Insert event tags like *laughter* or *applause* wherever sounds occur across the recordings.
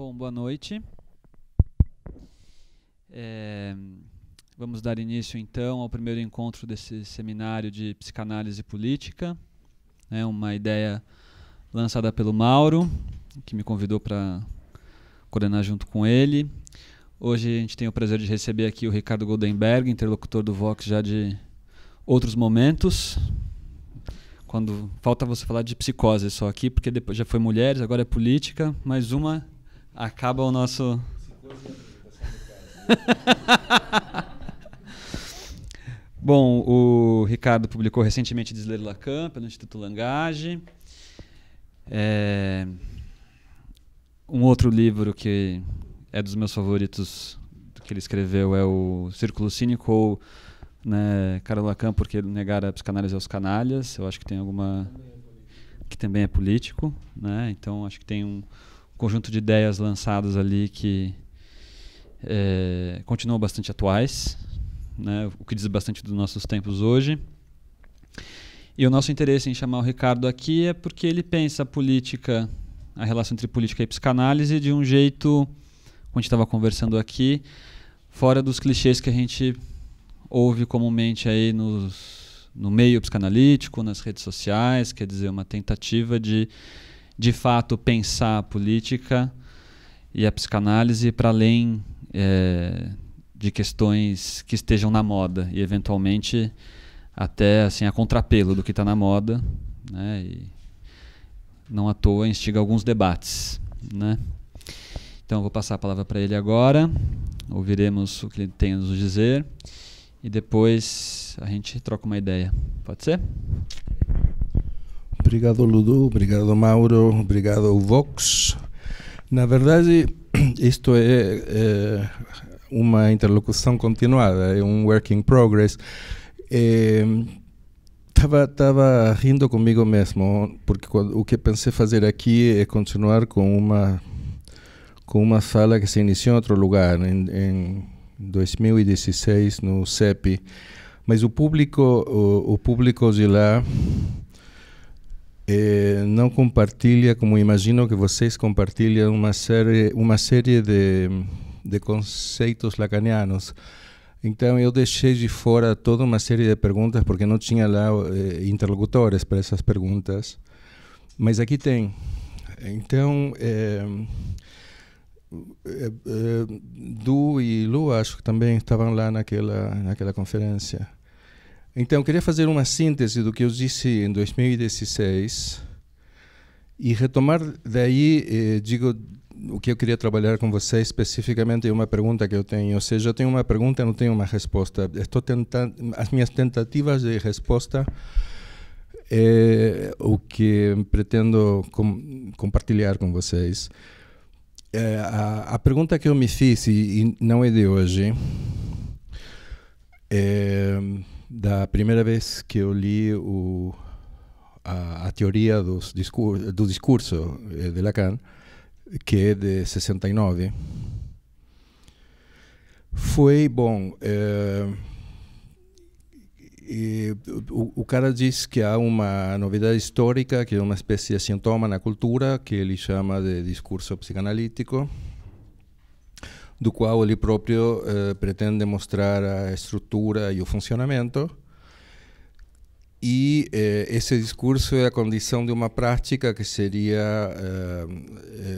Bom, boa noite. É, vamos dar início então ao primeiro encontro desse seminário de psicanálise política. É uma ideia lançada pelo Mauro, que me convidou para coordenar junto com ele. Hoje a gente tem o prazer de receber aqui o Ricardo Goldenberg, interlocutor do Vox já de outros momentos. Quando falta você falar de psicose só aqui, porque depois já foi mulheres, agora é política, mais uma acaba o nosso. *laughs* Bom, o Ricardo publicou recentemente Desler Lacan pelo Instituto Langage. É... Um outro livro que é dos meus favoritos que ele escreveu é o Círculo Cínico ou né, Carol Lacan, porque negar a psicanálise aos canalhas. Eu acho que tem alguma. que também é político. Né? Então acho que tem um conjunto de ideias lançadas ali que é, continuam bastante atuais, né, o que diz bastante dos nossos tempos hoje. E o nosso interesse em chamar o Ricardo aqui é porque ele pensa a política, a relação entre política e psicanálise de um jeito, como a gente estava conversando aqui, fora dos clichês que a gente ouve comumente aí nos, no meio psicanalítico, nas redes sociais, quer dizer, uma tentativa de de fato pensar a política e a psicanálise para além é, de questões que estejam na moda e eventualmente até assim a contrapelo do que está na moda, né? E não à toa instiga alguns debates, né? Então vou passar a palavra para ele agora. Ouviremos o que ele tem a nos dizer e depois a gente troca uma ideia. Pode ser? Obrigado, Ludo. Obrigado, Mauro. Obrigado, Vox. Na verdade, *clears throat* isto é, é uma interlocução continuada, é um work in progress. Estava é, tava rindo comigo mesmo, porque o que pensei fazer aqui é continuar com uma com uma sala que se iniciou em outro lugar, em, em 2016, no CEP. Mas o público, o, o público de lá eh, não compartilha, como imagino que vocês compartilham, uma série, uma série de, de conceitos lacanianos. Então eu deixei de fora toda uma série de perguntas porque não tinha lá eh, interlocutores para essas perguntas, mas aqui tem. Então eh, eh, eh Du e Lu acho que também estavam lá naquela naquela conferência. Então, eu queria fazer uma síntese do que eu disse em 2016 e retomar daí, eh, digo, o que eu queria trabalhar com você especificamente é uma pergunta que eu tenho. Ou seja, eu tenho uma pergunta, não tenho uma resposta. Estou tentando, as minhas tentativas de resposta é o que pretendo com, compartilhar com vocês. É, a, a, pergunta que eu me fiz, e, e não é de hoje, é da primeira vez que eu li o, a, a, teoria dos discur do discurso eh, de Lacan, que é de 69, foi bom. É, e, o, o, cara diz que há uma novidade histórica, que é uma espécie de sintoma na cultura, que ele chama de discurso psicanalítico do qual ele próprio eh, pretende mostrar a estrutura e o funcionamento. E eh, esse discurso é a condição de uma prática que seria eh,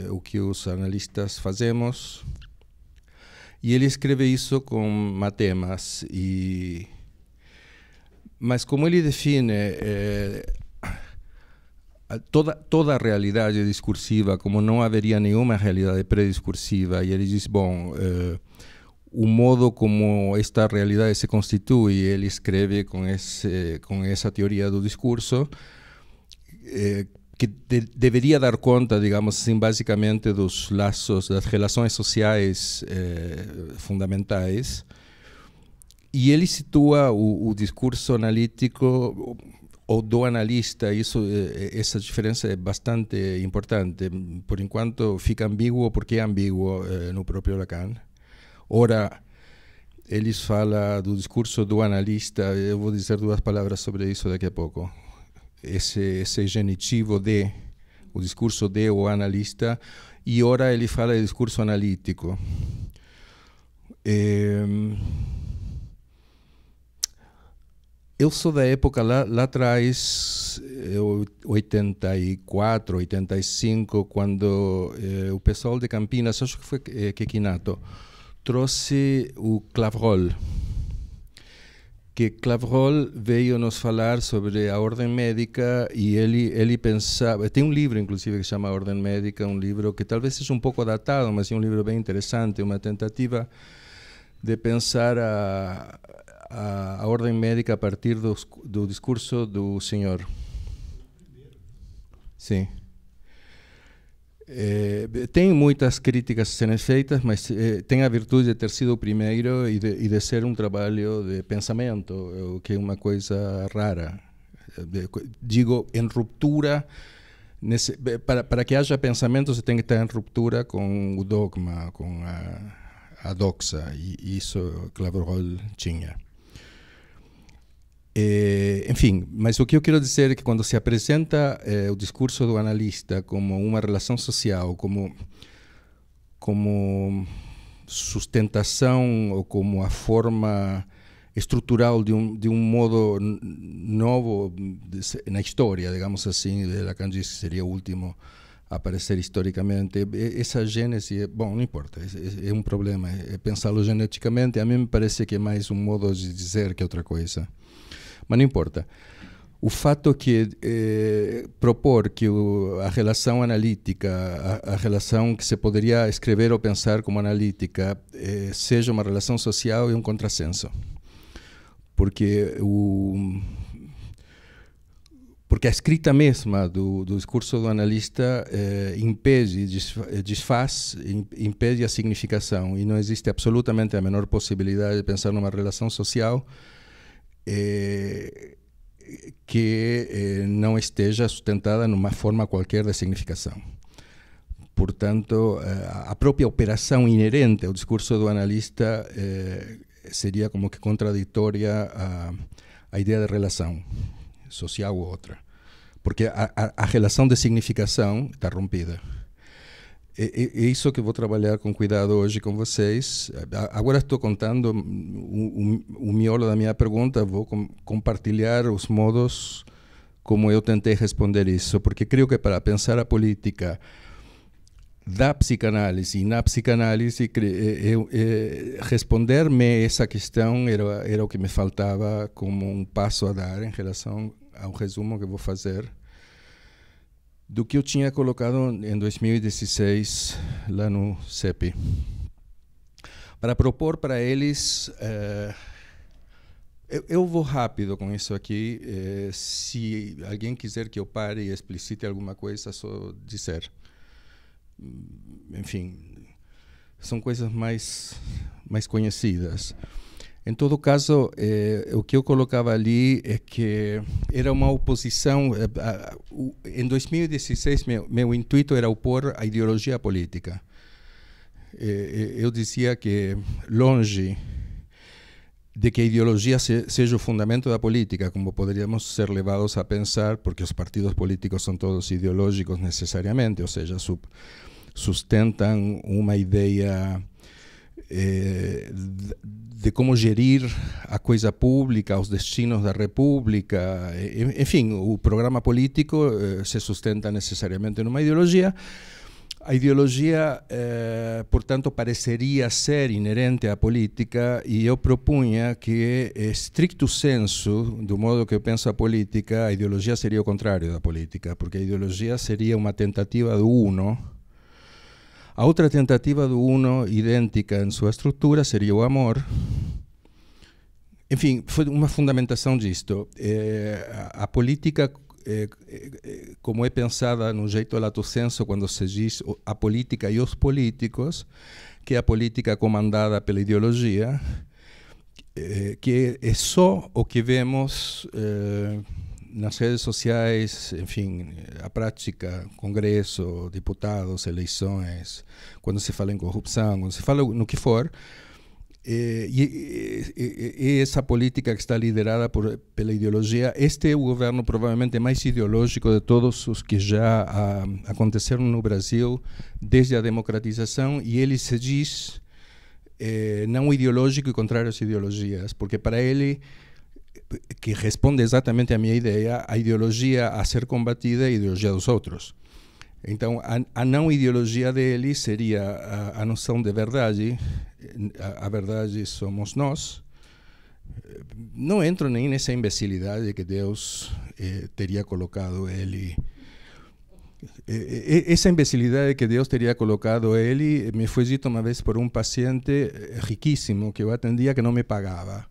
eh, o que os analistas fazemos. E ele escreve isso com matemas. E... Mas como ele define eh, toda, toda a realidade é discursiva, como não haveria nenhuma realidade pré-discursiva. E ele diz: bom, uh, o modo como esta realidade se constitui, ele escreve com, esse, com essa teoria do discurso, eh, que de, deveria dar conta, digamos assim, basicamente dos laços, das relações sociais eh, fundamentais. E ele situa o, o discurso analítico ou do analista, isso, eh, eh, essa diferença é bastante importante. Por enquanto fica ambíguo porque é ambíguo eh, no próprio Lacan. Ora, eles falam do discurso do analista, eu vou dizer duas palavras sobre isso daqui a pouco. Esse, esse genitivo de, o discurso de o analista, e ora ele fala de discurso analítico. É, eu sou da época lá, lá atrás, 84, 85, quando eh, o pessoal de Campinas, acho que foi eh, Quequinato, trouxe o Clavrol. Que Clavrol veio nos falar sobre a ordem médica e ele, ele pensava. Tem um livro, inclusive, que chama Ordem Médica, um livro que talvez seja um pouco datado, mas é um livro bem interessante, uma tentativa de pensar a a, a ordem médica a partir do, do discurso do senhor. Sim. É, eh, tem muitas críticas sendo feitas, mas é, eh, tem a virtude de ter sido o primeiro e de, e de, ser um trabalho de pensamento, o que é uma coisa rara. Digo, em ruptura, nesse, para, para que haja pensamento, você tem que estar em ruptura com o dogma, com a, a doxa, e isso Claverhol tinha. É, enfim, mas o que eu quero dizer é que quando se apresenta é, o discurso do analista como uma relação social, como, como sustentação ou como a forma estrutural de um, de um modo novo na história, digamos assim, Lacan diz que seria o último a aparecer historicamente. Essa gênese, bom, não importa, é, é um problema. É eh, pensá-lo geneticamente, a mim me parece que é mais um modo de dizer que outra coisa. Mas não importa. O fato é que eh, propor que o, a relação analítica, a, a, relação que se poderia escrever ou pensar como analítica, eh, seja uma relação social é um contrassenso. Porque o porque a escrita mesma do, do discurso do analista eh, impede, desfaz, impede a significação e não existe absolutamente a menor possibilidade de pensar numa relação social é, que é, não esteja sustentada numa forma qualquer de significação. Portanto, eh, a própria operação inerente ao discurso do analista eh, seria como que contraditória à, à ideia de relação social ou outra. Porque a, a, a relação de significação está rompida é, isso que eu vou trabalhar com cuidado hoje com vocês. Agora estou contando o, o, o miolo da minha pergunta, vou com, compartilhar os modos como eu tentei responder isso, porque creio que para pensar a política da psicanálise na psicanálise eu, eu, responder-me essa questão era era o que me faltava como um passo a dar em relação ao resumo que vou fazer do que eu tinha colocado em 2016 lá no CEP, para propor para eles. Eh, eu, vou rápido com isso aqui. Eh, se alguém quiser que eu pare e explicite alguma coisa, só dizer. Enfim, são coisas mais, mais conhecidas. Em todo caso, eh, o que eu colocava ali é que era uma oposição. Eh, a, o, em 2016, meu, meu, intuito era opor a ideologia política. Eh, eu eh, dizia que, longe de que a ideologia se, seja o fundamento da política, como poderíamos ser levados a pensar, porque os partidos políticos são todos ideológicos necessariamente, ou seja, sub, sustentam uma ideia eh, de como gerir a coisa pública, os destinos da República. Eh, enfim, o programa político eh, se sustenta necessariamente numa ideologia. A ideologia, portanto, pareceria ser inerente à política e eu propunha que, estricto senso, do modo que eu penso a política, a ideologia seria o contrário da política, porque a ideologia seria uma tentativa do uno a outra tentativa do Uno, idêntica em sua estrutura, seria o amor. Enfim, foi uma fundamentação disto. É, a política, é, é, como é pensada no jeito lato senso, quando se diz a política e os políticos, que é a política comandada pela ideologia, que é só o que vemos nas redes sociais, enfim, a prática, congresso, deputados, eleições, quando se fala em corrupção, quando se fala no que for, e, e, eh, e, eh, e, eh, essa política que está liderada por, pela ideologia, este é o governo provavelmente mais ideológico de todos os que já ah, aconteceram no Brasil desde a democratização, e ele se diz não ideológico e contrário às ideologias, porque para ele que responde exatamente à minha ideia, a ideologia a ser combatida é a ideologia dos outros. Então, a, a não ideologia dele seria a, a noção de verdade, a, a, verdade somos nós. Não entro nem nessa imbecilidade que Deus eh, teria colocado ele. Essa imbecilidade que Deus teria colocado ele me foi dito uma vez por um paciente eh, riquíssimo que eu atendia que não me pagava.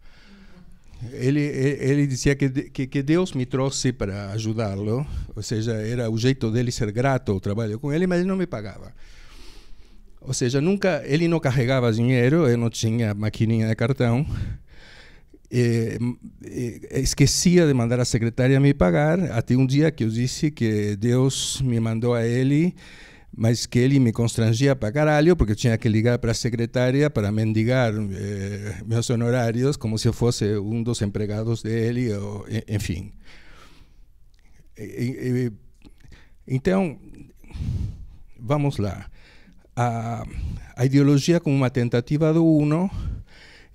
Ele, ele dizia que, que, que Deus me trouxe para ajudá-lo, ou seja, era o jeito dele ser grato ao trabalho com ele, mas ele não me pagava. Ou seja, nunca ele não carregava dinheiro, eu não tinha maquininha de cartão. E, e, esquecia de mandar a secretária me pagar, até um dia que eu disse que Deus me mandou a ele mas que ele me constrangia para caralho, porque eu tinha que ligar para a secretária para mendigar eh, meus honorários, como se eu fosse um dos empregados dele, ou, enfim. E, e, então, vamos lá. A, a ideologia como uma tentativa do Uno,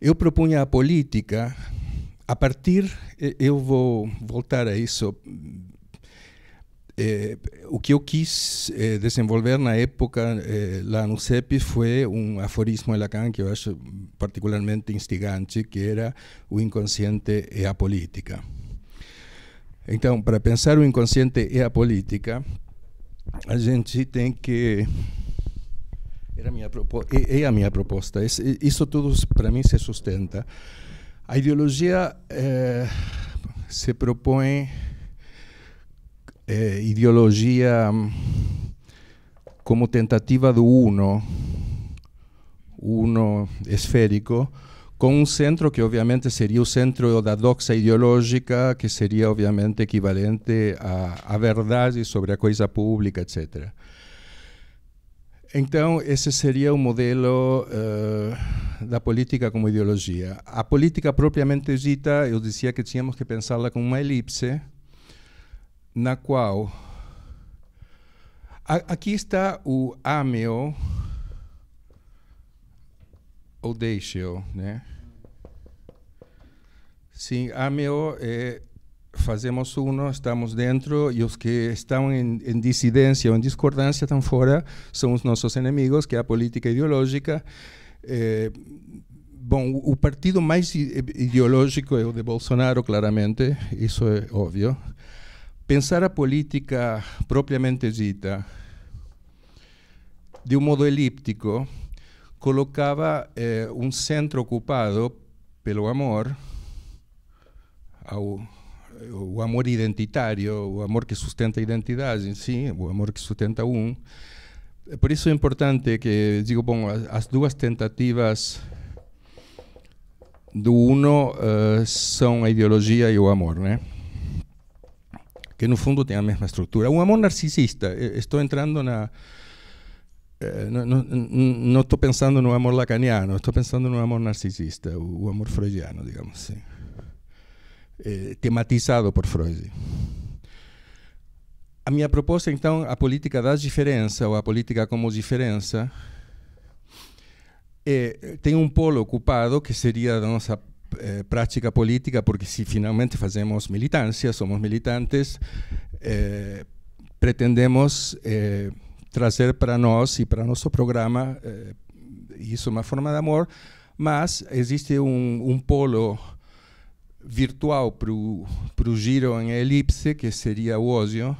eu propunha a política a partir, eu vou voltar a isso eh, o que eu quis eh, desenvolver na época eh, lá no CEP foi um aforismo de Lacan que eu acho particularmente instigante, que era o inconsciente é a política. Então, para pensar o inconsciente é a política, a gente tem que era minha é, é a minha proposta. Isso tudo para mim se sustenta. A ideologia se propõe eh, ideologia mm, como tentativa do uno, uno esférico, com um centro que obviamente seria o centro da doxa ideológica, que seria obviamente equivalente à, à verdade sobre a coisa pública, etc. Então, esse seria o modelo uh, eh, da política como ideologia. A política propriamente dita, eu dizia que tínhamos que pensá-la como uma elipse, na qual a, aqui está o ameo ou deixeu, né? Sim, ameo é fazemos um, estamos dentro e os que estão em, em, dissidência ou em discordância estão fora, são os nossos inimigos, que é a política ideológica. É, bom, o partido mais ideológico é o de Bolsonaro, claramente, isso é óbvio. Pensar a política propriamente dita, de um modo elíptico, colocava eh, um centro ocupado pelo amor, ao, o amor identitário, o amor que sustenta a identidade em si, o amor que sustenta um. Por isso é importante que, digo, bom, as, as duas tentativas do Uno uh, eh, são a ideologia e o amor, né? que no fundo tem a mesma estrutura. O amor narcisista, estou entrando na. Eh, não, não, não estou pensando no amor lacaniano, estou pensando no amor narcisista, o amor freudiano, digamos assim, tematizado por Freud. A minha proposta, então, a política da diferença, ou a política como diferença, eh, tem um polo ocupado que seria da nossa eh, prática política, porque se finalmente fazemos militância, somos militantes, eh, pretendemos eh, trazer para nós e para nosso programa isso é uma forma de amor, mas existe um, um polo virtual para o giro em elipse, que seria o ódio,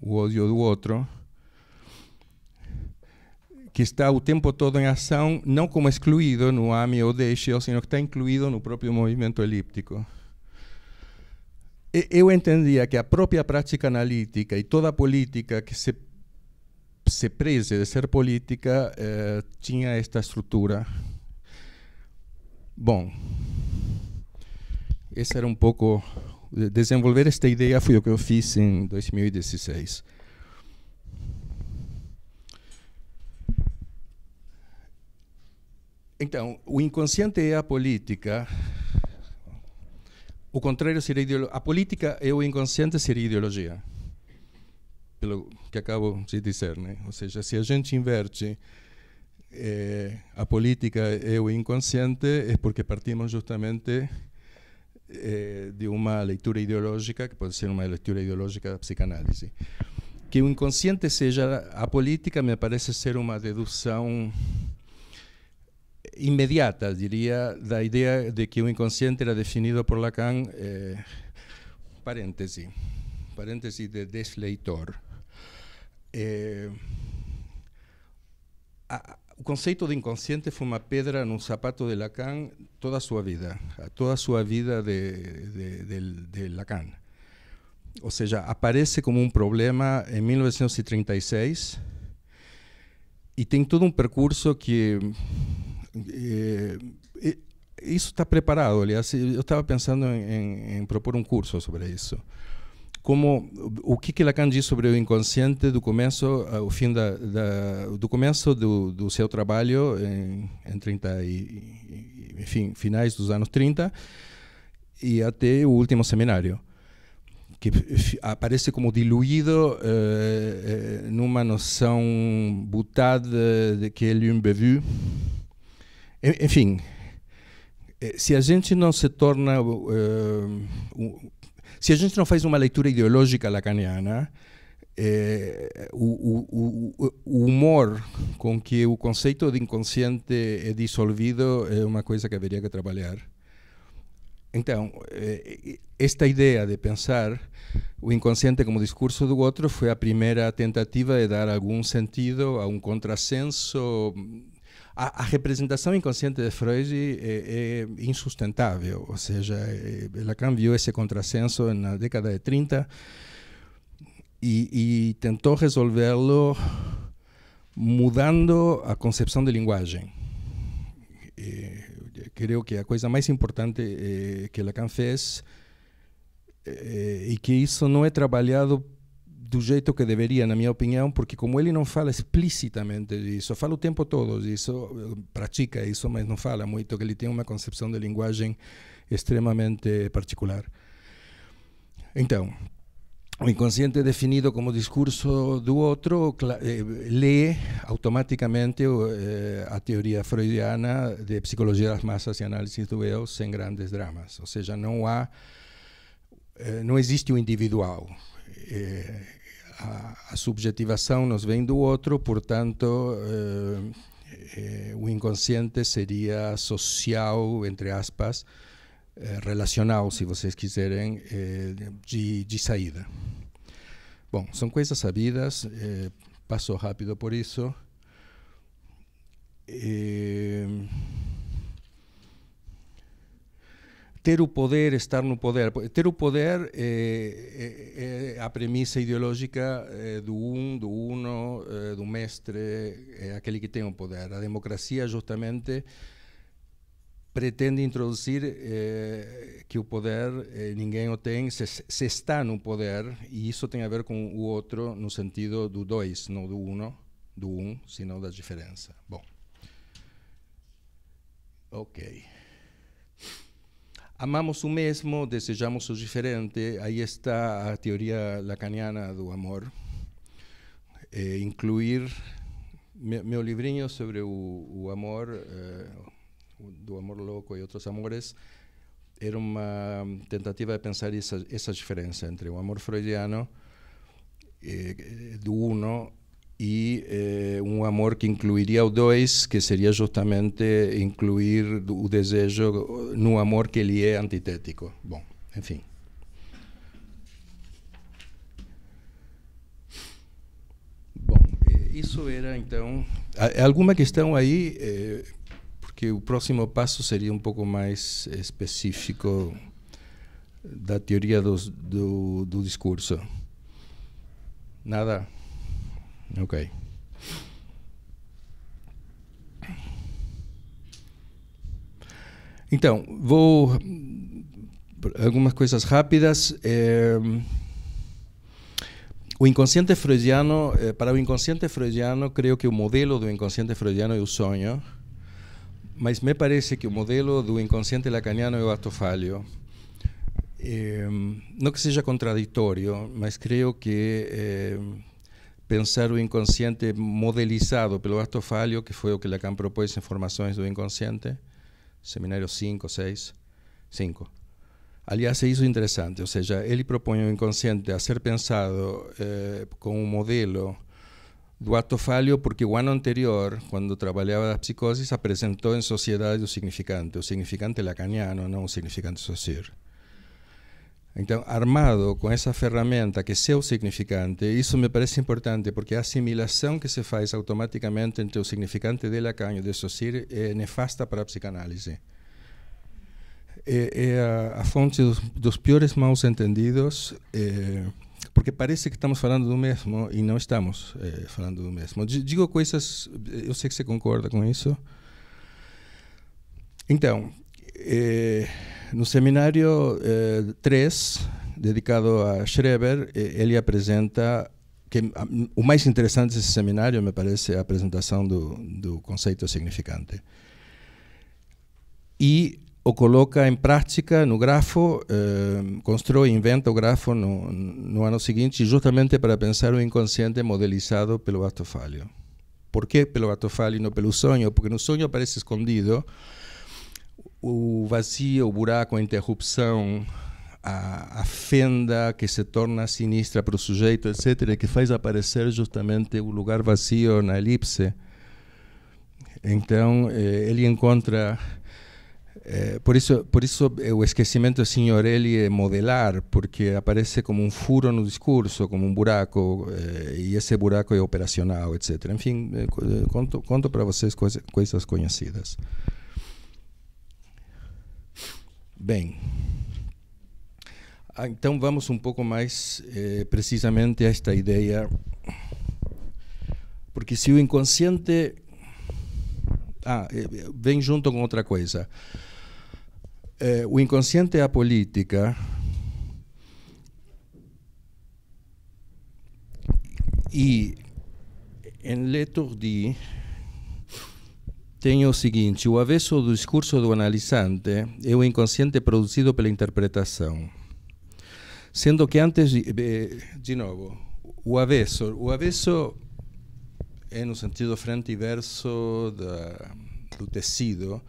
o ódio do outro, que está o tempo todo em ação, não como excluído no AMI ou Deschel, sino que está incluído no próprio movimento elíptico. E, eu entendia que a própria prática analítica e toda a política que se, se preze de ser política eh, tinha esta estrutura. Bom, esse era um pouco. Desenvolver esta ideia foi o que eu fiz em 2016. Então, o inconsciente é a política. O contrário seria ideologia. A política e o inconsciente seria ideologia. Pelo que acabo de dizer, né? Ou seja, se a gente inverte eh, a política e o inconsciente, é porque partimos justamente eh, de uma leitura ideológica, que pode ser uma leitura ideológica da psicanálise. Que o inconsciente seja a política me parece ser uma dedução inmediata, diría, la idea de que un inconsciente era definido por Lacan, eh, paréntesis, paréntesis de desleitor. Eh, a, o conceito de inconsciente foi uma pedra no sapato de Lacan toda a sua vida, toda a sua vida de, de, de, de Lacan. Ou seja, aparece como um problema em 1936 e tem todo um percurso que eh, eh, isso está preparado, aliás, eu estava pensando em, em, propor um curso sobre isso. Como o que, que Lacan diz sobre o inconsciente do começo ao eh, fim da, da do começo do, do, seu trabalho em, em 30 e, enfim, finais dos anos 30 e até o último seminário que aparece como diluído eh, numa noção butada de que é l'un enfim, eh, se a gente não se torna. Uh, se a gente não faz uma leitura ideológica lacaniana, eh, o, o, o, humor com que o conceito de inconsciente é dissolvido é uma coisa que haveria que trabalhar. Então, esta ideia de pensar o inconsciente como discurso do outro foi a primeira tentativa de dar algum sentido a um contrassenso a, a, representação inconsciente de Freud é, é, insustentável, ou seja, é, Lacan viu esse contrassenso na década de 30 e, e tentou resolvê-lo mudando a concepção de linguagem. E, creio que a coisa mais importante é, que Lacan fez é, e que isso não é trabalhado do jeito que deveria, na minha opinião, porque como ele não fala explicitamente disso, fala o tempo todo disso, pratica isso, mas não fala muito, que ele tem uma concepção de linguagem extremamente particular. Então, o inconsciente definido como discurso do outro eh, lê automaticamente eh, a teoria freudiana de psicologia das massas e análise do eu sem grandes dramas, ou seja, não há eh, não existe o individual a, a subjetivação nos vem do outro, portanto, eh, eh, o inconsciente seria social, entre aspas, eh, relacional, se vocês quiserem, eh, de, de, saída. Bom, são coisas sabidas, eh, passo rápido por isso. Eh, ter o poder, estar no poder. Ter o poder é, é, é a premissa ideológica é, do um, do uno, eh, do mestre, eh, aquele que tem o poder. A democracia, justamente, pretende introduzir que o poder ninguém o tem, se, se, está no poder, e isso tem a ver com o outro no sentido do dois, não do uno, do um, senão da diferença. Bom. Ok. amamos o mesmo, deseamos o diferente. ahí está la teoría lacaniana do amor. Eh, incluir mi sobre el amor, el eh, do amor loco y otros amores, era una tentativa de pensar esa diferencia entre o amor freudiano eh, uno e eh, um amor que incluiria o dois, que seria justamente incluir o desejo no amor que lhe é antitético. Bom, enfim. Bom, eh, isso era então. alguma questão aí? Eh, porque o próximo passo seria um pouco mais específico da teoria dos, do, do discurso. Nada. Ok. Então, vou. Algumas coisas rápidas. É... O inconsciente freudiano, eh, para o inconsciente freudiano, creio que o modelo do inconsciente freudiano é o sonho, mas me parece que o modelo do inconsciente lacaniano é o ato falho. É... Ehm, não que seja contraditório, mas creio que. É pensar o inconsciente modelizado pelo gasto falho, que foi o que Lacan propôs em Formações do Inconsciente, seminário 5, 6, 5. Aliás, é isso interessante, ou seja, ele propõe o inconsciente a ser pensado eh, com um modelo do ato falho, porque o ano anterior, quando trabalhava das psicoses, apresentou em Sociedade o significante, o significante lacaniano, não o significante social. Então, armado com essa ferramenta que é seu significante, isso me parece importante, porque a assimilação que se faz automaticamente entre o significante de Lacan e de Saussure é nefasta para a psicanálise. É, é a, a, fonte dos, dos, piores maus entendidos, é, porque parece que estamos falando do mesmo e não estamos é, falando do mesmo. Digo coisas, eu sei que você concorda com isso. Então, é, no seminário 3, eh, dedicado a Schreber, ele eh, apresenta que ah, o mais interessante desse seminário me parece é a apresentação do, do conceito significante e o coloca em prática no grafo, eh, constrói e inventa o grafo no, no, ano seguinte, justamente para pensar o inconsciente modelizado pelo ato falho. Por que pelo ato falho e não pelo sonho? Porque no sonho aparece escondido o vazio, o buraco, a interrupção, a, a, fenda que se torna sinistra para o sujeito, etc., que faz aparecer justamente o lugar vazio na elipse. Então, eh, ele encontra. Eh, por isso, por isso o esquecimento Signorelli assim, é modelar, porque aparece como um furo no discurso, como um buraco, eh, e esse buraco é operacional, etc. Enfim, eh, conto, conto para vocês coisas conhecidas. Bem, ah, então vamos um pouco mais eh, precisamente a esta ideia, porque se o inconsciente ah, eh, vem junto com outra coisa. Eh, o inconsciente é a política e em d tem o seguinte: o avesso do discurso do analisante é o inconsciente produzido pela interpretação. Sendo que antes, de, eh, de novo, o avesso, o avesso é no sentido frente e verso da, do tecido,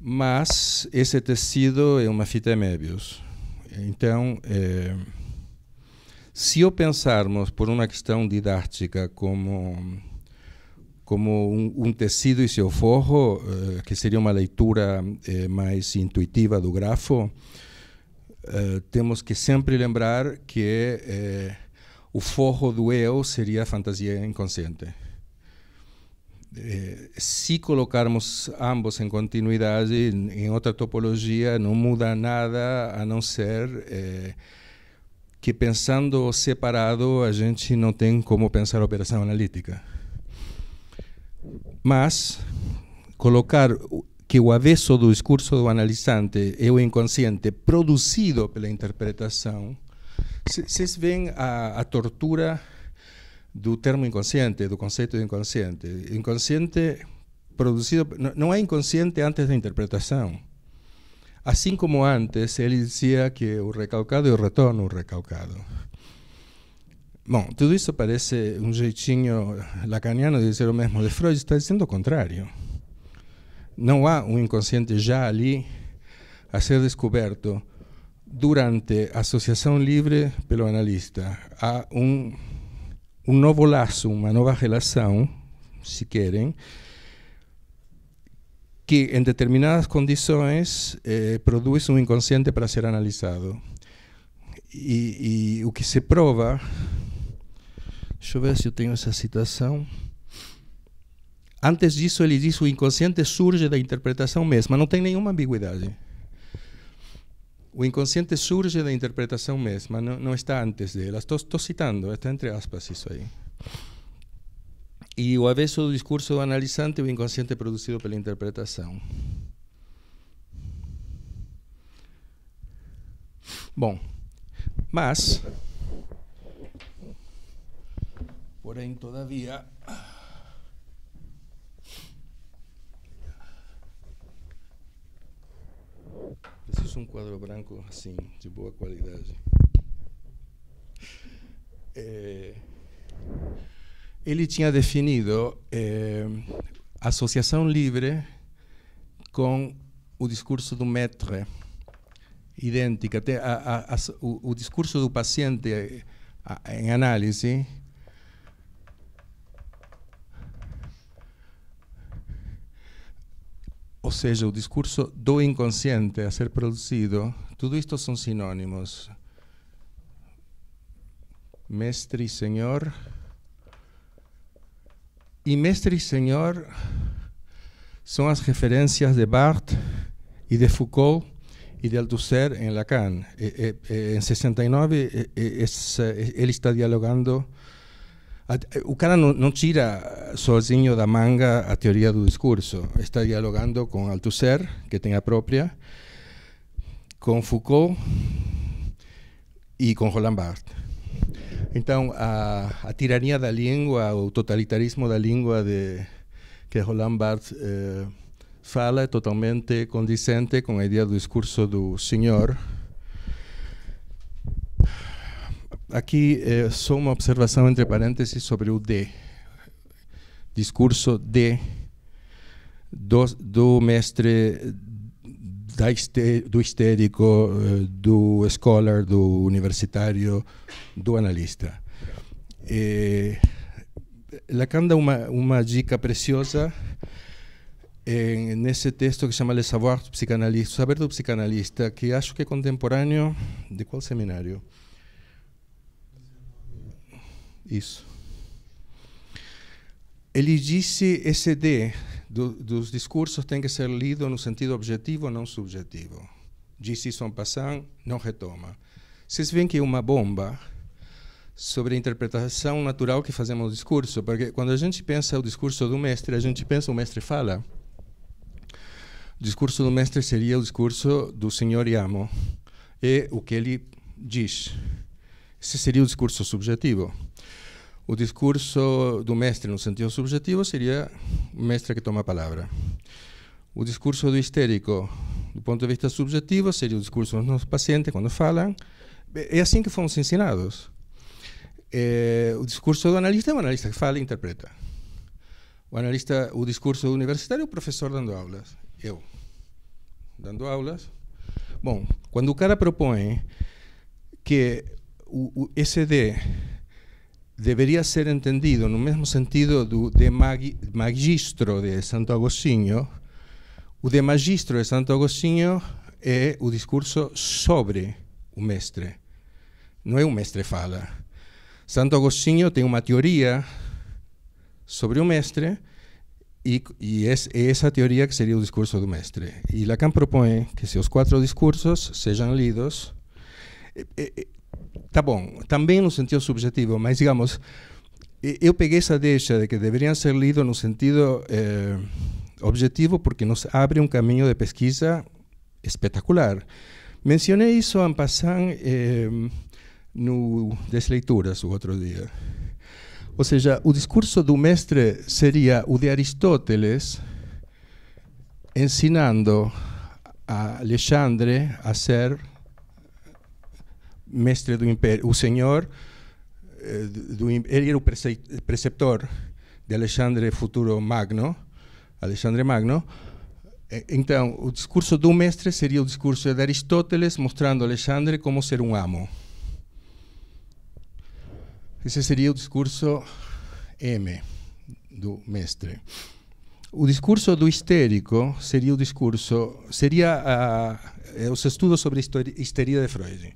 mas esse tecido é uma fita Möbius. Então, é, se eu pensarmos por uma questão didática como como um, um, tecido e seu forro, uh, eh, que seria uma leitura uh, eh, mais intuitiva do grafo, uh, eh, temos que sempre lembrar que o forro do eu seria a fantasia inconsciente. se colocarmos ambos em continuidade, em, outra topologia, não muda nada a não ser que pensando separado, a gente não tem como pensar a operação analítica mas colocar que o avesso do discurso do analisante é o inconsciente produzido pela interpretação, vocês veem a, a tortura do termo inconsciente, do conceito de inconsciente. Inconsciente produzido, não é inconsciente antes da interpretação. Assim como antes, ele dizia que o recalcado é o retorno recalcado. Bom, tudo isso parece um jeitinho lacaniano de dizer o mesmo de Freud, está dizendo o contrário. Não há um inconsciente já ali a ser descoberto durante a associação livre pelo analista. Há um, um novo laço, uma nova relação, se querem, que em determinadas condições eh, produz um inconsciente para ser analisado. E, e o que se prova Deixa eu ver se eu tenho essa citação. Antes disso, ele diz: o inconsciente surge da interpretação mesma, não tem nenhuma ambiguidade. O inconsciente surge da interpretação mesma, não, não está antes dela. Estou, citando, está entre aspas isso aí. E o avesso do discurso do analisante, o inconsciente é produzido pela interpretação. Bom, mas Porém, todavia, preciso é um quadro branco assim, de boa qualidade. É, ele tinha definido é, associação livre com o discurso do maître, idêntica. A, a, a, o, o discurso do paciente em análise ou seja, o discurso do inconsciente a ser produzido, tudo isto são sinônimos. Mestre e Senhor. E Mestre e Senhor são as referências de Barthes e de Foucault e de Althusser em Lacan. E, e, e, em 69, ele está dialogando eh, o cara não, não, tira sozinho da manga a teoria do discurso. Está dialogando com Althusser, que tem a própria, com Foucault e com Roland Barthes. Então, a, a tirania da língua, o totalitarismo da língua de, que Roland Barthes eh, fala é totalmente condizente com a ideia do discurso do senhor Aqui é, eh, só uma observação entre parênteses sobre o D. Discurso D do, do mestre Histé do histérico, eh, do scholar, do universitário, do analista. É, eh, Lacan dá uma, uma dica preciosa em, nesse texto que chama Le Savoir du Psicanalista, o Saber do Psicanalista, que acho que é contemporâneo de qual seminário? isso. Ele disse esse do, dos discursos tem que ser lido no sentido objetivo, não subjetivo. Disse isso en passant, não retoma. Vocês veem que é uma bomba sobre a interpretação natural que fazemos do discurso, porque quando a gente pensa o discurso do mestre, a gente pensa o mestre fala. O discurso do mestre seria o discurso do Senhor Amo e é o que ele diz. Esse seria o discurso subjetivo o discurso do mestre no sentido subjetivo seria o mestre que toma a palavra. O discurso do histérico, do ponto de vista subjetivo, seria o discurso dos nossos pacientes quando falam. É assim que fomos ensinados. É, o discurso do analista é o analista que fala e interpreta. O analista, o discurso do universitário é o professor dando aulas. Eu. Dando aulas. Bom, quando o cara propõe que o, o SD Deveria ser entendido no mesmo sentido do de magi, magistro de Santo Agostinho. O de magistro de Santo Agostinho é o discurso sobre o mestre. Não é o mestre fala. Santo Agostinho tem uma teoria sobre o mestre e, e é, é essa teoria que seria o discurso do mestre. E Lacan propõe que seus quatro discursos sejam lidos. É, é, tá bom, também no sentido subjetivo, mas digamos, eu peguei essa deixa de que deveriam ser lidos no sentido eh, objetivo, porque nos abre um caminho de pesquisa espetacular. Mencionei isso en passant eh, no Desleituras o outro dia. Ou seja, o discurso do mestre seria o de Aristóteles ensinando a Alexandre a ser mestre do império, o senhor eh, do, ele era o preceptor de Alexandre Futuro Magno, Alexandre Magno. Então, o discurso do mestre seria o discurso de Aristóteles mostrando Alexandre como ser um amo. Esse seria o discurso M do mestre. O discurso do histérico seria o discurso seria uh, os estudos sobre a histeria de Freud.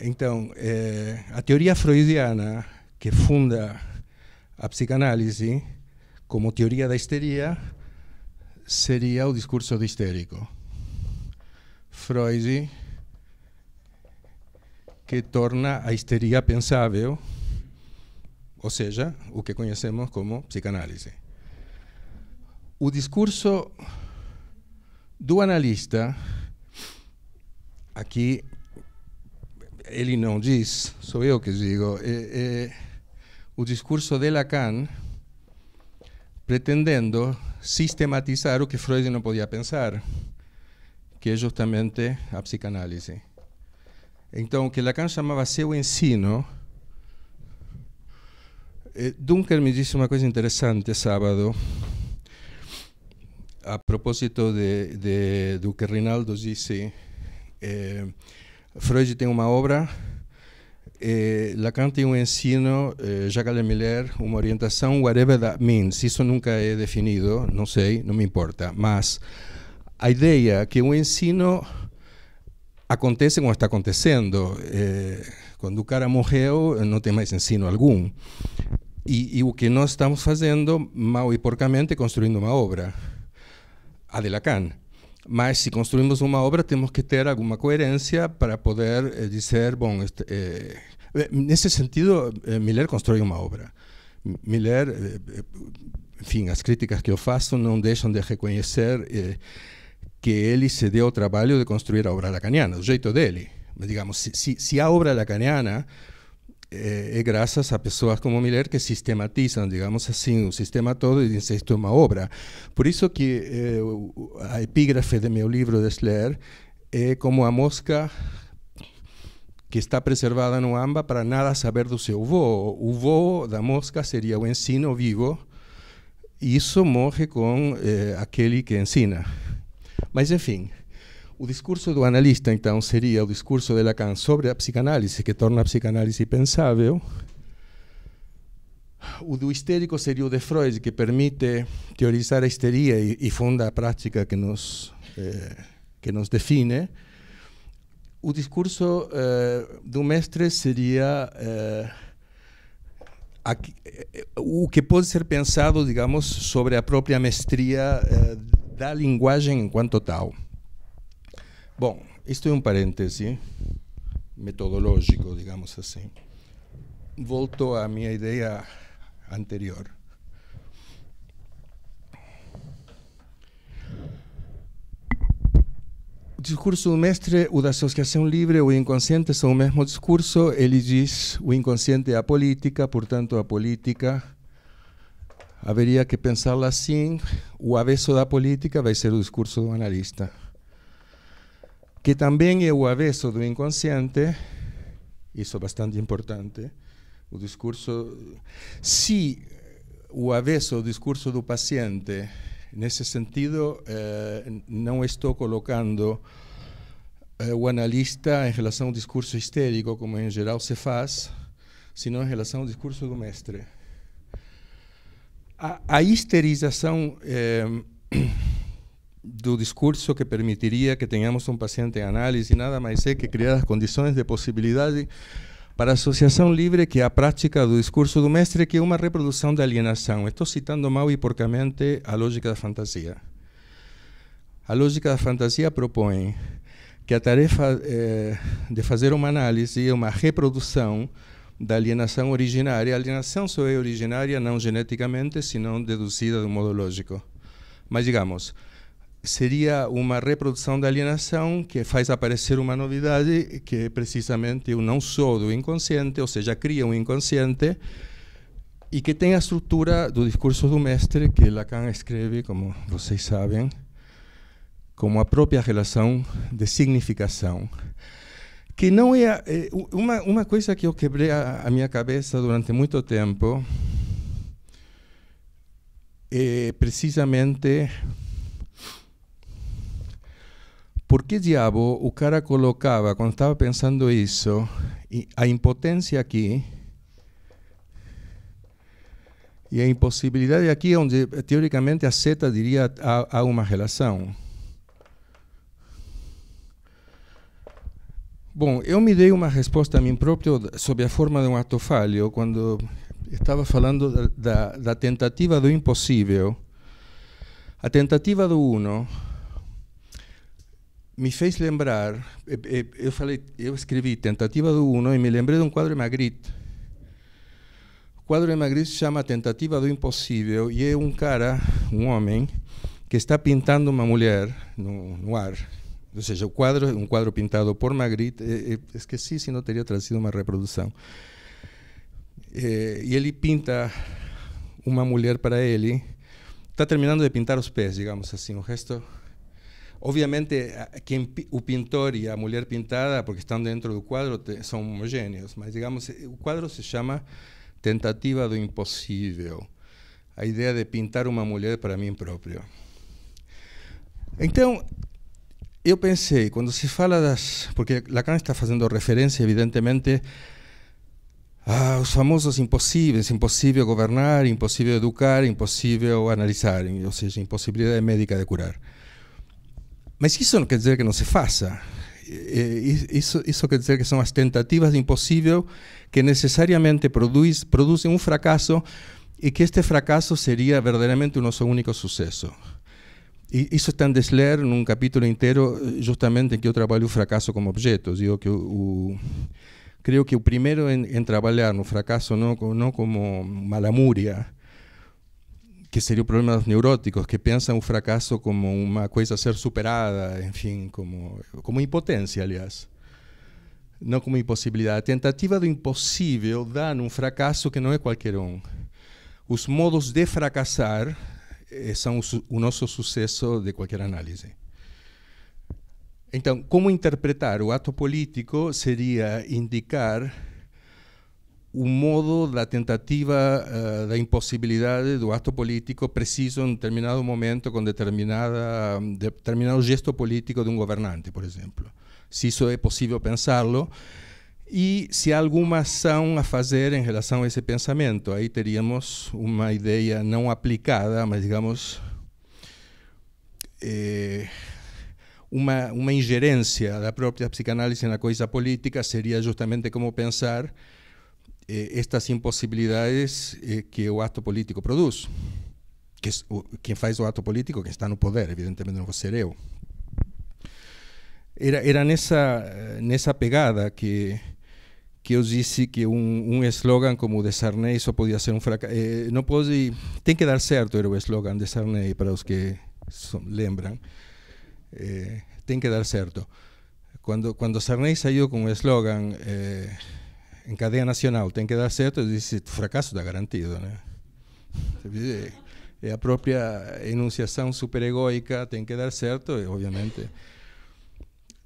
Então, é, a teoria freudiana, que funda a psicanálise como teoria da histeria, seria o discurso de histérico. Freud, que torna a histeria pensável, ou seja, o que conhecemos como psicanálise. O discurso do analista, aqui ele não diz, sou eu que digo, é, é, o discurso de Lacan pretendendo sistematizar o que Freud não podia pensar, que é justamente a psicanálise. Então, o que Lacan chamava seu ensino, eh, Dunker me disse uma coisa interessante sábado, a propósito de, de, do que Rinaldo disse. É, Freud tem uma obra, eh, Lacan tem um ensino, eh, Jacques Lemiller, uma orientação, whatever that means. Isso nunca é definido, não sei, não me importa. Mas a ideia é que o ensino acontece como está acontecendo. Eh, quando o cara morreu, não tem mais ensino algum. E, e, o que nós estamos fazendo, mal e porcamente, construindo uma obra, a de Lacan. Mas se construímos uma obra, temos que ter alguma coerência para poder eh, dizer, bom, este, eh, eh nesse sentido, eh, Miller constrói uma obra. Miller, eh, eh, enfim, as críticas que eu faço não deixam de reconhecer que ele se deu o trabalho de construir a obra lacaniana, do jeito dele. digamos, se, se, se a obra lacaniana é eh, graças a pessoas como Miller que sistematizam, digamos assim, o sistema todo e dizem isto é uma obra. Por isso que eh, a epígrafe de meu livro de Schler é como a mosca que está preservada no amba para nada saber do seu voo. O voo da mosca seria o ensino vivo, e isso morre com aquele que ensina. Mas, enfim, o discurso do analista, então, seria o discurso de Lacan sobre a psicanálise, que torna a psicanálise pensável. O do histérico seria o de Freud, que permite teorizar a histeria e, e funda a prática que nos, eh, que nos define. O discurso eh, do mestre seria eh, aqui, eh, o que pode ser pensado, digamos, sobre a própria mestria eh, da linguagem enquanto tal. Bom, isto é um parêntese metodológico, digamos assim. Volto à minha ideia anterior. O discurso do mestre, o da associação livre, o inconsciente são o mesmo discurso. Ele diz o inconsciente é a política, portanto a política haveria que pensá-la assim. O avesso da política vai ser o discurso do analista que também é o avesso do inconsciente, isso é bastante importante, o discurso... Se o avesso do discurso do paciente, nesse sentido, eh, não estou colocando eh, o analista em relação ao discurso histérico, como em geral se faz, senão em relação ao discurso do mestre. A, a histerização... Eh, do discurso que permitiria que tenhamos um paciente em análise, nada mais é que criar as condições de possibilidade para a associação livre, que é a prática do discurso do mestre, que é uma reprodução da alienação. Estou citando mal e porcamente a lógica da fantasia. A lógica da fantasia propõe que a tarefa eh, de fazer uma análise é uma reprodução da alienação originária. A alienação só é originária não geneticamente, senão deduzida de um modo lógico. Mas digamos, seria uma reprodução da alienação que faz aparecer uma novidade que é precisamente o não sou do inconsciente, ou seja, cria um inconsciente e que tem a estrutura do discurso do mestre que Lacan escreve, como vocês sabem, como a própria relação de significação. Que não é. é uma, uma coisa que eu quebrei a, a minha cabeça durante muito tempo é precisamente por que diabo o cara colocava, quando estava pensando isso, a impotência aqui e a impossibilidade aqui, onde teoricamente a seta diria há, há uma relação? Bom, eu me dei uma resposta a mim próprio sob a forma de um ato falho, quando estava falando da, da tentativa do impossível. A tentativa do uno me fez lembrar, eh, eh, eu falei, eu escrevi Tentativa do Uno e me lembrei de um quadro de Magritte. O quadro de Magritte se chama Tentativa do Impossível e é um cara, um homem, que está pintando uma mulher no, no ar. Ou seja, o quadro, um quadro pintado por Magritte, eh, esqueci se não teria trazido uma reprodução. E ele pinta uma mulher para ele, está terminando de pintar os pés, digamos assim, o resto Obviamente, quem, o pintor e a mulher pintada, porque estão dentro do quadro, são homogêneos, mas digamos, o quadro se chama Tentativa do Impossível. A ideia de pintar uma mulher para mim próprio. Então, eu pensei, quando se fala das. Porque Lacan está fazendo referência, evidentemente, aos famosos impossíveis: impossível governar, impossível educar, impossível analisar, ou seja, impossibilidade médica de curar. Mas isso não quer dizer que não se faça. Isso, isso quer dizer que são as tentativas de impossível que necessariamente produz, um fracasso e que este fracasso seria verdadeiramente o nosso único sucesso. E isso está em Desler num capítulo inteiro, eh, justamente em que eu trabalho o fracasso como objeto. Digo que o, o creio que o primeiro em, em trabalhar no fracasso não, não como malamúria, que problema problemas neuróticos, que pensam o fracasso como uma coisa a ser superada, enfim, como, como impotência, aliás. Não como impossibilidade. A tentativa do impossível dá num fracasso que não é qualquer um. Os modos de fracassar eh, são o, o nosso sucesso de qualquer análise. Então, como interpretar o ato político seria indicar o modo da tentativa uh, eh, da impossibilidade do acto político preciso em determinado momento com determinada, determinado gesto político de um governante, por exemplo. Se isso é possível pensá-lo e se há alguma ação a fazer em relação a esse pensamento. Aí teríamos uma ideia não aplicada, mas digamos. Eh, uma, uma ingerência da própria psicanálise na coisa política seria justamente como pensar eh, estas impossibilidades eh, que o ato político produz. Que, o, quem faz o ato político que está no poder, evidentemente não vou ser eu. Era, era nessa, nessa pegada que, que eu disse que um, um slogan como o de Sarney só podia ser um fracasso. Eh, não pode, tem que dar certo, era o slogan de Sarney, para os que son, lembram. Eh, tem que dar certo. Quando, quando Sarney saiu com o slogan eh, em cadeia nacional tem que dar certo, eu disse, fracasso dá garantido, né? É a própria enunciação superegoica, tem que dar certo, obviamente.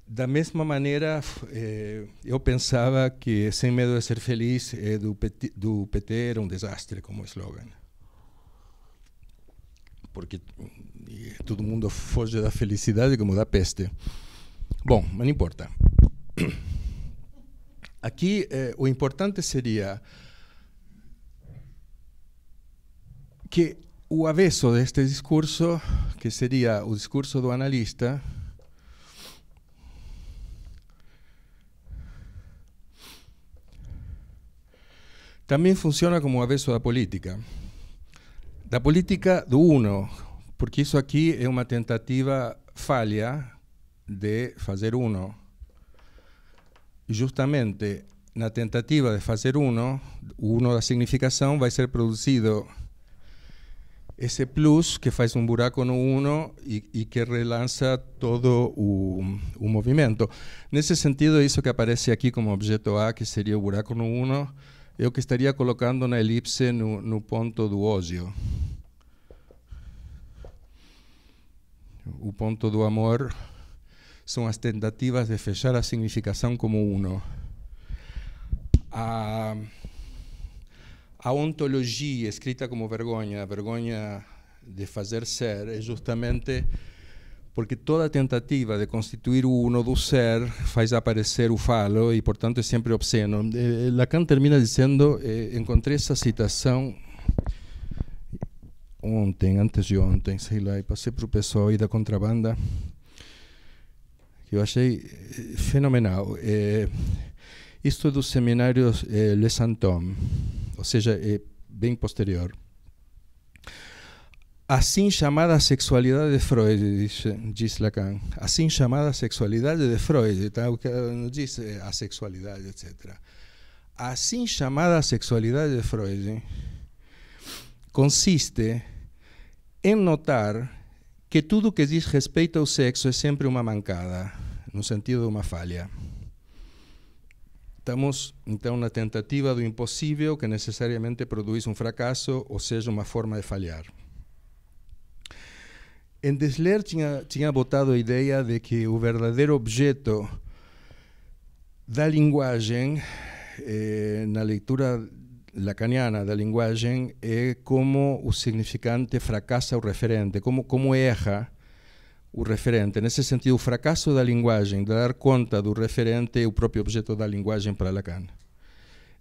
Da mesma maneira, eh, eu pensava que Sem Medo de Ser Feliz eh, do, PT, do PT era um desastre como slogan. Porque todo mundo foge da felicidade como da peste. Bom, mas não importa. *coughs* Aqui é, o importante seria que o avesso deste discurso, que seria o discurso do analista, também funciona como o avesso da política. Da política do uno, porque isso aqui é uma tentativa falha de fazer uno justamente na tentativa de fazer uno, uno da significação vai ser produzido esse plus que faz um buraco no uno e, e que relança todo o, o, movimento. Nesse sentido, isso que aparece aqui como objeto A, que seria o buraco no uno, eu que estaria colocando na elipse no, no ponto do ódio. O ponto do amor são as tentativas de fechar a significação como uno. A, a ontologia escrita como vergonha, a vergonha de fazer ser, é justamente porque toda tentativa de constituir o uno do ser faz aparecer o falo e, portanto, é sempre obsceno. Eh, eh, Lacan termina dizendo, eh, encontrei essa citação ontem, antes de ontem, sei lá, e passei para o pessoal aí da contrabanda, eu achei eh, fenomenal. É, isto é dos seminários é, Le Santome, ou seja, é bem posterior. Assim chamada sexualidade de Freud, diz, diz Lacan. Assim chamada sexualidade de Freud, tal tá? o que nos diz é a sexualidade, etc. Assim chamada sexualidade de Freud consiste em notar que tudo que diz respeito ao sexo é sempre uma mancada, no sentido de uma falha. Estamos, então, na tentativa do impossível que necessariamente produz um fracasso, ou seja, uma forma de falhar. Em Desler tinha, tinha botado a ideia de que o verdadeiro objeto da linguagem, eh, na leitura lacaniana da linguagem é como o significante fracassa o referente, como, como erra o referente. Nesse sentido, o fracasso da linguagem, de dar conta do referente, é o próprio objeto da linguagem para Lacan.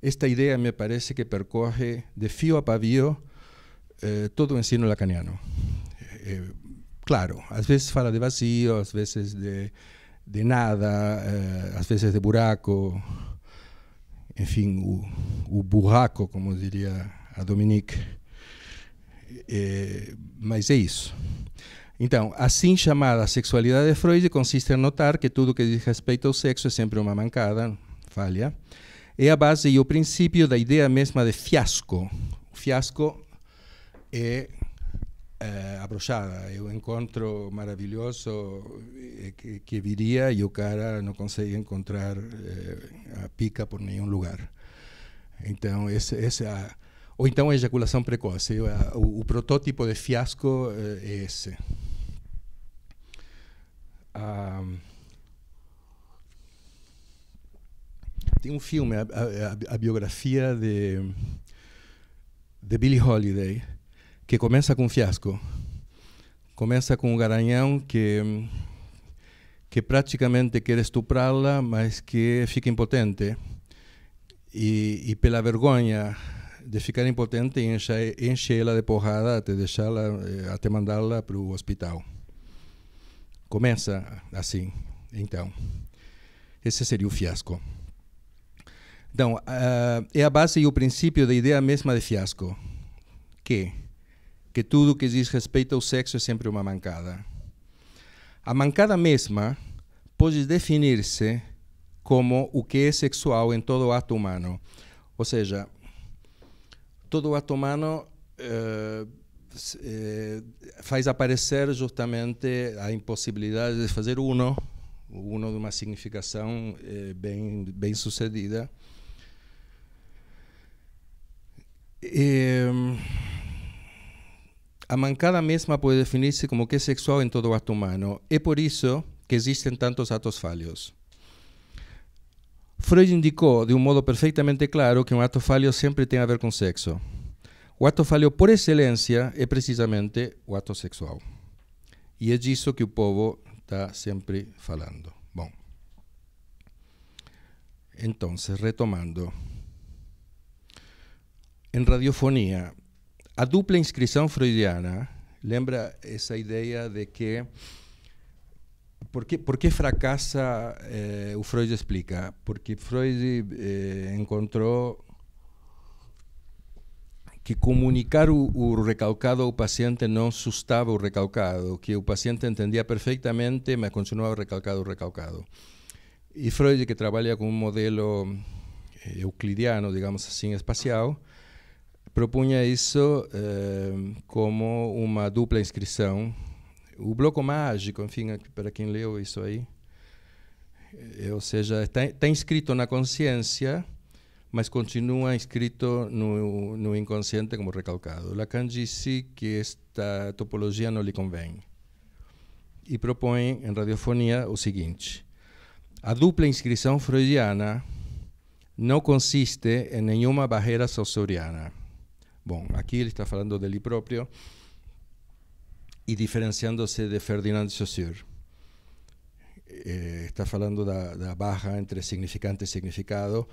Esta ideia me parece que percorre de fio a pavio eh, todo o ensino lacaniano. Eh, eh claro, às vezes fala de vazio, às vezes de, de nada, eh, às vezes de buraco, enfim, o, o burraco, como diria a Dominique. É, mas é isso. Então, assim chamada sexualidade de Freud consiste em notar que tudo que diz respeito ao sexo é sempre uma mancada, falha. É a base e o princípio da ideia mesma de fiasco. O fiasco é eh, a é um encontro maravilhoso eh, que, que, viria e o cara não consegue encontrar eh, a pica por nenhum lugar. Então, esse, esse a, ou então a ejaculação precoce, o, o, protótipo de fiasco é esse. tem um filme, a, a biografia de, de Billie Holiday, que começa com um fiasco. Começa com um garanhão que que praticamente quer estuprá-la, mas que fica impotente. E, e, pela vergonha de ficar impotente, enche, enche ela de porrada até deixá-la, eh, até mandá-la para o hospital. Começa assim, então. Esse seria o fiasco. Então, uh, é a base e o princípio da ideia mesma de fiasco, que que tudo que diz respeito ao sexo é sempre uma mancada. A mancada mesma pode definir-se como o que é sexual em todo ato humano. Ou seja, todo ato humano eh, eh, faz aparecer justamente a impossibilidade de fazer uno, uno de uma significação eh, bem, bem sucedida. E, a mancada mesma pode definir-se como que é sexual em todo o ato humano. É por isso que existem tantos atos falhos. Freud indicou de um modo perfeitamente claro que um ato falho sempre tem a ver com sexo. O ato falho por excelência é precisamente o ato sexual. E é disso que o povo está sempre falando. Bom, então, retomando. Em radiofonia, a dupla inscrição freudiana lembra essa ideia de que por que, por que fracassa eh, o Freud explica porque Freud eh, encontrou que comunicar o, o, recalcado ao paciente não sustava o recalcado, que o paciente entendia perfeitamente, mas continuava recalcado o recalcado. E Freud, que trabalha com um modelo eh, euclidiano, digamos assim, espacial, propunha isso eh, como uma dupla inscrição. O bloco mágico, enfim, é para quem leu isso aí, é, ou seja, está tá inscrito na consciência, mas continua inscrito no, no inconsciente como recalcado. Lacan disse que esta topologia não lhe convém e propõe em radiofonia o seguinte: a dupla inscrição freudiana não consiste em nenhuma barreira saussuriana Bom, aqui ele está falando dele próprio e diferenciando-se de Ferdinand de Saussure. Eh, está falando da, da, barra entre significante e significado,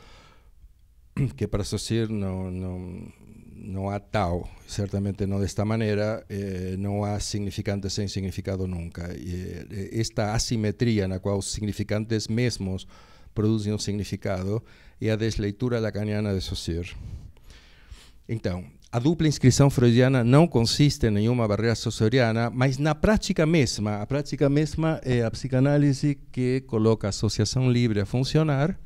que para Saussure não, não, não há tal, certamente não desta maneira, eh, não há significante sem significado nunca. E, eh, esta assimetria na qual os significantes mesmos produzem um significado é a desleitura lacaniana de Saussure. Então, a dupla inscrição freudiana não consiste em nenhuma barreira socioriana, mas na prática mesma. A prática mesma é a psicanálise que coloca a associação livre a funcionar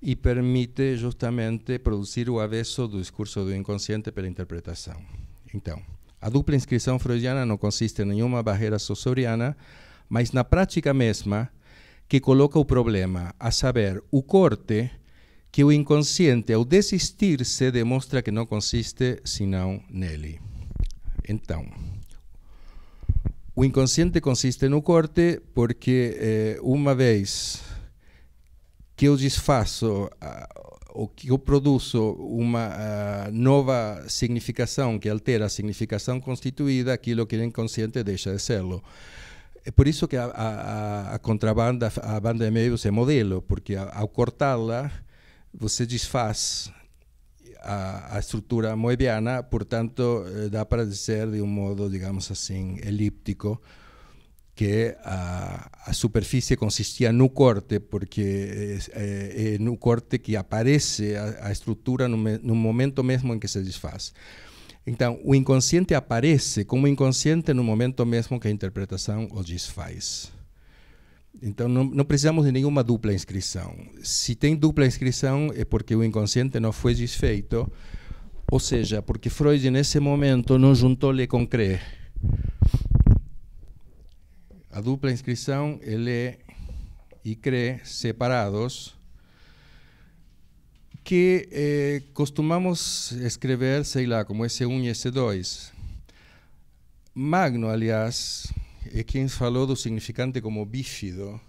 e permite justamente produzir o avesso do discurso do inconsciente pela interpretação. Então, a dupla inscrição freudiana não consiste em nenhuma barreira socioriana, mas na prática mesma que coloca o problema, a saber, o corte que o inconsciente, ao desistir-se, demonstra que não consiste senão nele. Então, o inconsciente consiste no corte porque, eh, uma vez que eu desfaço uh, ou que eu produzo uma uh, nova significação que altera a significação constituída, aquilo que é inconsciente deixa de serlo. É por isso que a, a, a contrabanda, a banda de meios é modelo, porque ao cortá-la, você desfaz a, a, estrutura moebiana, portanto, eh, dá para dizer de um modo, digamos assim, elíptico, que a, a superfície consistia no corte, porque é, é, é no corte que aparece a, a estrutura no, no momento mesmo em que se desfaz. Então, o inconsciente aparece como inconsciente no momento mesmo que a interpretação o desfaz. Então não, não, precisamos de nenhuma dupla inscrição. Se tem dupla inscrição é porque o inconsciente não foi desfeito, ou seja, porque Freud nesse momento não juntou le com crer. A dupla inscrição é lê e crê separados que eh, costumamos escrever, sei lá, como S1 e S2. Magno, aliás, é quem falou do significante como bífido,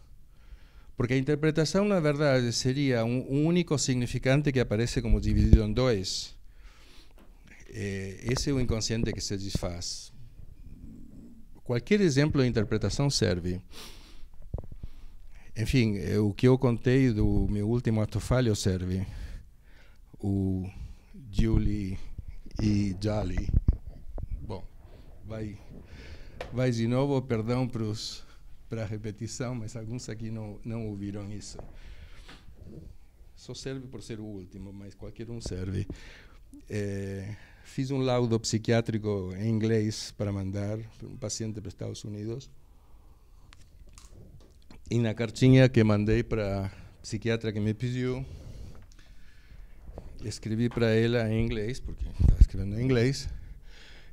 porque a interpretação, na verdade, seria um, único significante que aparece como dividido em dois. É, esse é o inconsciente que se desfaz. Qualquer exemplo de interpretação serve. Enfim, é, o que eu contei do meu último ato falho serve. O Julie e Jolly. Bom, vai vai de novo, perdão para a repetição, mas alguns aqui não, não ouviram isso. Só serve por ser o último, mas qualquer um serve. É, fiz um laudo psiquiátrico em inglês para mandar para um paciente para os Estados Unidos. E na cartinha que mandei para a psiquiatra que me pediu, escrevi para ela em inglês, porque estava escrevendo em inglês,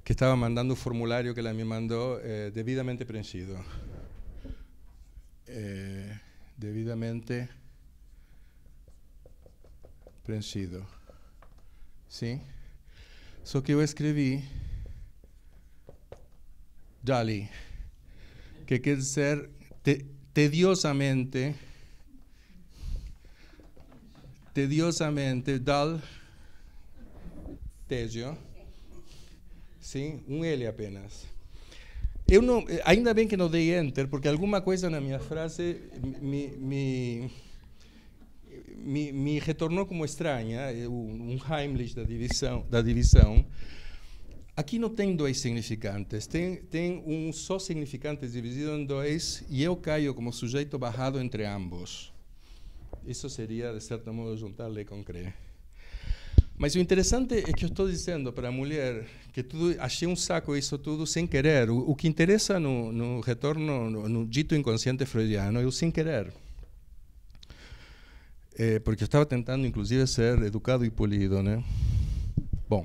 que estaba mandando un formulario que la me mandó eh, debidamente preenchido. Eh, debidamente preenchido. ¿Sí? Eso que yo escribí... Dali. que quiere ser tediosamente, tediosamente, dal, tedio, Sim, um L apenas. Eu não, ainda bem que não dei enter, porque alguma coisa na minha frase me, me, me, me retornou como estranha, um Heimlich da divisão, da divisão. Aqui não tem dois significantes, tem, tem um só significante dividido em dois e eu caio como sujeito barrado entre ambos. Isso seria, de certo modo, juntar lei com crer. Mas o interessante é que eu estou dizendo para a mulher que tudo, achei um saco isso tudo sem querer. O, o que interessa no, no retorno, no, no, dito inconsciente freudiano, é o sem querer. É, porque eu estava tentando, inclusive, ser educado e polido, né? Bom.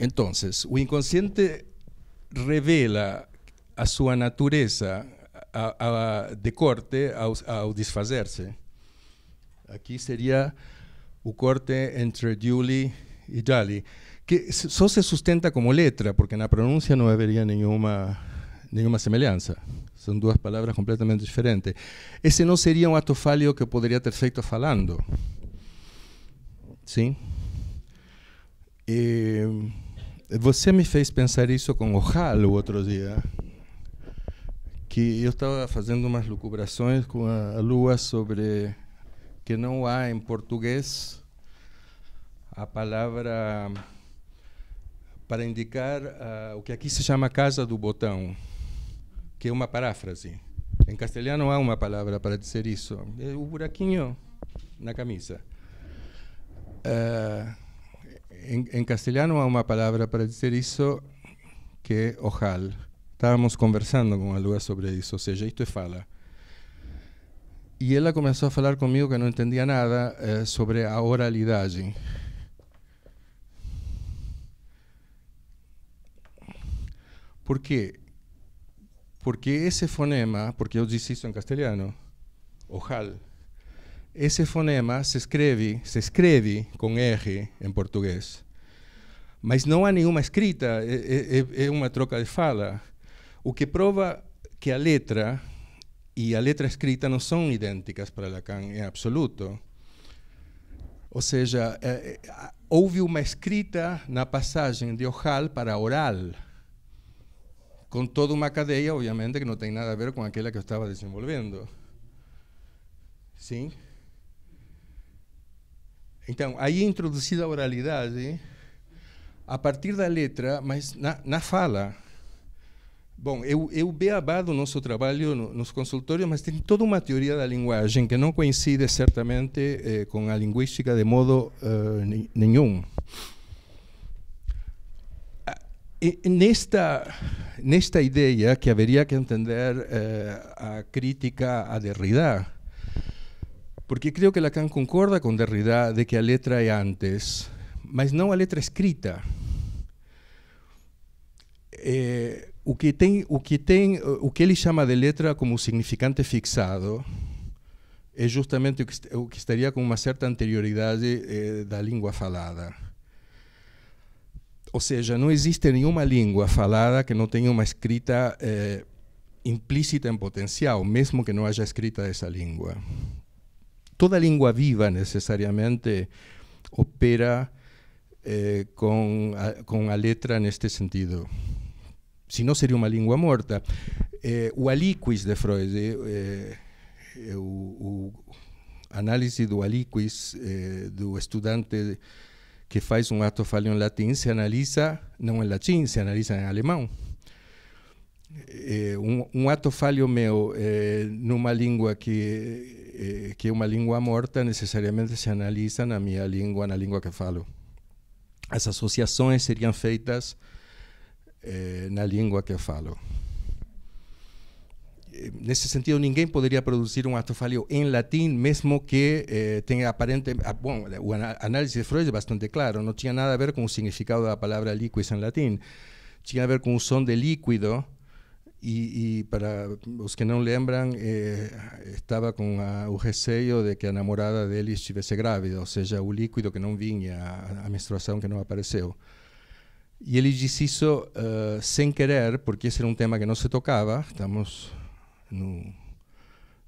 Então, o inconsciente revela a sua natureza a, a, de corte ao, ao desfazer-se. Aqui seria o corte entre Julie e Dali, que só se sustenta como letra, porque na pronúncia não haveria nenhuma, nenhuma semelhança. São duas palavras completamente diferentes. Esse não seria um ato falho que eu poderia ter feito falando. Sim? E eh, você me fez pensar isso com o Hal o outro dia, que eu estava fazendo umas lucubrações com a Lua sobre que não há em português a palavra para indicar uh, o que aqui se chama casa do botão, que é uma paráfrase. Em castelhano há uma palavra para dizer isso. É o buraquinho na camisa. Uh, em, em, castelhano há uma palavra para dizer isso que é ojal. Estávamos conversando com a Lua sobre isso, ou seja, isto é fala. E ela começou a falar comigo que não entendia nada eh, sobre a oralidade. Por quê? Porque esse fonema, porque eu disse isso em castelhano, ojal, esse fonema se escreve, se escreve com R em português. Mas não há nenhuma escrita, é, é, é uma troca de fala. O que prova que a letra e a letra escrita não são idênticas para Lacan em absoluto. Ou seja, é, eh, houve eh, uma escrita na passagem de Ojal para oral, com toda uma cadeia, obviamente, que não tem nada a ver com aquela que eu estava desenvolvendo. Sim? Então, aí introduzida a oralidade, a partir da letra, mas na, na fala. Bom, eu, eu beabá do nosso trabalho no, nos consultórios, mas tem toda uma teoria da linguagem que não coincide certamente eh, com a linguística de modo eh, nenhum. Ah, nesta, nesta ideia que haveria que entender eh, a crítica a Derrida, porque creo que Lacan concorda con Derrida de que a letra é antes, mas não a letra escrita. Eh, o que tem, o que tem, o que ele chama de letra como significante fixado é justamente o que, o que estaria com uma certa anterioridade eh, da língua falada. Ou seja, não existe nenhuma língua falada que não tenha uma escrita eh, implícita em potencial, mesmo que não haja escrita dessa língua. Toda língua viva necessariamente opera eh, com, a, com a letra neste sentido se não seria uma língua morta. É, o aliquis de Freud, é, é, o, o, análise do aliquis do estudante que faz um ato falho em latim, se analisa não em latim, se analisa em alemão. Um, um, ato falho meu numa língua que que é uma língua morta necessariamente se analisa na minha língua, na língua que falo. As associações seriam feitas eh, na língua que eu falo. Nesse sentido, ninguém poderia produzir um atofalio em latim, mesmo que eh, tenha aparente. Ah, bom, o análise de Freud é bastante claro, não tinha nada a ver com o significado da palavra líquido em latim, tinha a ver com o som de líquido. E, e, para os que não lembram, eh, estava com a, o receio de que a namorada dele estivesse grávida, ou seja, o líquido que não vinha, a, a menstruação que não apareceu. E ele disse isso uh, sem querer, porque esse era um tema que não se tocava. Estamos no,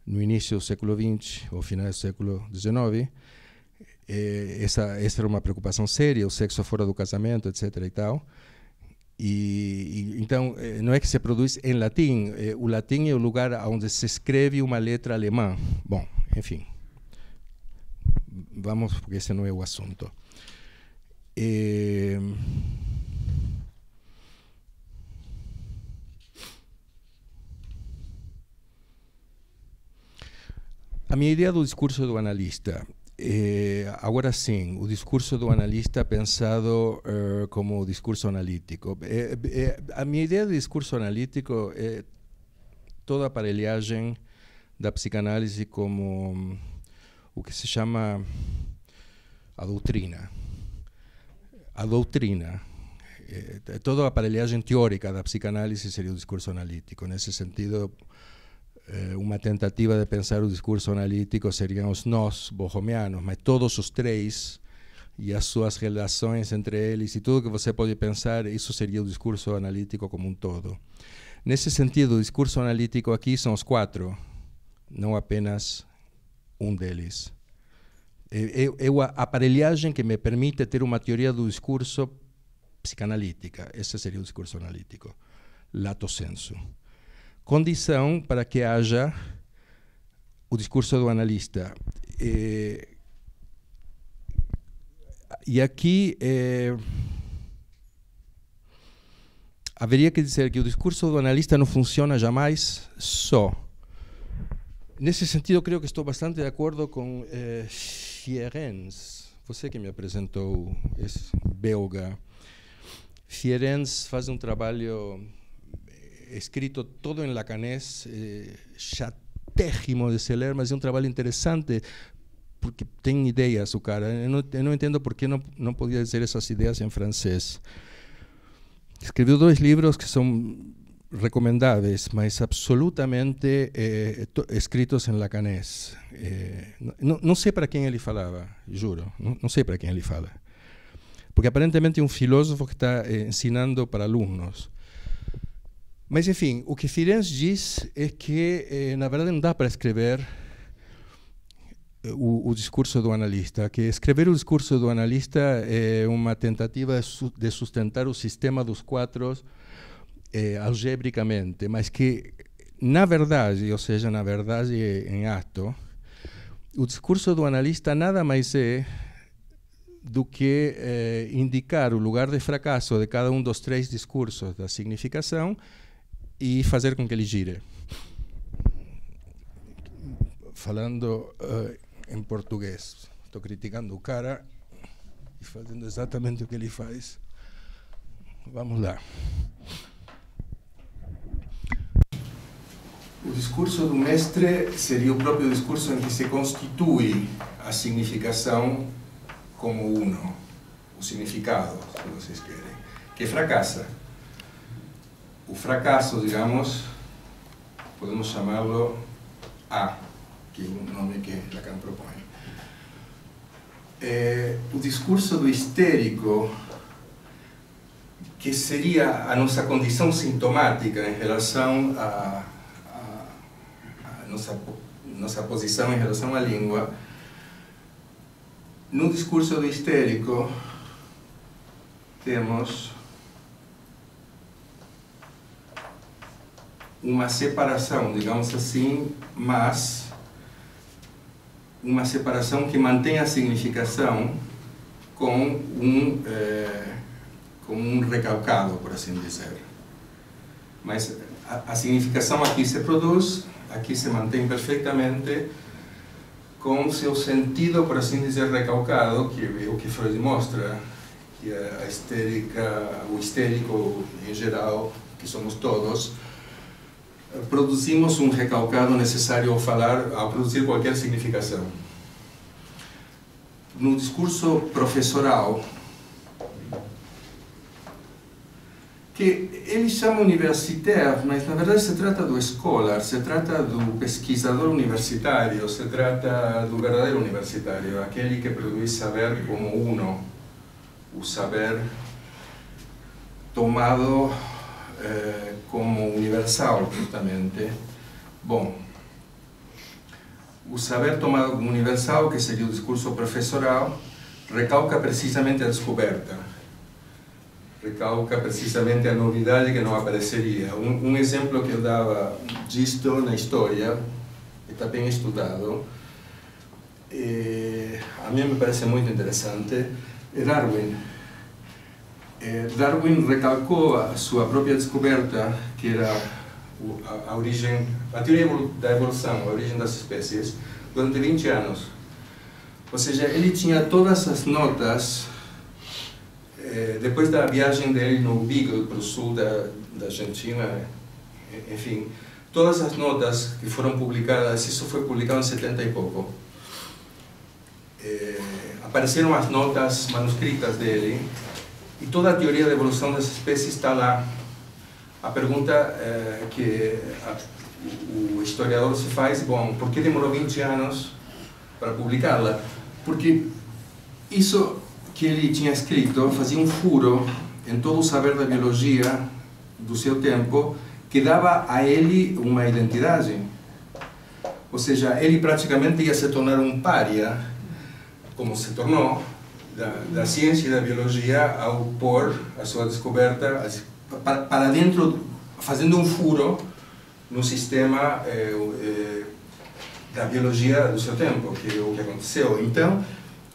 no início do século XX, ou final do século XIX. Essa, essa era uma preocupação séria, o sexo fora do casamento, etc. E tal. E, e, então, eh, não é que se produz em latim. Eh, o latim é o lugar onde se escreve uma letra alemã. Bom, enfim. Vamos, porque esse não é o assunto. E, A minha ideia do discurso do analista. Eh, agora sim, o discurso do analista pensado eh, como discurso analítico. Eh, eh, eh, a minha ideia de discurso analítico é toda a aparelhagem da psicanálise como o que se chama a doutrina. A doutrina. Eh, toda a aparelhagem teórica da psicanálise seria o discurso analítico. Nesse sentido, eh, uma tentativa de pensar o discurso analítico seriam os nós bohomianos, mas todos os três e as suas relações entre eles e tudo que você pode pensar, isso seria o discurso analítico como um todo. Nesse sentido, o discurso analítico aqui são os quatro, não apenas um deles. Eh, eh, é, é, a aparelhagem que me permite ter uma teoria do discurso psicanalítica. Esse seria o discurso analítico, lato sensu condição para que haja o discurso do analista. E, eh, e aqui é, haveria que dizer que o discurso do analista não funciona jamais só. Nesse sentido, creio que estou bastante de acordo com eh, Fierens, você que me apresentou, é belga. Fierens faz um trabalho escrito todo em lacanês, eh, chatérrimo de se ler, eh, eh, mas é um trabalho interessante, porque tem ideias o cara. Eu não, eu não entendo por que não, não podia dizer essas ideias em francês. Escreveu dois livros que são recomendáveis, mas absolutamente eh, escritos em lacanês. Eh, não, não, sei para quem ele falava, juro, não, não sei para quem ele fala. Porque aparentemente é um filósofo que está eh, ensinando para alunos. Mas, enfim, o que Firenze diz é que, eh, na verdade, não dá para escrever eh, o, o, discurso do analista, que escrever o discurso do analista é uma tentativa de sustentar o sistema dos quatro é, algebricamente, mas que, na verdade, ou seja, na verdade em ato, o discurso do analista nada mais é do que eh, indicar o lugar de fracasso de cada um dos três discursos da significação e fazer com que ele gire. Falando uh, em português, estou criticando o cara e fazendo exatamente o que ele faz. Vamos lá. O discurso do mestre seria o próprio discurso em que se constitui a significação como uno, o significado, se vocês querem, que fracassa o fracasso, digamos, podemos chamá-lo A, que é o nome que Lacan propõe. É, eh, o discurso do histérico, que seria a nossa condição sintomática em relação à nossa, nossa posição em relação à língua, no discurso do histérico temos uma separação, digamos assim, mas uma separação que mantém a significação com um, eh, com um recalcado, por assim dizer. Mas a, a significação aqui se produz, aqui se mantém perfeitamente com seu sentido, por assim dizer, recalcado, que é o que Freud mostra, que é a histérica, o histérico em geral, que somos todos, produzimos um recalcado necessário ao falar, ao produzir qualquer significação. No discurso professoral, que ele chama universitaire, mas na verdade se trata do escolar, se trata do pesquisador universitário, se trata do verdadeiro universitário, aquele que produz saber como uno, o saber tomado eh, como universal, justamente, bom, o saber tomado como universal, que seria o discurso professoral, recalca precisamente a descoberta, recalca precisamente a novidade que não apareceria. Um, um exemplo que eu dava disto na história, que está bem estudado, e, eh, a mim me parece muito interessante, é Darwin. Eh, Darwin recalcou a sua própria descoberta, que era a, origem, a teoria da evolução, a origem das espécies, durante 20 anos. Ou seja, ele tinha todas as notas, eh, depois da viagem dele no Beagle para o sul da, da Argentina, eh, enfim, todas as notas que foram publicadas, isso foi publicado em 70 e pouco, apareceram as notas manuscritas dele, e toda a teoria da evolução das espécies está lá. A pergunta é, que a, o historiador se faz, bom, por que demorou 20 anos para publicá-la? Porque isso que ele tinha escrito fazia um furo em todo o saber da biologia do seu tempo que dava a ele uma identidade. Ou seja, ele praticamente ia se tornar um pária, como se tornou, da, da ciência e da biologia ao pôr a sua descoberta para, para dentro, fazendo um furo no sistema eh, eh, da biologia do seu tempo, que é o que aconteceu. Então,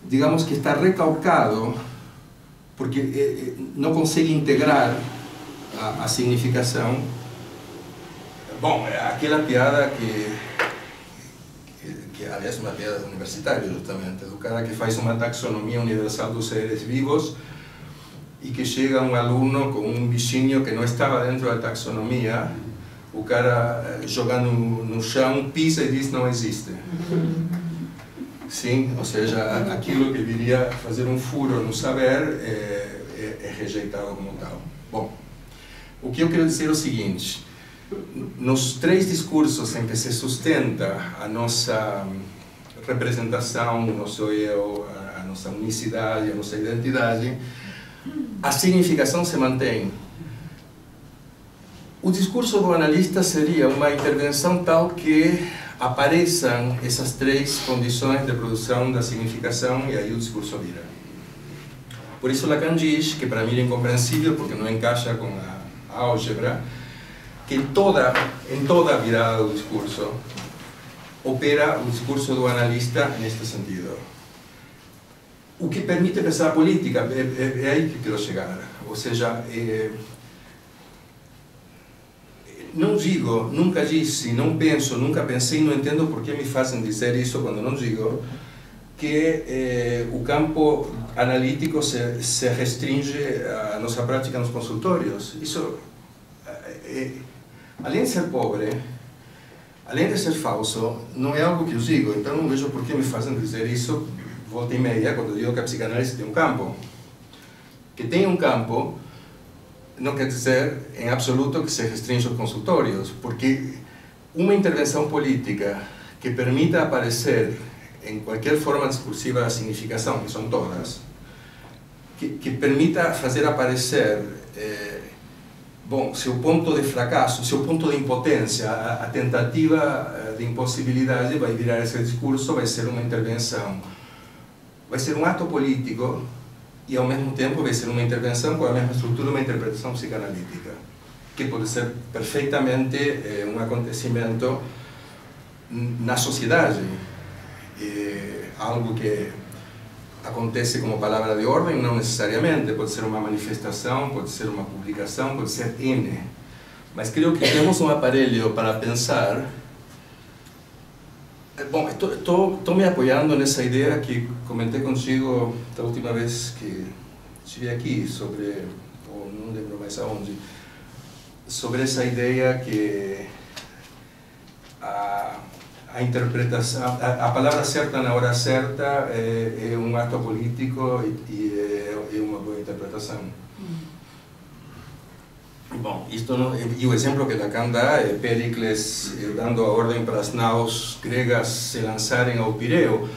digamos que está recalcado, porque eh, não consegue integrar a, a significação. Bom, é aquela piada que que aliás uma piada universitária justamente, do cara que faz uma taxonomia universal dos seres vivos e que chega um aluno com um bichinho que não estava dentro da taxonomia, eh, o cara jogando no, chão, pisa e diz não existe. Sim, ou seja, aquilo que viria fazer um furo no saber é, eh, é, eh, é rejeitado como tal. Bom, o que eu quero dizer é o seguinte, nos três discursos em que se sustenta a nossa representação, o nosso eu, a nossa unicidade, a nossa identidade, a significação se mantém. O discurso do analista seria uma intervenção tal que apareçam essas três condições de produção da significação e aí o discurso vira. Por isso Lacan diz, que para mim é incompreensível porque não encaixa com a álgebra, que en toda, en toda virada do discurso opera o discurso do analista neste sentido. O que permite pensar a política, eh, eh, é, aí que quero chegar. Ou seja, eh, não digo, nunca disse, não penso, nunca pensei, não entendo por que me fazem dizer isso quando não digo, que eh, o campo analítico se, se restringe à nossa prática nos consultórios. Isso é, além de ser pobre, além de ser falso, não é algo que eu digo. Então não vejo por que me fazem dizer isso volta e meia, quando digo que a psicanálise tem um campo. Que tem um campo não quer dizer em absoluto que se restringe aos consultórios, porque uma intervenção política que permita aparecer em qualquer forma discursiva a significação, que são todas, que, que permita fazer aparecer eh, bom, seu ponto de fracasso, seu ponto de impotência, a, a tentativa eh, de impossibilidade vai virar esse discurso, vai ser uma intervenção, vai ser um ato político e ao mesmo tempo vai ser uma intervenção com a mesma estrutura, uma interpretação psicanalítica, que pode ser perfeitamente eh, um acontecimento na sociedade, algo que acontece como palavra de ordem, não necessariamente, pode ser uma manifestação, pode ser uma publicação, pode ser N. Mas creio que temos um aparelho para pensar. Eh, bom, estou eh, me apoiando nessa ideia que comentei contigo da última vez que estive aqui, sobre, ou não lembro mais aonde, sobre essa ideia que a ah, a interpretação, a, a, palavra certa na hora certa é, é um ato político e, e é, é, uma boa interpretação. Uhum. Bom, isto não, e o exemplo que Lacan dá é Pericles eh, dando a ordem para as naus gregas se lançarem ao Pireu,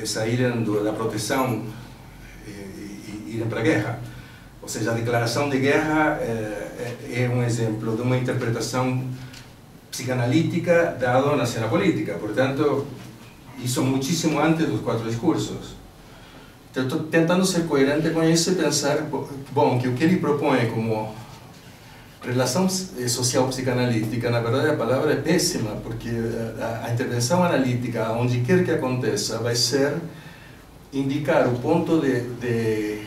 eh, saírem da proteção eh, e, e irem para a guerra. Ou seja, a declaração de guerra é, é um exemplo de uma interpretação psicanalítica dado na cena política. Portanto, isso muito antes dos quatro discursos. tentando ser coerente com isso e pensar, bom, que o que ele propõe como relação eh, social psicanalítica, na verdade eh, a palavra é péssima, porque a intervenção analítica, onde quer que aconteça, vai ser indicar o ponto de, de,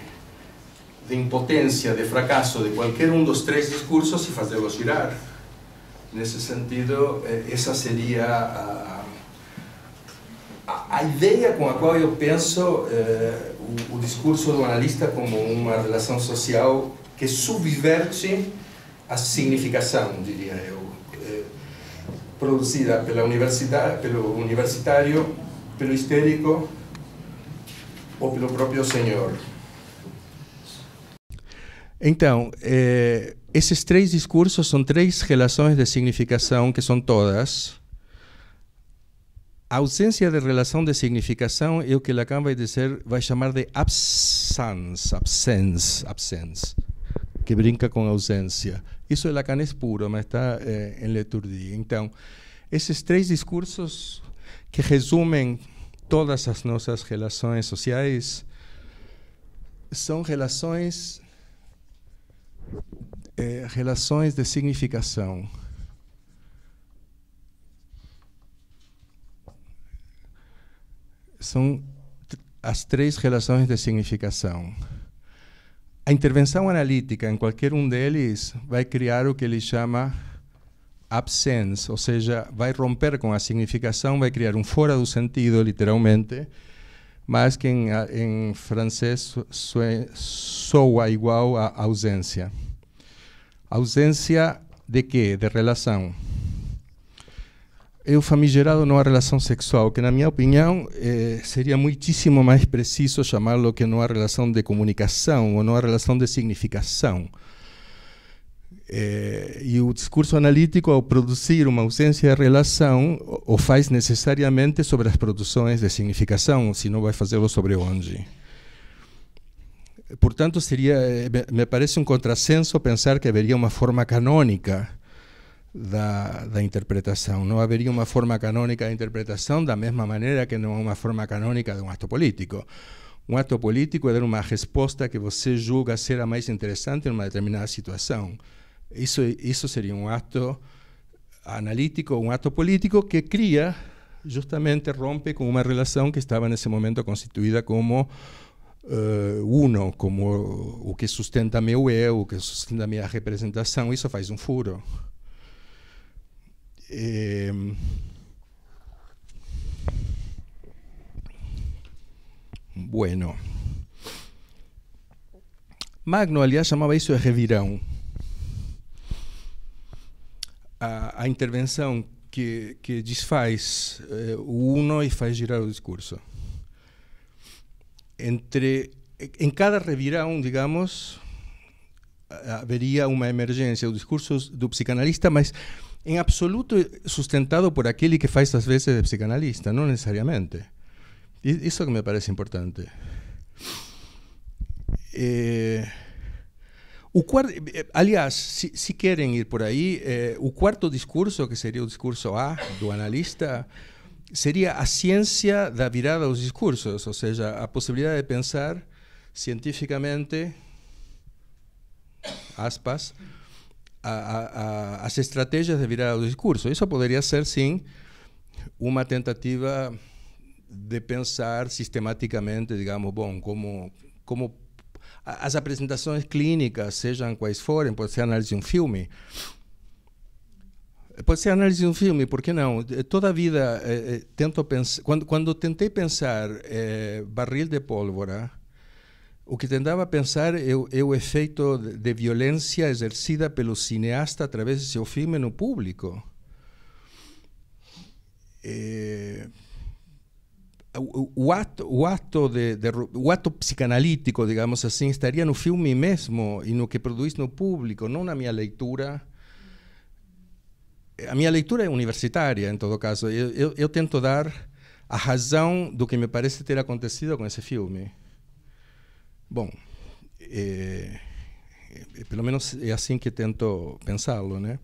de impotência, de fracasso de qualquer um dos três discursos e fazê-los girar. Nesse sentido, é, essa seria a, a, ideia com a qual eu penso eh, o, o, discurso do analista como uma relação social que subverte a significação, diria eu, eh, produzida pela universidade, pelo universitário, pelo histérico ou pelo próprio senhor. Então, esses três discursos são três relações de significação que são todas. A ausência de relação de significação é o que Lacan vai dizer, vai chamar de absence, absence, absence, que brinca com ausência. Isso é Lacan puro, mas está é, em Leturdi. Então, esses três discursos que resumem todas as nossas relações sociais são relações é, relações de significação. São as três relações de significação. A intervenção analítica em qualquer um deles vai criar o que ele chama absence, ou seja, vai romper com a significação, vai criar um fora do sentido, literalmente, mas que em, em francês soa igual a ausência. Ausência de quê? De relação. Eu famigerado não há relação sexual, que na minha opinião eh, seria muitíssimo mais preciso chamá-lo que não há relação de comunicação ou não há relação de significação. Eh, e o discurso analítico, ao produzir uma ausência de relação, o, o faz necessariamente sobre as produções de significação, se não vai fazê-lo sobre onde portanto, seria, eh, me parece um contrassenso pensar que haveria uma forma canônica da, da, interpretação. Não haveria uma forma canônica da interpretação da mesma maneira que não há uma forma canônica de um ato político. Um ato político é dar uma resposta que você julga ser a mais interessante numa determinada situação. Isso, isso seria um ato analítico, um ato político que cria, justamente rompe com uma relação que estava nesse momento constituída como uh, unam como o, que sustenta meu eu, o que sustenta minha representação, isso faz um furo. E, eh, bueno. Magno, aliás, chamava isso de revirão. A, a intervenção que, que desfaz eh, o uno e faz girar o discurso entre, en cada revirão, digamos, haveria uma emergência, o discurso do psicanalista, mas em absoluto sustentado por aquele que faz as vezes de psicanalista, não necessariamente. Isso que me parece importante. Eh, eh, aliás, se, querem ir por aí, o eh, quarto discurso, que seria o discurso A do analista, seria a ciência da virada aos discursos, ou seja, a possibilidade de pensar cientificamente, aspas, a, a, a, as estratégias de virada do discurso. Isso poderia ser, sim, uma tentativa de pensar sistematicamente, digamos, bom, como, como as apresentações clínicas, sejam quais forem, pode ser análise de um filme, Pode ser análise de um filme, por que não? Eh, toda a vida eh, eh tento pensar. Quando, quando tentei pensar eh, barril de pólvora, o que tentava pensar é o, é o efeito de, de violência exercida pelo cineasta através de seu filme no público. Eh, o, o, ato, o ato, de, de, o ato psicanalítico, digamos assim, estaria no filme mesmo e no que produz no público, não na minha leitura a minha leitura é universitária, em todo caso. Eu, eu, eu, tento dar a razão do que me parece ter acontecido com esse filme. Bom, é, é, pelo menos é assim que tento pensá-lo, né?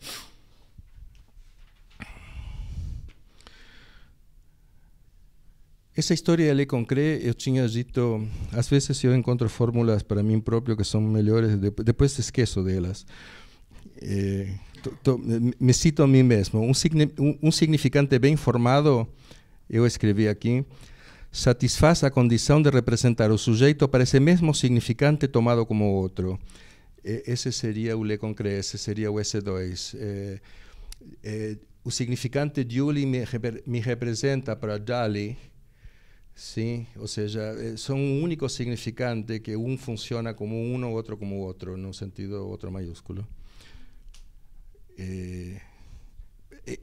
Essa história de é Le Concret, eu tinha dito, às vezes eu encontro fórmulas para mim próprio que são melhores, depois esqueço delas. É, me cito a mim mesmo. Um, um significante bem formado, eu escrevi aqui, satisfaz a condição de representar o sujeito para esse mesmo significante tomado como outro. Esse seria o Le Concret, esse seria o S2. É, é, o significante Julie me, me representa para Dali, sim, ou seja, são um único significante que um funciona como um, outro como outro, no sentido outro maiúsculo. Eh,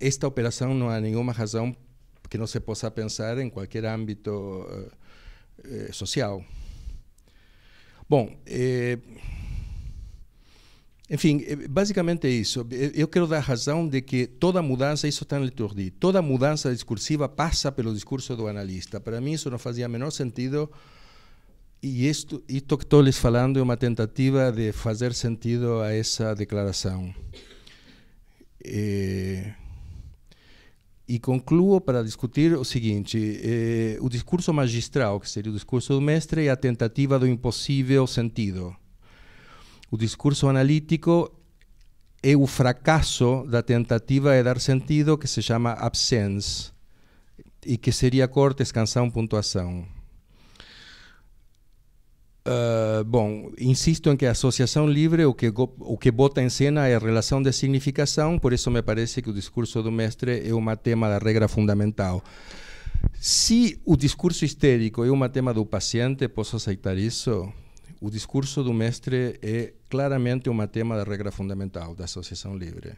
esta operação não há nenhuma razão que não se possa pensar em qualquer âmbito eh, eh, social. Bom, eh, enfim, eh, basicamente é isso. Eu eh, quero dar razão de que toda mudança, isso está no Leturdi, toda mudança discursiva passa pelo discurso do analista. Para mim isso não fazia menor sentido e isto, isto que estou lhes falando é uma tentativa de fazer sentido a essa declaração. Eh, e concluo para discutir o seguinte: eh, o discurso magistral, que seria o discurso do mestre, é a tentativa do impossível sentido. O discurso analítico é o fracasso da tentativa de dar sentido que se chama absence e que seria cortes, canção, pontuação. Ah, bom, insisto em que a associação livre, o que, o que bota em cena é a relação de significação, por isso me parece que o discurso do mestre é um tema da regra fundamental. Se o discurso histérico é um tema do paciente, posso aceitar isso? O discurso do mestre é claramente um tema da regra fundamental da associação livre.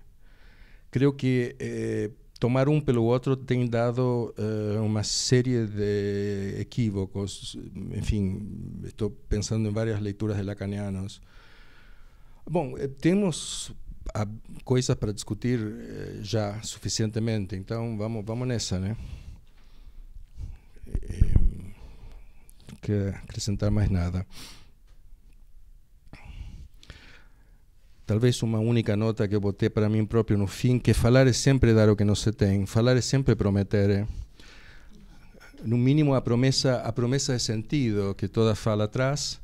Creio que. Eh, tomar um pelo outro tem dado uh, eh, uma série de equívocos. Enfim, estou pensando em várias leituras de lacanianos. Bom, eh, temos ah, coisas para discutir já eh, suficientemente, então vamos, vamos nessa, né? Não quero acrescentar mais nada. talvez uma única nota que eu botei para mim próprio no fim, que falar é sempre dar o que não se tem, falar é sempre prometer. ¿eh? No mínimo a promessa, a promessa de sentido que toda fala atrás.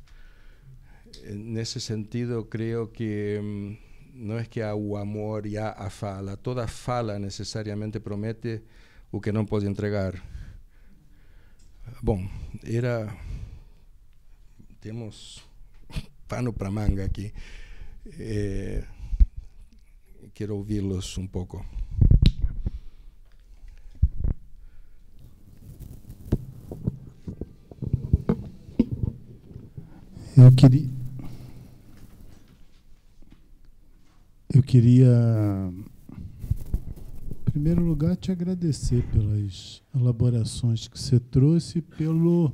Nesse sentido, creio que mm, não é que há o amor e há a fala. Toda fala necessariamente promete o que não pode entregar. Bom, era temos pano para manga aqui. Eh, quiero oírlos un poco. Eu queria, eu queria, em primeiro lugar, te agradecer pelas elaborações que você trouxe, pelo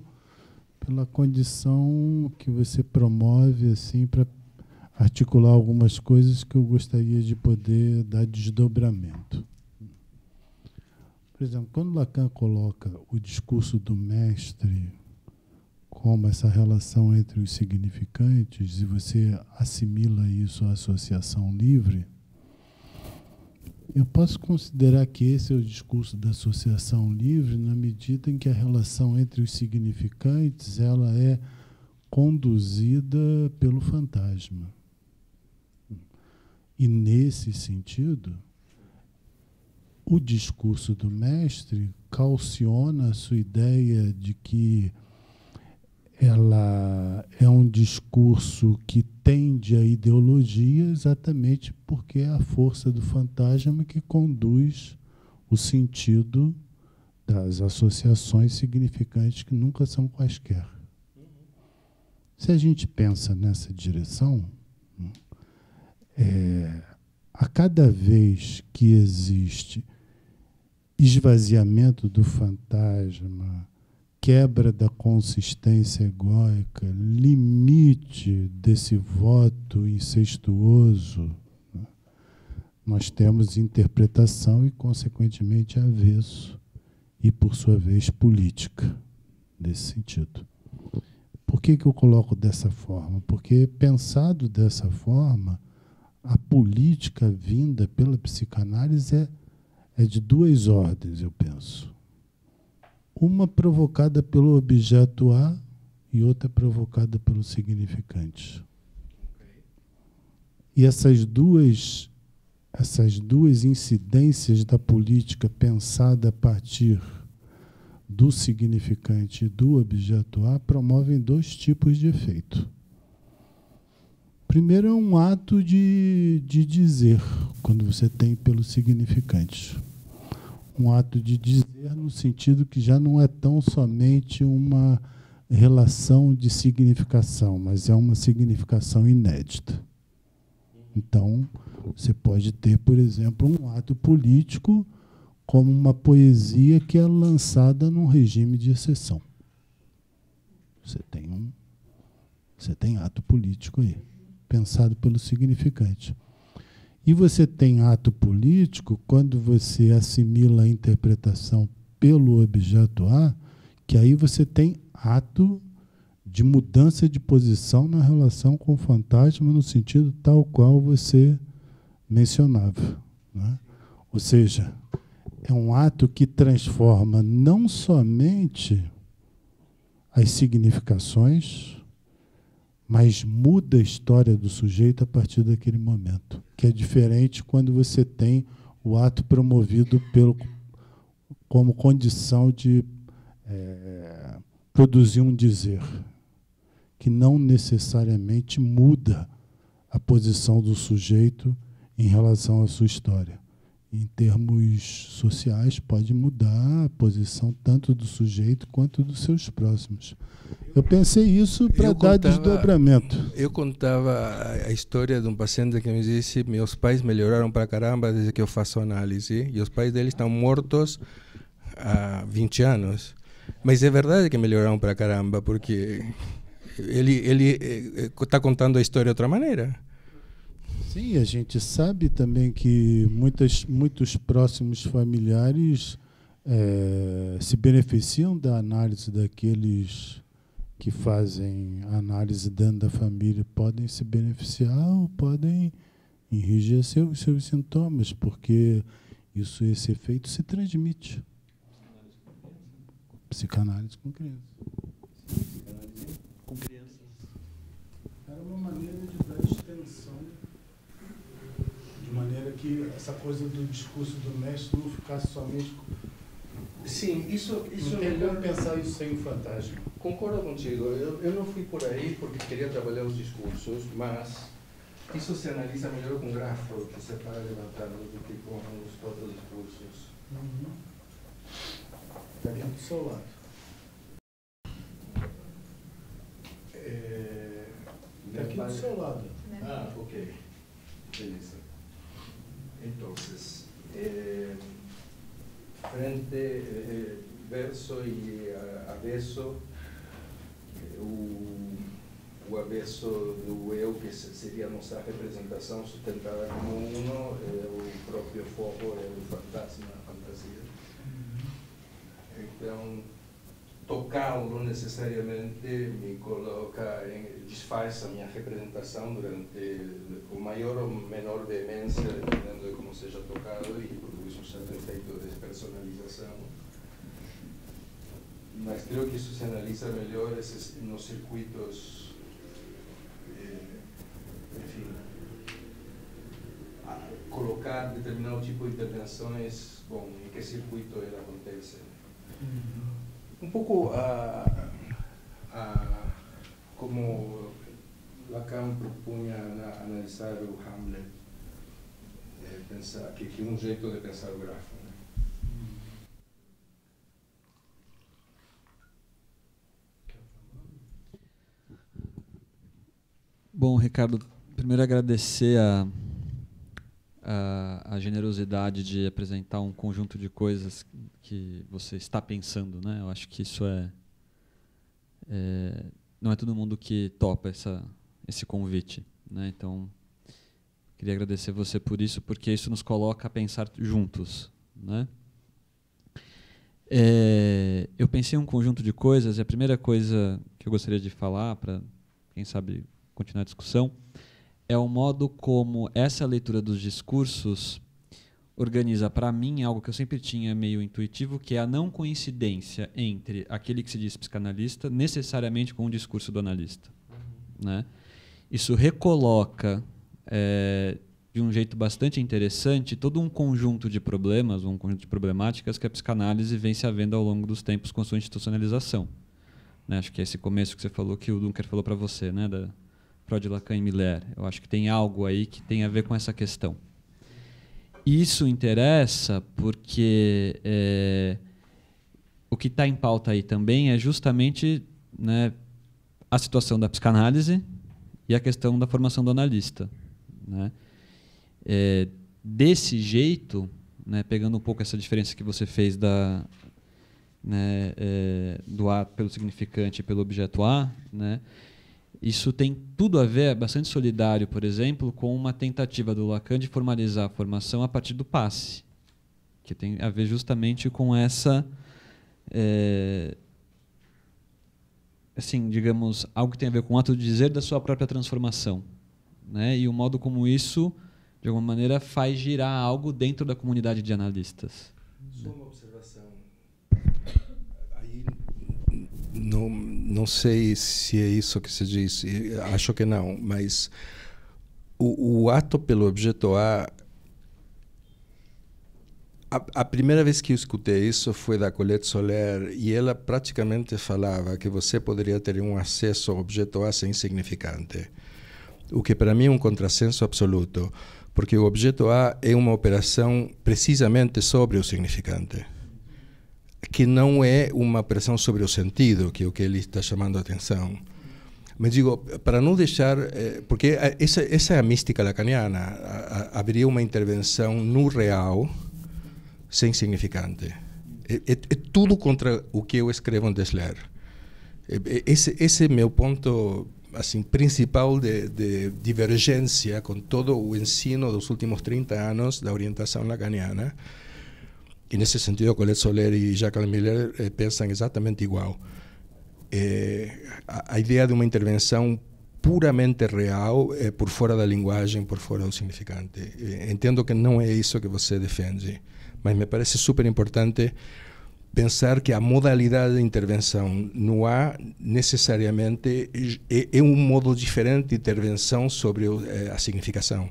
pela condição que você promove assim para articular algumas coisas que eu gostaria de poder dar desdobramento. Por exemplo, quando Lacan coloca o discurso do mestre como essa relação entre os significantes e você assimila isso à associação livre, eu posso considerar que esse é o discurso da associação livre na medida em que a relação entre os significantes ela é conduzida pelo fantasma. E nesse sentido, o discurso do mestre calciona a sua ideia de que ela é um discurso que tende à ideologia exatamente porque é a força do fantasma que conduz o sentido das associações significantes que nunca são quaisquer. Se a gente pensa nessa direção, é, a cada vez que existe esvaziamento do fantasma, quebra da consistência egóica, limite desse voto incestuoso, né, nós temos interpretação e, consequentemente, avesso e, por sua vez, política nesse sentido. Por que, que eu coloco dessa forma? Porque, pensado dessa forma, a política vinda pela psicanálise é, é de duas ordens, eu penso. Uma provocada pelo objeto A e outra provocada pelo significante. E essas duas essas duas incidências da política pensada a partir do significante e do objeto A promovem dois tipos de efeito Primeiro é um ato de, de dizer, quando você tem pelo significante. Um ato de dizer no sentido que já não é tão somente uma relação de significação, mas é uma significação inédita. Então, você pode ter, por exemplo, um ato político como uma poesia que é lançada num regime de exceção. Você tem um, você tem ato político aí pensado pelo significante. E você tem ato político quando você assimila a interpretação pelo objeto A, que aí você tem ato de mudança de posição na relação com o fantasma no sentido tal qual você mencionava. Né? Ou seja, é um ato que transforma não somente as significações, mas muda a história do sujeito a partir daquele momento, que é diferente quando você tem o ato promovido pelo, como condição de é, produzir um dizer, que não necessariamente muda a posição do sujeito em relação à sua história. Em termos sociais, pode mudar a posição tanto do sujeito quanto dos seus próximos eu pensei isso para dar contava, desdobramento. Eu contava a história de um paciente que me disse: meus pais melhoraram para caramba desde que eu faço análise, e os pais dele estão mortos há 20 anos. Mas é verdade que melhoraram para caramba, porque ele ele está eh, eh, contando a história de outra maneira. Sim, a gente sabe também que muitas, muitos próximos familiares é, se beneficiam da análise daqueles que fazem análise dentro da família podem se beneficiar ou podem enrijecer os seus sintomas, porque isso, esse efeito se transmite. Psicanálise com crianças. Psicanálise com crianças. Era uma maneira de dar extensão, de maneira que essa coisa do discurso do mestre não ficasse somente Sim, isso, isso é melhor pensar isso sem o fantasma. Concordo contigo. Eu, eu não fui por aí porque queria trabalhar os discursos, mas isso se analisa melhor com grafo que você para levantando do que tipo, com os próprios discursos. Uhum. Está do seu lado. É... Está aqui do seu lado. Ah, ok. Beleza. Então, é frente, eh, verso e eh, avesso, o, eh, o avesso do eu, que seria a nossa representação sustentada como uno, é eh, o próprio fogo, é o fantasma, a fantasia. Então, tocá-lo necessariamente me coloca, em, desfaz a minha representação durante o maior ou menor veemência, dependendo de como seja tocado, e cierto efecto de personalización mas creo que eso se analiza mejor en los circuitos, eh, fin ah, colocar determinado tipo de intervenciones en qué circuito era acontece. un poco a, a, como Lacan propunha analizar o Hamlet, é pensar, que aqui um jeito de pensar o grafo. Né? Bom, Ricardo, primeiro agradecer a, a, a, generosidade de apresentar um conjunto de coisas que você está pensando, né? Eu acho que isso é, é não é todo mundo que topa essa, esse convite, né? Então Queria agradecer você por isso, porque isso nos coloca a pensar juntos, né? É, eu pensei um conjunto de coisas, e a primeira coisa que eu gostaria de falar, para quem sabe continuar a discussão, é o modo como essa leitura dos discursos organiza para mim algo que eu sempre tinha meio intuitivo, que é a não coincidência entre aquele que se diz psicanalista necessariamente com o discurso do analista. Né? Isso recoloca é, de um jeito bastante interessante todo um conjunto de problemas, um conjunto de problemáticas que a psicanálise vem se havendo ao longo dos tempos com sua institucionalização. Né? Acho que é esse começo que você falou, que o Dunker falou para você, né? da Freud, Lacan e Miller. Eu acho que tem algo aí que tem a ver com essa questão. Isso interessa porque é, o que está em pauta aí também é justamente né, a situação da psicanálise e a questão da formação do analista né? É, desse jeito, né, pegando um pouco essa diferença que você fez da, né, é, do A pelo significante e pelo objeto A, né, isso tem tudo a ver, é bastante solidário, por exemplo, com uma tentativa do Lacan de formalizar a formação a partir do passe, que tem a ver justamente com essa. É, assim, digamos, algo que tem a ver com o ato de dizer da sua própria transformação né? E o modo como isso, de alguma maneira, faz girar algo dentro da comunidade de analistas. Só uma né? observação. Aí não, não sei se é isso que se diz. Acho que não, mas o, o ato pelo objeto A a, primeira vez que eu escutei isso foi da Colette Soler e ela praticamente falava que você poderia ter um acesso ao objeto A sem significante o que para mim é um contrassenso absoluto, porque o objeto A é uma operação precisamente sobre o significante, que não é uma operação sobre o sentido, que é o que ele está chamando a atenção. Mas digo, para não deixar. Eh, porque essa, essa é a mística lacaniana. Haveria uma intervenção no real sem significante. É, é, é tudo contra o que eu escrevo em Desler. É, é, esse, esse é meu ponto assim principal de, de, divergência com todo o ensino dos últimos 30 anos da orientação lacaniana. E nesse sentido, Colette Soler e Jacqueline Miller eh, pensam exatamente igual. Eh, a, a, ideia de uma intervenção puramente real, eh, por fora da linguagem, por fora do significante. Eh, entendo que não é isso que você defende, mas me parece super importante pensar que a modalidade de intervenção não há necessariamente é, é um modo diferente de intervenção sobre é, a significação.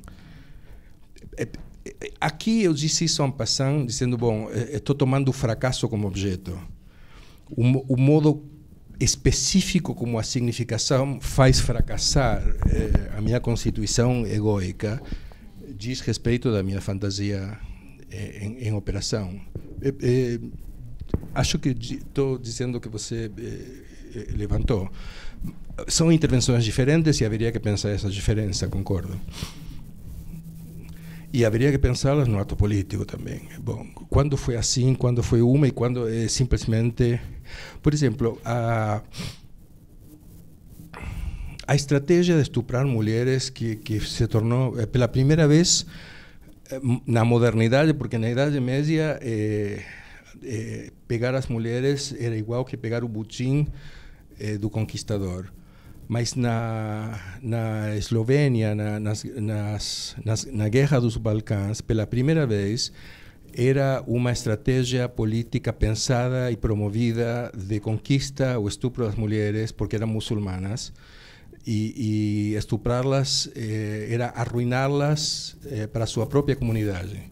É, é, aqui eu disse isso em passant, dizendo, bom, eh, eh, estou tomando o fracasso como objeto. O, o, modo específico como a significação faz fracassar a minha constituição egoica diz respeito da minha fantasia em, em operação acho que estou dizendo que você eh, eh, levantou. São intervenções diferentes e haveria que pensar essa diferença, concordo. E haveria que pensá-las no ato político também. Bom, quando foi assim, quando foi uma e quando é simplesmente. Por exemplo, a, a estratégia de estuprar mulheres que, que se tornou, eh, pela primeira vez, eh, na modernidade, porque na Idade Média. Eh, eh, pegar as mulheres era igual que pegar o butim eh, do conquistador. Mas na, na Eslovênia, na, nas, nas, nas, na Guerra dos Balcãs, pela primeira vez, era uma estratégia política pensada e promovida de conquista ou estupro das mulheres, porque eram muçulmanas, e, e estuprá-las eh, era arruiná-las eh, para a sua própria comunidade.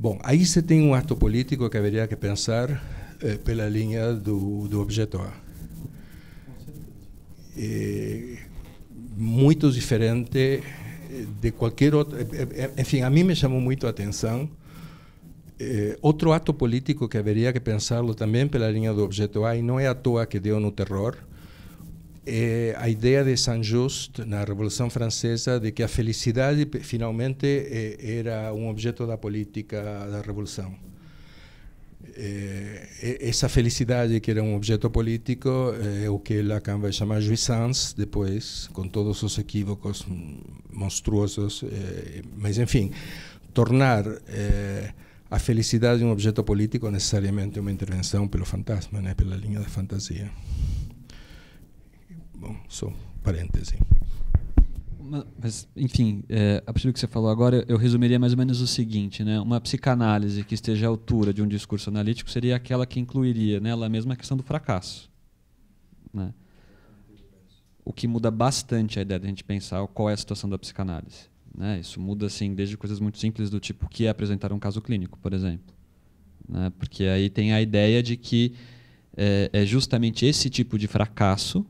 Bom, aí você tem um ato político que haveria que pensar eh, pela linha do, do A. É, muito diferente eh, de qualquer outro. Enfim, a mim me chamou muito a atenção é, outro ato político que haveria que pensá-lo também pela linha do objeto A, e não é à toa que deu no terror, é a ideia de Saint-Just na Revolução Francesa de que a felicidade finalmente eh, era um objeto da política da Revolução. Eh, essa felicidade que era um objeto político é o que Lacan vai chamar jouissance depois, com todos os equívocos monstruosos, mas enfim, tornar a felicidade um objeto político necessariamente uma intervenção pelo fantasma, né, pela linha da fantasia. Bom, só um parêntese. Mas, enfim, é, a partir do que você falou agora, eu resumiria mais ou menos o seguinte, né? Uma psicanálise que esteja à altura de um discurso analítico seria aquela que incluiria nela mesma a questão do fracasso. Né? O que muda bastante a ideia de a gente pensar qual é a situação da psicanálise. Né? Isso muda, assim, desde coisas muito simples do tipo o que é apresentar um caso clínico, por exemplo. Né? Porque aí tem a ideia de que é, é justamente esse tipo de fracasso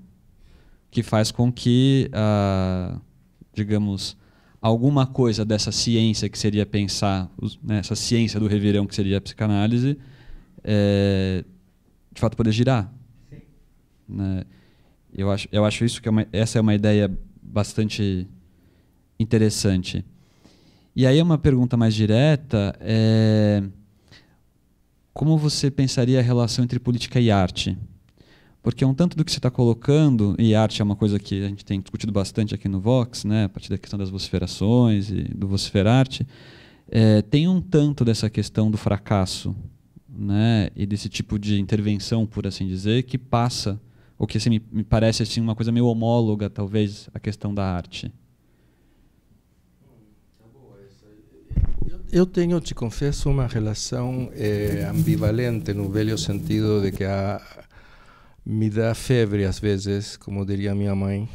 que faz com que, uh, digamos, alguma coisa dessa ciência que seria pensar, né, essa ciência do revirão que seria a psicanálise, é, de fato poder girar. Sim. Né? Eu, acho, eu acho isso que é uma, essa é uma ideia bastante interessante. E aí uma pergunta mais direta é como você pensaria a relação entre política e arte? Porque um tanto do que você está colocando, e arte é uma coisa que a gente tem discutido bastante aqui no Vox, né, a partir da questão das vociferações e do vociferarte, é, tem um tanto dessa questão do fracasso né, e desse tipo de intervenção, por assim dizer, que passa, ou que assim, me, parece assim, uma coisa meio homóloga, talvez, a questão da arte. Eu tenho, te confesso, uma relação eh, ambivalente no velho sentido de que a me dá febre às vezes, como diria minha mãe,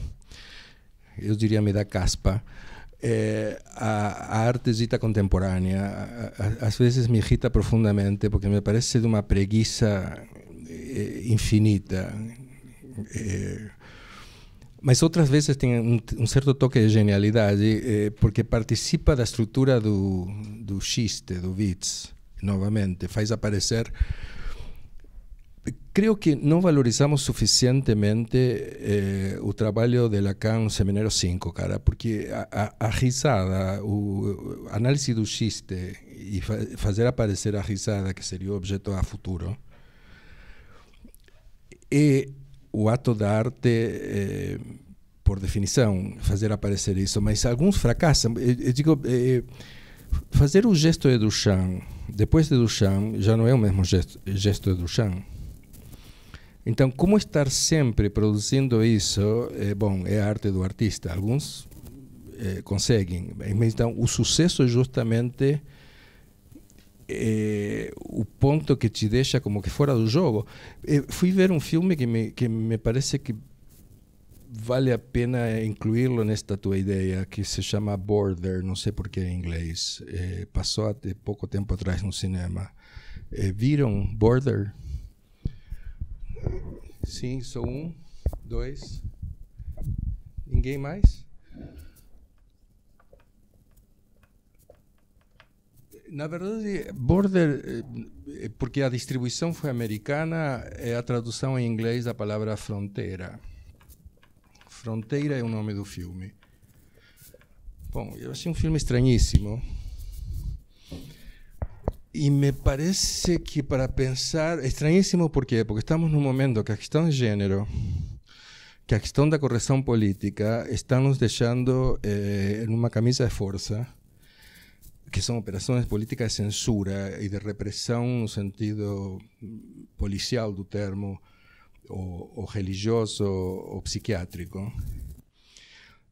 eu diria me dá caspa. É, a, a dita contemporânea a, a, às vezes me irrita profundamente porque me parece de uma preguiça é, infinita. É, mas outras vezes tem um, um certo toque de genialidade porque participa da estrutura do, do xiste, do Witz, novamente, faz aparecer Creo que no valorizamos suficientemente eh, o trabalho de Lacan no Seminário 5, cara, porque a, a risada, análise do xiste e fa fazer aparecer a risada, que seria o objeto a futuro, é o ato da arte, eh, por definição, fazer aparecer isso. Mas alguns fracassam. Eu, digo, eh, fazer o gesto de Duchamp, depois de Duchamp, já não é o mesmo gesto, gesto de Duchamp então, como estar sempre produzindo isso? É, bom, é a arte do artista. Alguns é, conseguem. Então, o sucesso é justamente é, o ponto que te deixa como que fora do jogo. fui ver um filme que me, que me parece que vale a pena incluí-lo nesta tua ideia, que se chama Border, não sei porque em inglês. É, passou há pouco tempo atrás no cinema. viram Border? Sim, sou um, dois. Ninguém mais? Na verdade, border, eh, porque a distribuição foi americana, é a tradução em inglês da palavra fronteira. Fronteira é o nome do filme. Bom, eu achei um filme estranhíssimo. Y me parece que para pensar, extrañísimo por quê? Porque estamos num momento que a questão de gênero, que a questão da correção política está nos deixando em eh, uma camisa de força, que são operações políticas de censura e de repressão no sentido policial do termo, ou religioso ou psiquiátrico.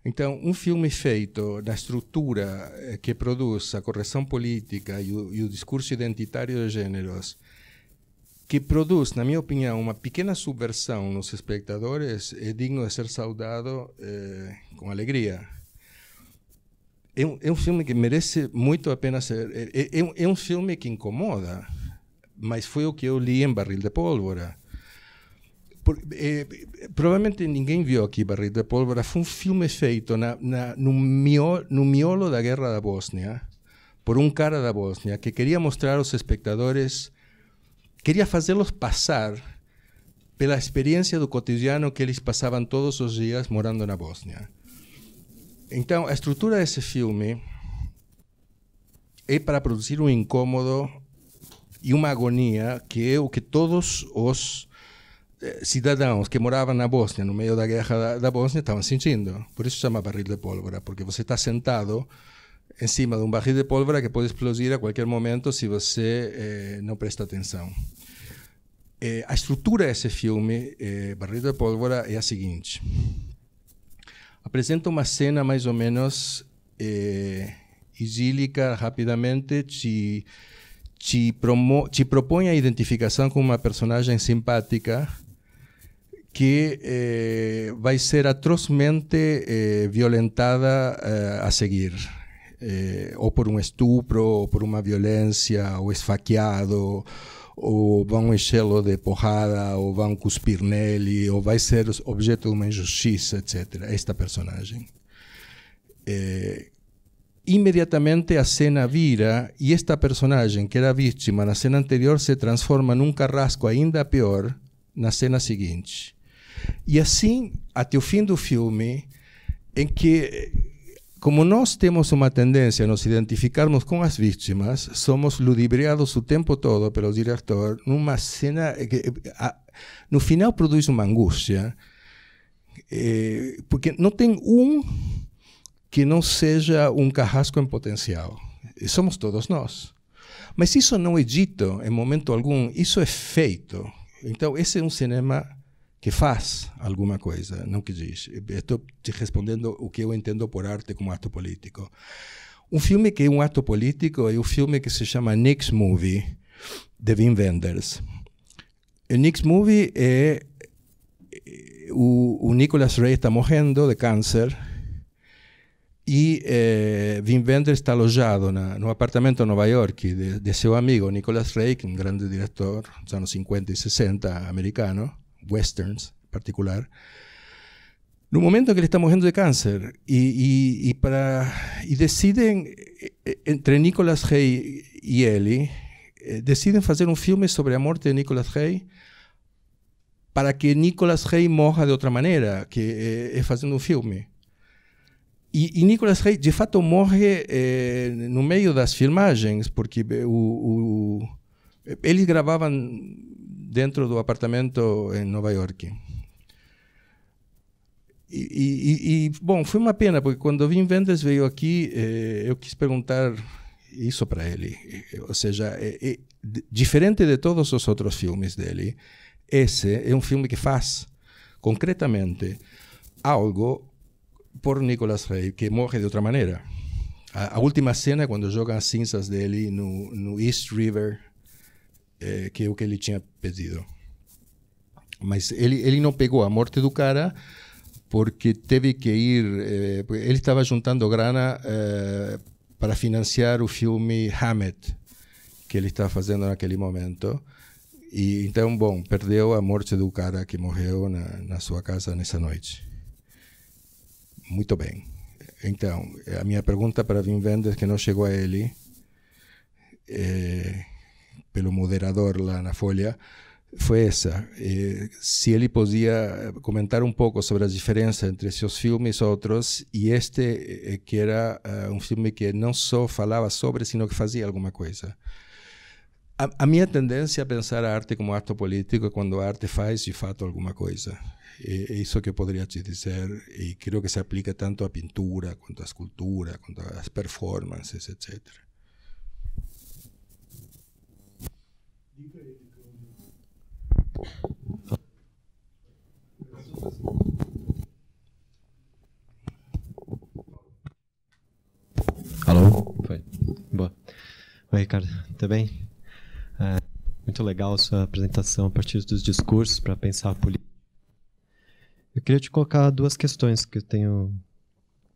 Então, um filme feito da estrutura eh, que produz a correção política e o, e o discurso identitário de gêneros, que produz, na minha opinião, uma pequena subversão nos espectadores, é digno de ser saudado eh, com alegria. É um, é um, filme que merece muito a pena ser. É, é, é, um, é um filme que incomoda, mas foi o que eu li em Barril de Pólvora. Por, é, provavelmente ninguém viu aqui Barrito de Pólvora. Foi um filme feito na, na, no, miolo, no miolo da Guerra da Bósnia, por um cara da Bósnia, que queria mostrar aos espectadores, queria fazê-los passar pela experiência do cotidiano que eles passavam todos os dias morando na Bósnia. Então, a estrutura desse filme é para produzir um incômodo e uma agonia que é o que todos os eh, cidadãos que moravam na Bósnia, no meio da guerra da, da Bósnia, estavam sentindo. Por isso chama barril de pólvora, porque você está sentado em cima de um barril de pólvora que pode explodir a qualquer momento se você eh, não presta atenção. Eh, a estrutura desse filme, eh, Barril de Pólvora, é a seguinte. Apresenta uma cena mais ou menos eh, idílica, rapidamente, te, te, promo, te propõe a identificação com uma personagem simpática que eh, vai ser atrozmente eh, violentada eh, a seguir, eh, ou por um estupro, ou por uma violência, ou esfaqueado, ou vão enchê-lo de porrada, ou vão cuspir nele, ou vai ser objeto de uma injustiça, etc. Esta personagem. Eh, imediatamente a cena vira e esta personagem, que era vítima na cena anterior, se transforma num carrasco ainda pior na cena seguinte. E assim, até o fim do filme, em que, como nós temos uma tendência a nos identificarmos com as vítimas, somos ludibriados o tempo todo pelo diretor numa cena que, a, no final, produz uma angústia, é, porque não tem um que não seja um carrasco em potencial. Somos todos nós. Mas isso não é dito em momento algum, isso é feito. Então, esse é um cinema que faz alguma coisa, não que diz. Estou te respondendo o que eu entendo por arte como ato político. Um filme que é um ato político é o um filme que se chama *Nick's Movie, de Wim Wenders. O Movie é o, o Nicolas Ray está morrendo de câncer e eh, Wim Wenders está alojado na, no apartamento em Nova York de, de seu amigo Nicolas Ray, que é um grande diretor dos anos 50 e 60 americano. westerns en particular, en un momento que le está muriendo de cáncer y, y, para, y deciden, eh, eh, entre Nicolas Rey y él, eh, deciden hacer un filme sobre la muerte de Nicolas Hay para que Nicolas Hay moja de otra manera, que es haciendo un filme. Y Nicolas Rey, de fato, morre en medio de las filmagens, porque ellos grababan dentro do apartamento em Nova York. E, e, e, bom, foi uma pena, porque quando o Vim Vendas veio aqui, eh, eu quis perguntar isso para ele. Eh, ou seja, é, é, diferente de todos os outros filmes dele, esse é um filme que faz concretamente algo por Nicolas Rey, que morre de outra maneira. A, a última cena, é quando jogam as cinzas dele no, no East River, é, que é o que ele tinha pedido. Mas ele, ele não pegou a morte do cara porque teve que ir. Eh, ele estava juntando grana eh, para financiar o filme Hammett, que ele estava fazendo naquele momento. E então, bom, perdeu a morte do cara que morreu na, na sua casa nessa noite. Muito bem. Então, a minha pergunta para Wim Wenders, que não chegou a ele, é pelo moderador lá na Folha foi essa. se ele podia comentar um pouco sobre a diferença entre seus filmes e outros, e este eh, que era uh, um filme que não só falava sobre, sino que fazia alguma coisa. A, a minha tendência a é pensar a arte como ato político é quando a arte faz de fato alguma coisa. É, é isso que eu poderia te dizer, e creio que se aplica tanto à pintura, quanto à escultura, quanto às performances, etc. Alô? Foi. Boa. Oi, Ricardo. tudo tá bem? É, muito legal a sua apresentação a partir dos discursos para pensar a política. Eu queria te colocar duas questões que eu tenho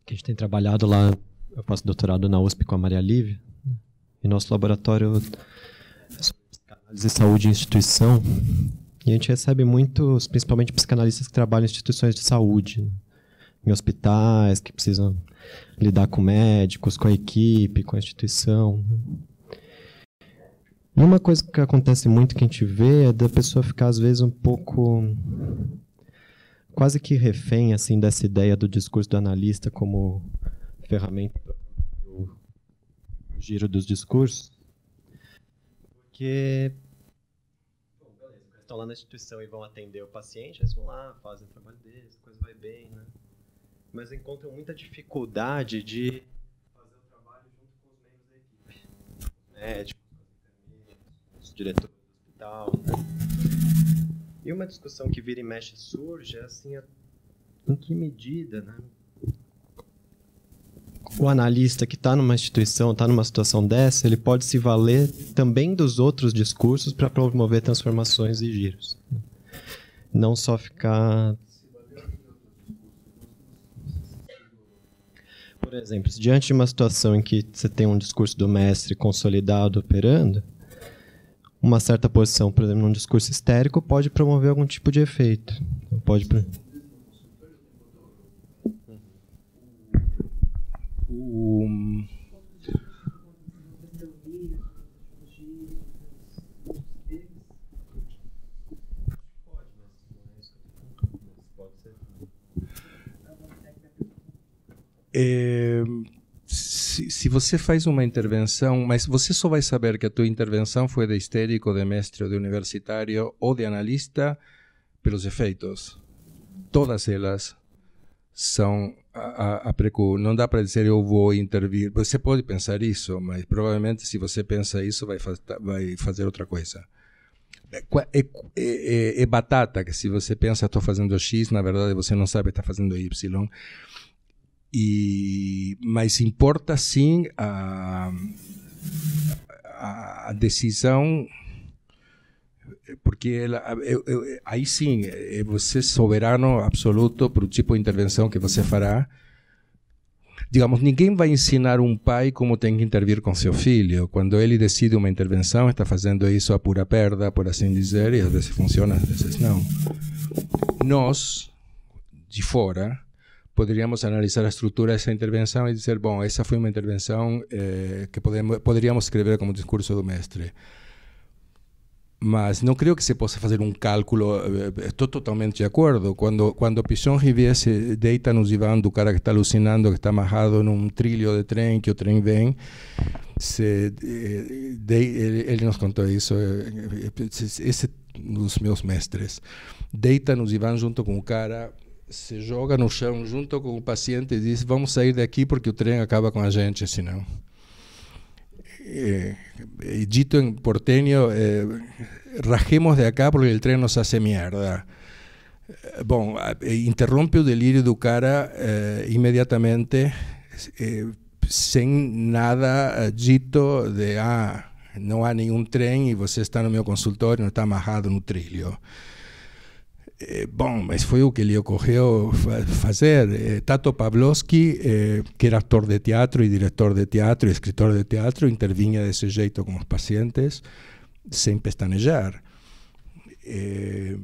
que a gente tem trabalhado lá. Eu faço doutorado na USP com a Maria Lívia. Né? E nosso laboratório de é saúde e instituição e a gente recebe muitos, principalmente psicanalistas que trabalham em instituições de saúde, né? em hospitais, que precisam lidar com médicos, com a equipe, com a instituição. Né? E uma coisa que acontece muito que a gente vê é da pessoa ficar, às vezes, um pouco. quase que refém assim, dessa ideia do discurso do analista como ferramenta para o giro dos discursos. Porque estão lá na instituição e vão atender o paciente, eles vão lá, fazem o trabalho deles, a coisa vai bem, né? Mas encontram muita dificuldade de fazer o trabalho junto com os membros da equipe. Médicos, os diretores do hospital. Né? E uma discussão que vira e mexe surge é assim, em que medida, né? o analista que está numa instituição, está numa situação dessa, ele pode se valer também dos outros discursos para promover transformações e giros. Não só ficar. Por exemplo, diante de uma situação em que você tem um discurso do mestre consolidado operando, uma certa posição, por exemplo, num discurso histérico, pode promover algum tipo de efeito. Pode. o É, se, se, você faz uma intervenção, mas você só vai saber que a tua intervenção foi de histérico, de mestre, de universitário ou de analista pelos efeitos. Todas elas são a, a, não dá para dizer eu vou intervir. Você pode pensar isso, mas provavelmente se você pensa isso vai, faz, tá, vai fazer outra coisa. É, é, é, é, é, batata que se você pensa estou fazendo X, na verdade você não sabe está fazendo Y. E mas importa sim a, a decisão porque ela, eu, eu, aí sim, é você é soberano absoluto para o tipo de intervenção que você fará. Digamos, ninguém vai ensinar um pai como tem que intervir com seu filho. Quando ele decide uma intervenção, está fazendo isso a pura perda, por assim dizer, e às vezes funciona, às vezes não. Nós, de fora, poderíamos analisar a estrutura dessa intervenção e dizer, bom, essa foi uma intervenção eh, que podemos, poderíamos escrever como discurso do mestre mas não creio que se possa fazer um cálculo. Eh, eh, estou totalmente de acordo. Quando quando Pichon Rivier se deita no divã do cara que está alucinando, que está amarrado num trilho de trem, que o trem vem, se, eh, de, ele, ele, nos contou isso. Esse dos meus mestres deita no divã junto com o cara se joga no chão junto com o paciente e diz vamos sair daqui porque o trem acaba com a gente senão eh, dito en porteño, eh, rajemos de acá porque el tren nos hace mierda. Bom, interrompe o delírio do cara eh, ah, eh imediatamente, eh, eh, sem nada dito de, ah, não há nenhum trem e você está no meu consultório, não está amarrado no trilho. Eh, bom, mas foi o que lhe ocorreu fazer. Eh, Tato Pavlovsky, eh, que era ator de teatro e diretor de teatro e escritor de teatro, intervinha desse jeito com os pacientes, sem pestanejar. Eh,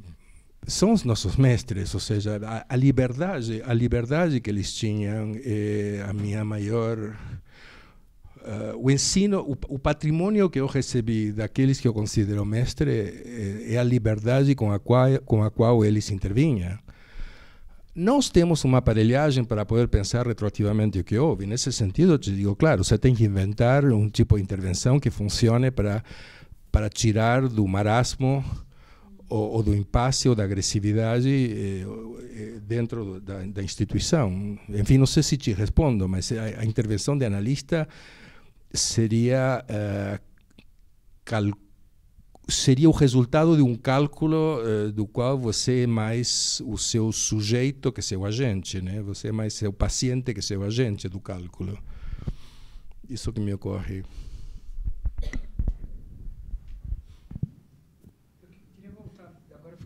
são os nossos mestres, ou seja, a, a, liberdade, a liberdade que eles tinham, é a minha maior Uh, o ensino, o, o, patrimônio que eu recebi daqueles que eu considero mestre é, é, a liberdade com a, qual, com a qual eles intervinham. Nós temos uma aparelhagem para poder pensar retroativamente o que houve. Nesse sentido, eu te digo, claro, você tem que inventar um tipo de intervenção que funcione para, para tirar do marasmo ou, ou do impasse ou da agressividade eh, eh dentro da, da, instituição. Enfim, não sei se te respondo, mas a, a intervenção de analista seria, uh, eh, seria o resultado de um cálculo uh, do qual você é mais o seu sujeito que seu agente, né? Você é mais seu paciente que seu agente do cálculo. Isso que me ocorre.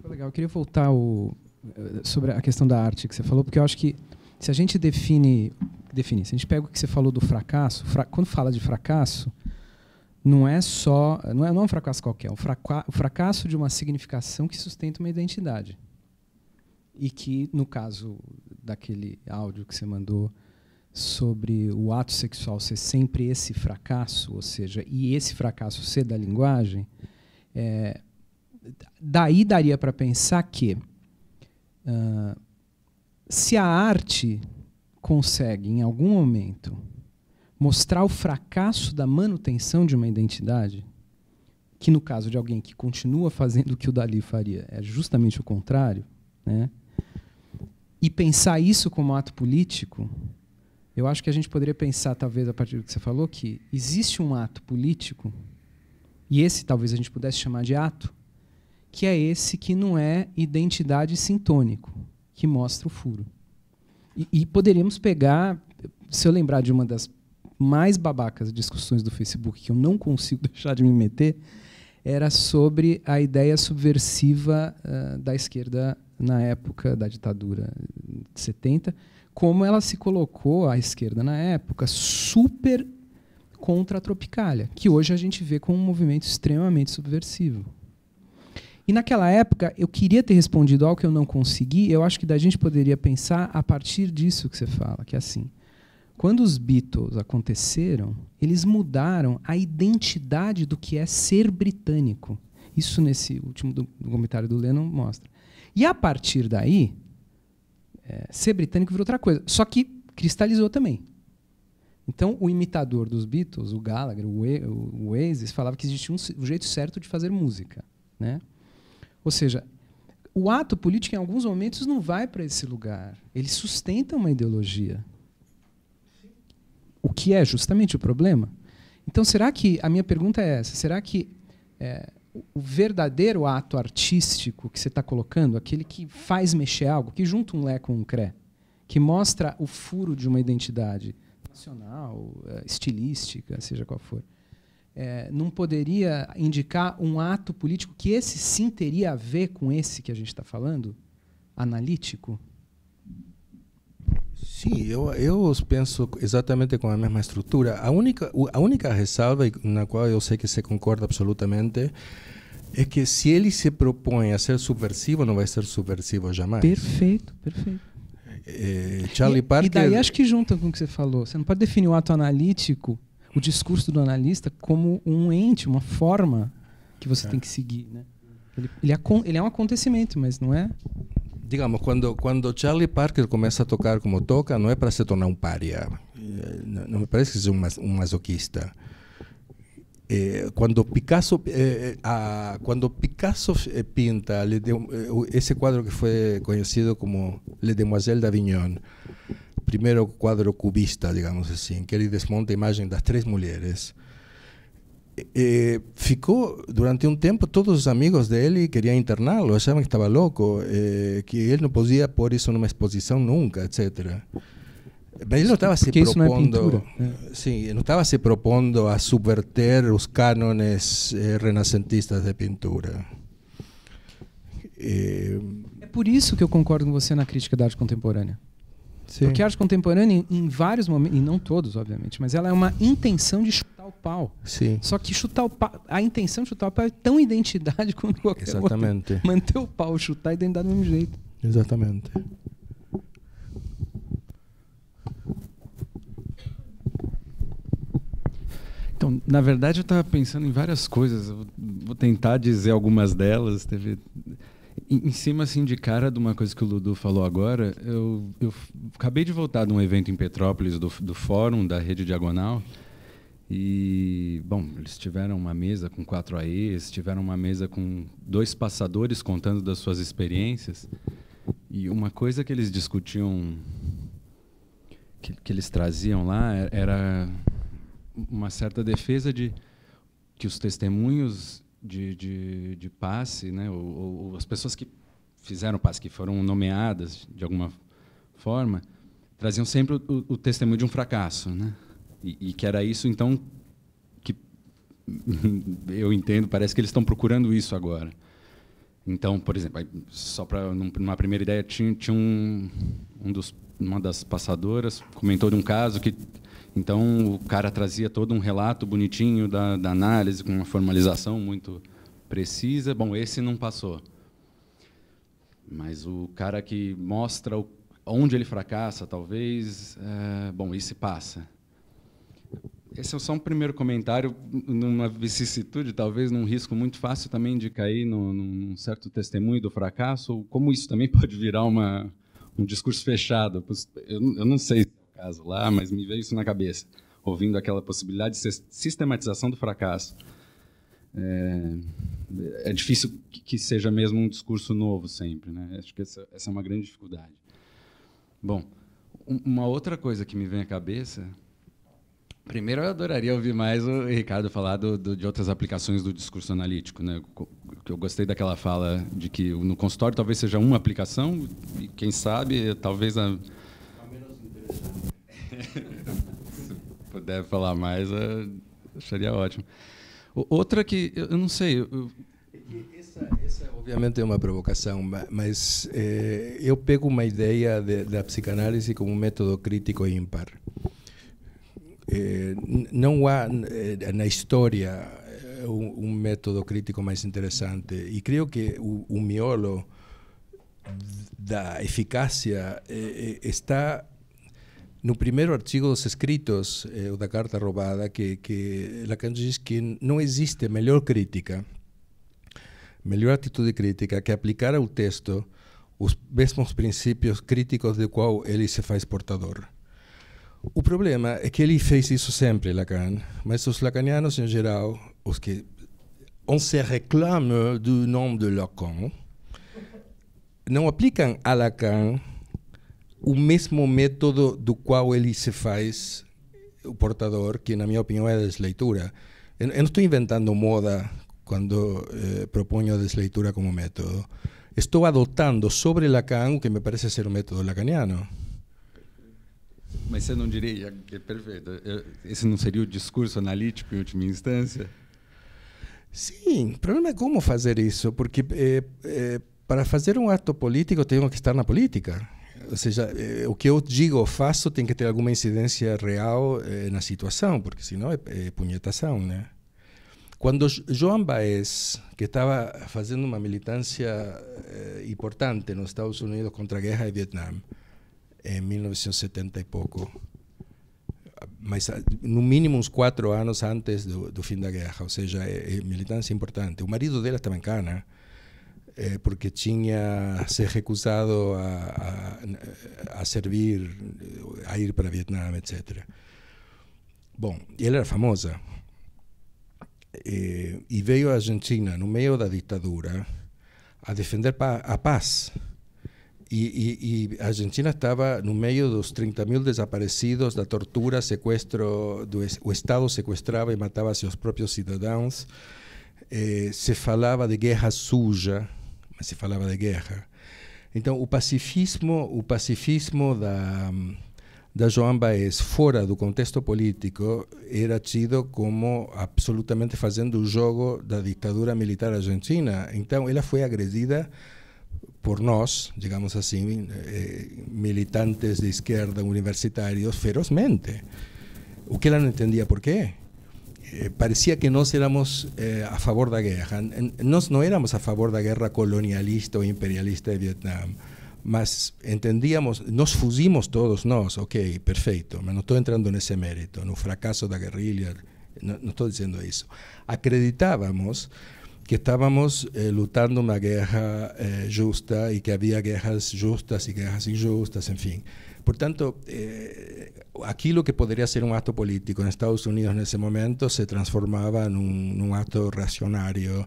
Eu legal. Eu queria voltar ao, eh, sobre a questão da arte que você falou, porque eu acho que se a gente define definir. Se a gente pega o que você falou do fracasso, fra quando fala de fracasso, não é só. Não é, não é um fracasso qualquer, é um fraca o fracasso de uma significação que sustenta uma identidade. E que, no caso daquele áudio que você mandou sobre o ato sexual ser sempre esse fracasso, ou seja, e esse fracasso ser da linguagem, é, daí daria para pensar que uh, se a arte consegue, em algum momento, mostrar o fracasso da manutenção de uma identidade, que no caso de alguém que continua fazendo o que o Dali faria é justamente o contrário, né? e pensar isso como ato político, eu acho que a gente poderia pensar, talvez a partir do que você falou, que existe um ato político, e esse talvez a gente pudesse chamar de ato, que é esse que não é identidade sintônico, que mostra o furo. E, e poderíamos pegar, se eu lembrar de uma das mais babacas discussões do Facebook que eu não consigo *laughs* deixar de me meter, era sobre a ideia subversiva uh, da esquerda na época da ditadura de 70, como ela se colocou a esquerda na época super contra a Tropicália, que hoje a gente vê como um movimento extremamente subversivo. E naquela época, eu queria ter respondido algo que eu não consegui. Eu acho que da gente poderia pensar a partir disso que você fala, que é assim. Quando os Beatles aconteceram, eles mudaram a identidade do que é ser britânico. Isso nesse último do, do comentário do Lennon mostra. E a partir daí, é, ser britânico virou outra coisa. Só que cristalizou também. Então, o imitador dos Beatles, o Gallagher, o, Oasis, falava que existia um jeito certo de fazer música. Né? Ou seja, o ato político, em alguns momentos, não vai para esse lugar. Ele sustenta uma ideologia. O que é justamente o problema. Então, será que. A minha pergunta é essa: será que é, o verdadeiro ato artístico que você está colocando, aquele que faz mexer algo, que junta um Lé com um Cré, que mostra o furo de uma identidade nacional, eh, estilística, seja qual for, é, não poderia indicar um ato político que esse sim teria a ver com esse que a gente está falando? Analítico? Sim, eu, eu penso exatamente com a mesma estrutura. A única, a única ressalva, na qual eu sei que você concorda absolutamente, é que se ele se propõe a ser subversivo, não vai ser subversivo jamais. Perfeito, perfeito. É, Charlie e, Parker. E daí acho que junta com o que você falou. Você não pode definir o ato analítico o discurso do analista como um ente, uma forma que você é. tem que seguir. Né? Ele, ele, é, ele, é, um acontecimento, mas não é. Digamos, quando quando Charlie Parker começa a tocar como toca, não é para se tornar um pária. Não, me parece que seja um, mas, um masoquista. É, quando Picasso é, a, quando Picasso pinta deu, esse quadro que foi conhecido como Le Demoiselle d'Avignon primeiro quadro cubista, digamos assim, que ele desmonta a imagem das três mulheres. E ficou durante um tempo todos os amigos dele queriam interná-lo achavam que estava louco que ele não podia pôr isso numa exposição nunca etc mas ele não estava se é propondo é né? sim não estava se propondo a subverter os cânones eh, renascentistas de pintura e, é por isso que eu concordo com você na crítica da arte contemporânea Sim. Porque a arte contemporânea, em, em, vários momentos, e não todos, obviamente, mas ela é uma intenção de chutar o pau. Sim. Só que chutar o pau, a intenção de chutar o pau é tão identidade *laughs* quanto qualquer Exatamente. Outra. Manter o pau, chutar é identidade do mesmo jeito. Exatamente. Então, na verdade, eu estava pensando em várias coisas. Vou tentar dizer algumas delas. Teve em cima, assim, de cara de uma coisa que o Ludu falou agora, eu, eu acabei de voltar de um evento em Petrópolis, do, do Fórum, da Rede Diagonal, e, bom, eles tiveram uma mesa com quatro AEs, tiveram uma mesa com dois passadores contando das suas experiências, e uma coisa que eles discutiam, que, que eles traziam lá, é, era uma certa defesa de que os testemunhos de, de, de passe, né? Ou, ou, as pessoas que fizeram passe, que foram nomeadas de alguma forma, traziam sempre o, o, testemunho de um fracasso, né? E, e que era isso, então, que *laughs* eu entendo, parece que eles estão procurando isso agora. Então, por exemplo, só para numa primeira ideia, tinha, tinha um, um dos, uma das passadoras comentou de um caso que então, o cara trazia todo um relato bonitinho da, da análise, com uma formalização muito precisa. Bom, esse não passou. Mas o cara que mostra o, onde ele fracassa, talvez, é, bom, esse passa. Esse é só um primeiro comentário, numa vicissitude, talvez num risco muito fácil também de cair no, num certo testemunho do fracasso, ou como isso também *laughs* pode virar uma, um discurso fechado. Eu, eu não sei caso lá, mas me veio isso na cabeça, ouvindo aquela possibilidade de sistematização do fracasso. É, é difícil que seja mesmo um discurso novo sempre, né? Acho que essa, essa é uma grande dificuldade. Bom, uma outra coisa que me vem à cabeça Primeiro, eu adoraria ouvir mais o Ricardo falar do, do, de outras aplicações do discurso analítico. Né? Eu gostei daquela fala de que no consultório talvez seja uma aplicação, e quem sabe, talvez a, se puder falar mais, é, seria ótimo. Outra que, eu não sei. Eu... É essa, essa, obviamente, é uma provocação, mas eh, eu pego uma ideia de, da psicanálise como um método crítico ímpar. Eh, não há eh, na história um, um, método crítico mais interessante, e creio que o, o miolo da eficácia está no primeiro artigo dos escritos, eh, o da carta roubada, que, que Lacan diz que não existe melhor crítica, melhor atitude crítica que aplicar ao texto os mesmos princípios críticos de qual ele se faz portador. O problema é que ele fez isso sempre, Lacan, mas os lacanianos em geral, os que on se reclamam do nome de Lacan, não aplicam a Lacan o mesmo método do qual ele se faz o portador, que na minha opinião é a desleitura. Eu, não estou inventando moda quando eh, proponho a desleitura como método. Estou adotando sobre Lacan o que me parece ser o método lacaniano. Mas você não diria, é perfeito, esse não seria o discurso analítico em última instância? Sim, o problema é como fazer isso, porque eh, eh, para fazer um ato político tenho que estar na política ou seja, eh, o que eu digo ou faço tem que ter alguma incidência real eh, na situação, porque senão é, é punhetação, né? Quando João Baez, que estava fazendo uma militância eh, importante nos Estados Unidos contra a guerra de Vietnã, em 1970 e pouco, mas ah, no mínimo uns quatro anos antes do, do fim da guerra, ou seja, é, é militância importante. O marido dela estava em Cana, eh, porque tinha se recusado a, a, a, servir, a ir para Vietnã, etc. Bom, ela era famosa eh, e veio à Argentina no meio da ditadura a defender pa a paz. E, e, e, a Argentina estava no meio dos 30 mil desaparecidos, da tortura, sequestro, do, o Estado sequestrava e matava seus próprios cidadãos. Eh, se falava de guerra suja, mas se falava de guerra. Então o pacifismo, o pacifismo da da Joan Baez fora do contexto político era tido como absolutamente fazendo o jogo da ditadura militar argentina. Então ela foi agredida por nós, digamos assim, eh, militantes de esquerda universitários ferozmente. O que ela não entendia por quê? Eh, parecía que nos éramos eh, a favor de la guerra. Nos no éramos a favor de la guerra colonialista o imperialista de Vietnam, más entendíamos, nos fusimos todos nos, ok, perfecto, no estoy entrando en ese mérito, en un fracaso de la guerrilla, no, estoy diciendo eso. Acreditábamos que estábamos eh, luchando una guerra justa y que había guerras justas y guerras injustas, en fin. Por tanto, aquilo que poderia ser um ato político nos Estados Unidos nesse momento se transformava num, num ato reacionário,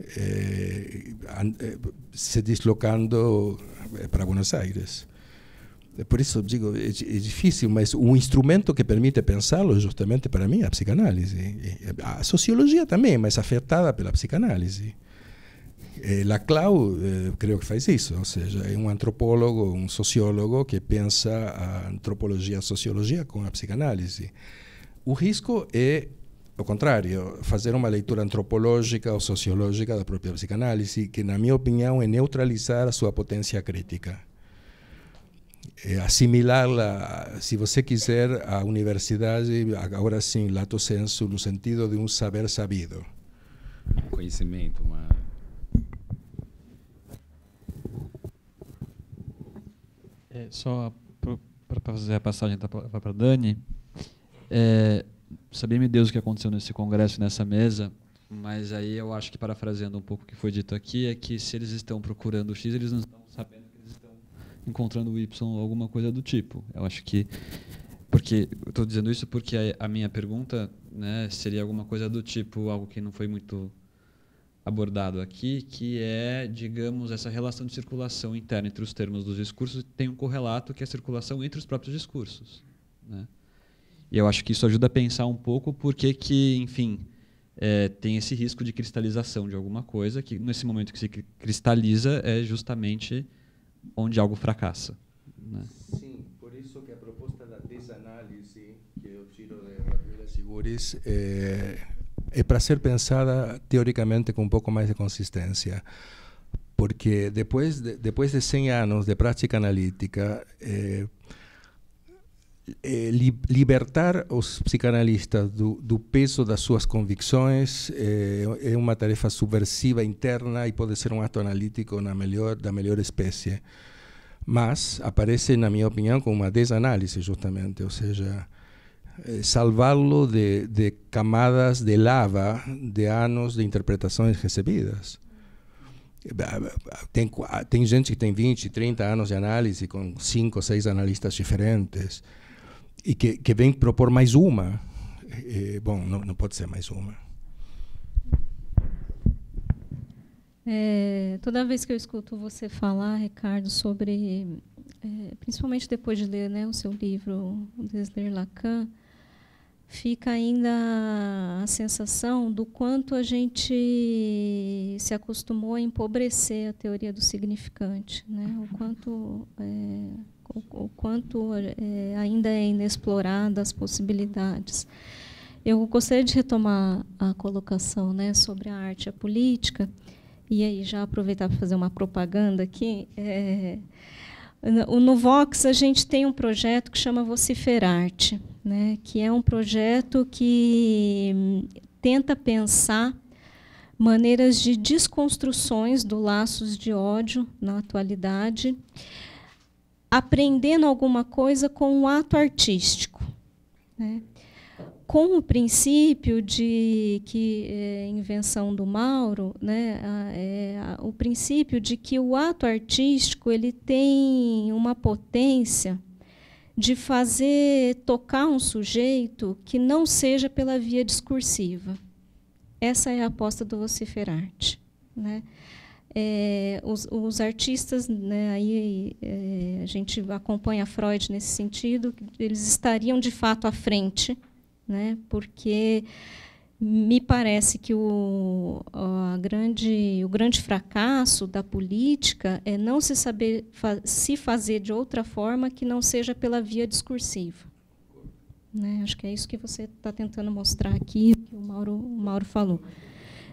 eh, eh, se deslocando eh, para Buenos Aires. Eh, por isso digo, é, é difícil, mas o um instrumento que permite pensá-lo justamente para mim é a psicanálise. A sociologia também, mas afetada pela psicanálise. Eh, Laclau eh, creio que faz isso, ou seja, é um antropólogo, um sociólogo que pensa a antropologia, a sociologia com a psicanálise. O risco é o contrário, fazer uma leitura antropológica ou sociológica da própria psicanálise, que, na minha opinião, é neutralizar a sua potência crítica. É assimilá-la, se você quiser, à universidade, agora sim, lato senso, no sentido de um saber sabido. Conhecimento, uma É, só para fazer a passagem para Dani, é, sabia-me Deus o que aconteceu nesse congresso, nessa mesa, mas aí eu acho que, parafraseando um pouco o que foi dito aqui, é que se eles estão procurando o X, eles não estão sabendo que eles estão encontrando o Y ou alguma coisa do tipo. Eu acho que. Porque estou dizendo isso porque a, a minha pergunta né, seria alguma coisa do tipo, algo que não foi muito abordado aqui, que é, digamos, essa relação de circulação interna entre os termos dos discursos tem um correlato que é a circulação entre os próprios discursos. Né? E eu acho que isso ajuda a pensar um pouco porque que, enfim, é, tem esse risco de cristalização de alguma coisa, que nesse momento que se cristaliza é justamente onde algo fracassa. Né? Sim, por isso que a proposta da desanálise que eu tiro de Gabriela Sigures é é para ser pensada teoricamente com um pouco mais de consistência. Porque depois de, depois de 100 anos de prática analítica, é, é, li, libertar os psicanalistas do, do, peso das suas convicções é, é, uma tarefa subversiva interna e pode ser um ato analítico na melhor, da melhor espécie. Mas aparece, na minha opinião, com uma desanálise, justamente. Ou seja, eh, salvá lo de, de, camadas de lava de anos de interpretações recebidas. Eh, tem, tem gente que tem 20, 30 anos de análise com cinco, seis analistas diferentes e que, que vem propor mais uma. Eh, bom, não, não pode ser mais uma. É, toda vez que eu escuto você falar, Ricardo, sobre, é, principalmente depois de ler né, o seu livro Desler Lacan, fica ainda a sensação do quanto a gente se acostumou a empobrecer a teoria do significante, né? o quanto, é, o, quanto é, ainda é inexplorada as possibilidades. Eu gostaria de retomar a colocação né, sobre a arte e a política, e aí já aproveitar para fazer uma propaganda aqui. É, no Vox, a gente tem um projeto que chama Vociferarte né, que é um projeto que hum, tenta pensar maneiras de desconstruções do laços de ódio na atualidade, aprendendo alguma coisa com o ato artístico. Né? Com o princípio de que é, invenção do Mauro, né, a, é, a, o princípio de que o ato artístico ele tem uma potência de fazer tocar um sujeito que não seja pela via discursiva. Essa é a aposta do vociferarte. Né? É, os, os, artistas, né, aí é, a gente acompanha Freud nesse sentido, eles estariam de fato à frente, né, porque me parece que o, grande, o grande fracasso da política é não se saber fa se fazer de outra forma que não seja pela via discursiva. Né? Acho que é isso que você está tentando mostrar aqui, que o Mauro, o Mauro falou.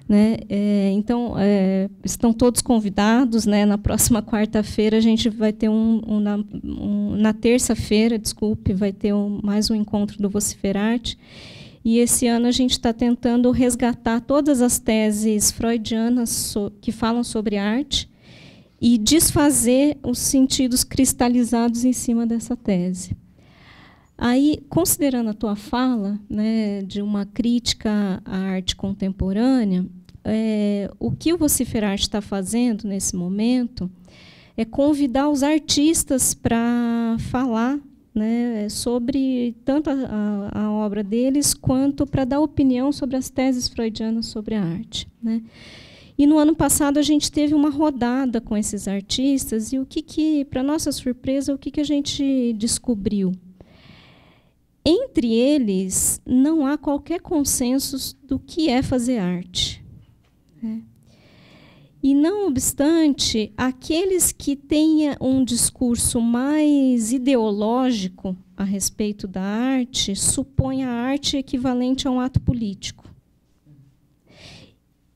Né? É, então, é, estão todos convidados. Né? Na próxima quarta-feira, a gente vai ter um. um na, um, na terça-feira, desculpe, vai ter um, mais um encontro do Vociferarte. E esse ano a gente está tentando resgatar todas as teses freudianas que falam sobre arte e desfazer os sentidos cristalizados em cima dessa tese. Aí, considerando a tua fala né, de uma crítica à arte contemporânea, é, o que o Vociferar está fazendo nesse momento é convidar os artistas para falar né, é, sobre tanto a, a, obra deles quanto para dar opinião sobre as teses freudianas sobre a arte. Né. E no ano passado a gente teve uma rodada com esses artistas e o que, que para nossa surpresa, o que, que a gente descobriu? Entre eles não há qualquer consenso do que é fazer arte. Né. E não obstante, aqueles que tenham um discurso mais ideológico a respeito da arte supõem a arte equivalente a um ato político.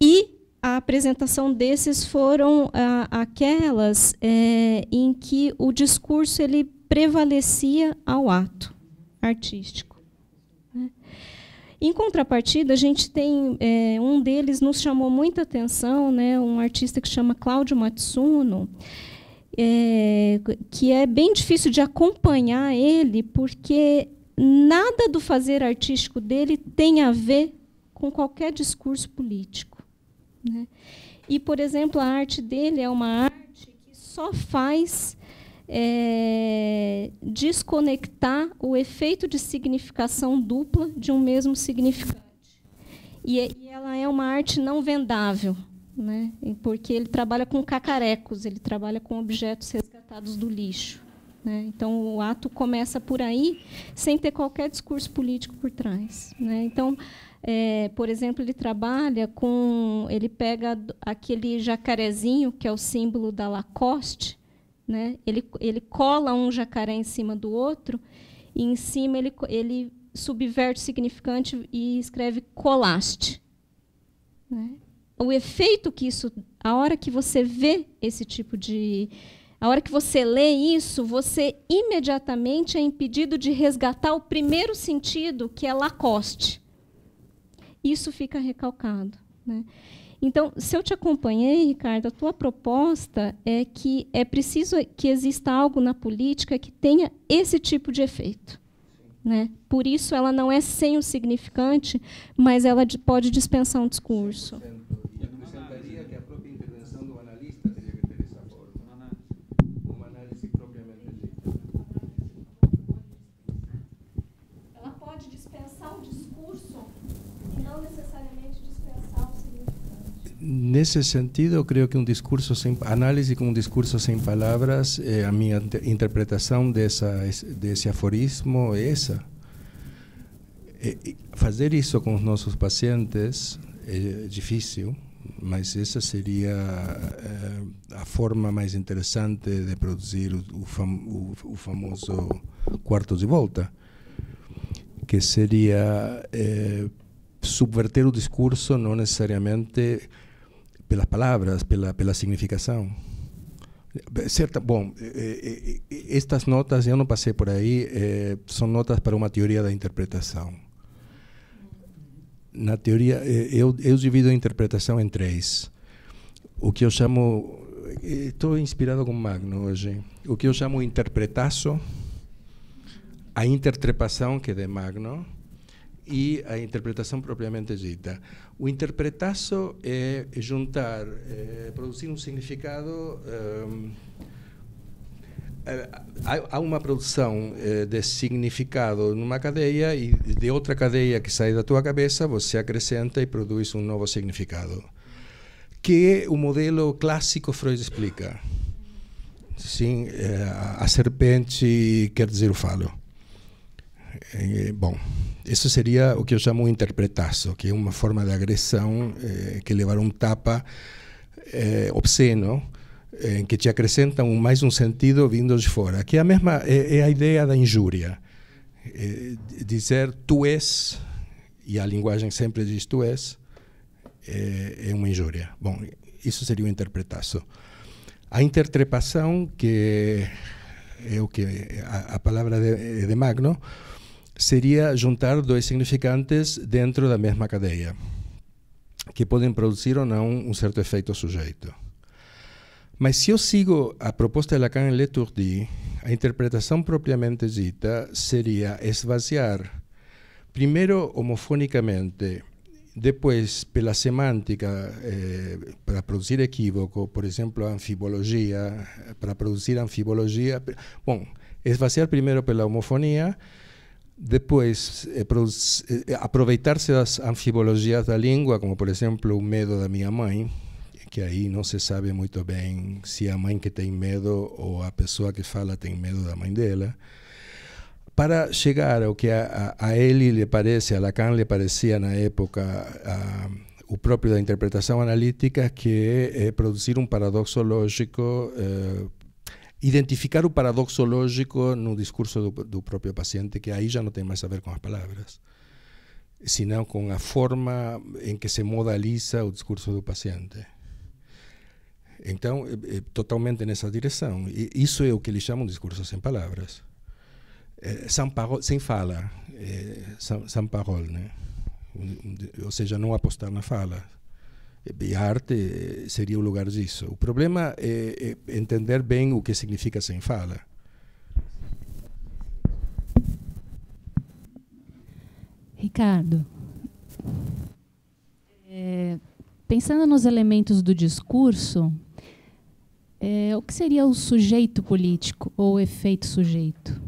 E a apresentação desses foram ah, aquelas eh, em que o discurso ele prevalecia ao ato artístico. Em contrapartida, a gente tem é, um deles nos chamou muita atenção, né, um artista que chama Cláudio Matsuno, é, que é bem difícil de acompanhar ele, porque nada do fazer artístico dele tem a ver com qualquer discurso político. Né? E, por exemplo, a arte dele é uma arte que só faz é, desconectar o efeito de significação dupla de um mesmo significante. E, e ela é uma arte não vendável, né? porque ele trabalha com cacarecos, ele trabalha com objetos resgatados do lixo. Né? Então, o ato começa por aí, sem ter qualquer discurso político por trás. Né? Então, é, por exemplo, ele trabalha com. Ele pega aquele jacarezinho, que é o símbolo da Lacoste, né? Ele, ele cola um jacaré em cima do outro e em cima ele, ele subverte o significante e escreve colaste. Né? O efeito que isso, a hora que você vê esse tipo de, a hora que você lê isso, você imediatamente é impedido de resgatar o primeiro sentido, que é Lacoste. Isso fica recalcado. Né? Então, se eu te acompanhei, Ricardo, a tua proposta é que é preciso que exista algo na política que tenha esse tipo de efeito. Né? Por isso, ela não é sem o significante, mas ela pode dispensar um discurso. nesse sentido, creio que um discurso sem análise com um discurso sem palavras, é, a minha interpretação dessa desse aforismo é essa. É, fazer isso com os nossos pacientes é difícil, mas essa seria é, a forma mais interessante de produzir o, fam o, o famoso quarto de volta, que seria é, subverter o discurso não necessariamente pelas palavras, pela, pela significação. Certa, bom, eh, eh, eh, estas notas, eu não passei por aí, são notas para uma teoria da interpretação. Na teoria, eu, eu divido a interpretação em três. O que eu chamo. Estou inspirado com Magno hoje. O que eu chamo interpretaço, a intertrepação, que é de Magno, e a interpretação propriamente dita. O interpretaço é juntar, é eh, produzir um significado. Um, eh, há uma produção eh, de significado numa cadeia e de outra cadeia que sai da tua cabeça você acrescenta e produz um novo significado que o modelo clássico Freud explica sim a serpente quer dizer o falo bom isso seria o que eu chamo um interpretaço, que é uma forma de agressão eh, que levar um tapa eh, obsceno em eh, que te acrescentam mais um sentido vindo de fora, eh, eh, que é a mesma é, é a ideia da injúria. É dizer tu és, e a linguagem sempre diz tu és, é, é uma injúria. Bom, isso seria o interpretaço. A intertrepação, que é o que a, a palavra de, de Magno, seria juntar dois significantes dentro da mesma cadeia, que podem produzir ou não um certo efeito sujeito. Mas se eu sigo a proposta de Lacan em L'Etourdi, a interpretação propriamente dita seria esvaziar, primeiro homofonicamente, depois pela semântica, eh, para produzir equívoco, por exemplo, anfibologia, para produzir anfibologia. Bom, esvaziar primeiro pela homofonia, depois, eh, eh, eh, aproveitar-se das anfibologias da língua, como por exemplo o medo da minha mãe, que aí não se sabe muito bem se a mãe que tem medo ou a pessoa que fala tem medo da mãe dela, para chegar ao que a, a, ele lhe parece, a Lacan lhe parecia na época a, o próprio da interpretação analítica, que é, é produzir um paradoxo lógico. Eh, identificar o paradoxo lógico no discurso do, do, próprio paciente, que aí já não tem mais a ver com as palavras, senão com a forma em que se modaliza o discurso do paciente. Então, é, é totalmente nessa direção. E isso é o que eles chamam de discurso sem palavras. É, sem, sem fala, é, sem, sem parole, né? ou seja, não apostar na fala e eh, arte seria o lugar disso. O problema é, é entender bem o que significa sem fala. Ricardo, é, pensando nos elementos do discurso, é, o que seria o sujeito político ou o efeito sujeito?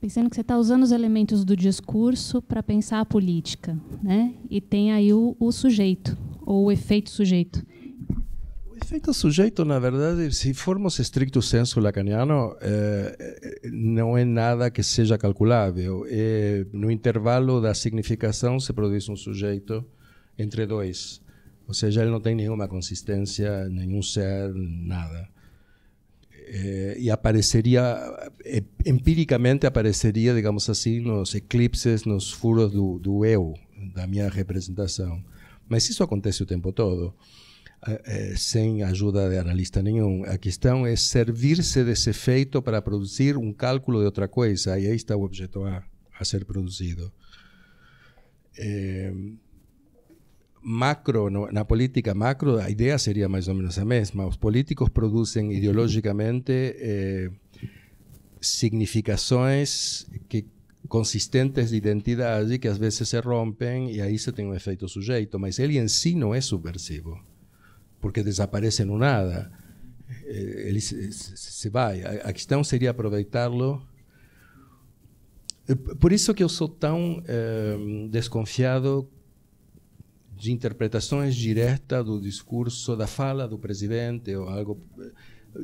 pensando que você está usando os elementos do discurso para pensar a política, né? E tem aí o, o sujeito ou o efeito sujeito. O efeito sujeito, na verdade, se formos estricto senso lacaniano, eh, não é nada que seja calculável. É, no intervalo da significação se produz um sujeito entre dois. Ou seja, ele não tem nenhuma consistência, nenhum ser, nada eh, y eh, empíricamente apareceria, digamos assim, nos eclipses, nos furos do, do eu, da minha representação. Mas isso acontece o tempo todo, eh, eh sem ajuda de analista nenhum. A questão é servir-se desse efeito para produzir um cálculo de outra coisa, e aí está o objeto A a ser produzido. Eh, macro, na política macro, a ideia seria mais ou menos a mesma. Os políticos produzem ideologicamente eh, significações que, consistentes de identidade que às vezes se rompem e aí você tem um efeito sujeito, mas ele em si não é subversivo, porque desaparece no nada. Eh, ele se, se vai. A questão seria aproveitá-lo eh, por isso que eu sou tão eh, desconfiado de interpretações diretas do discurso, da fala do presidente ou algo.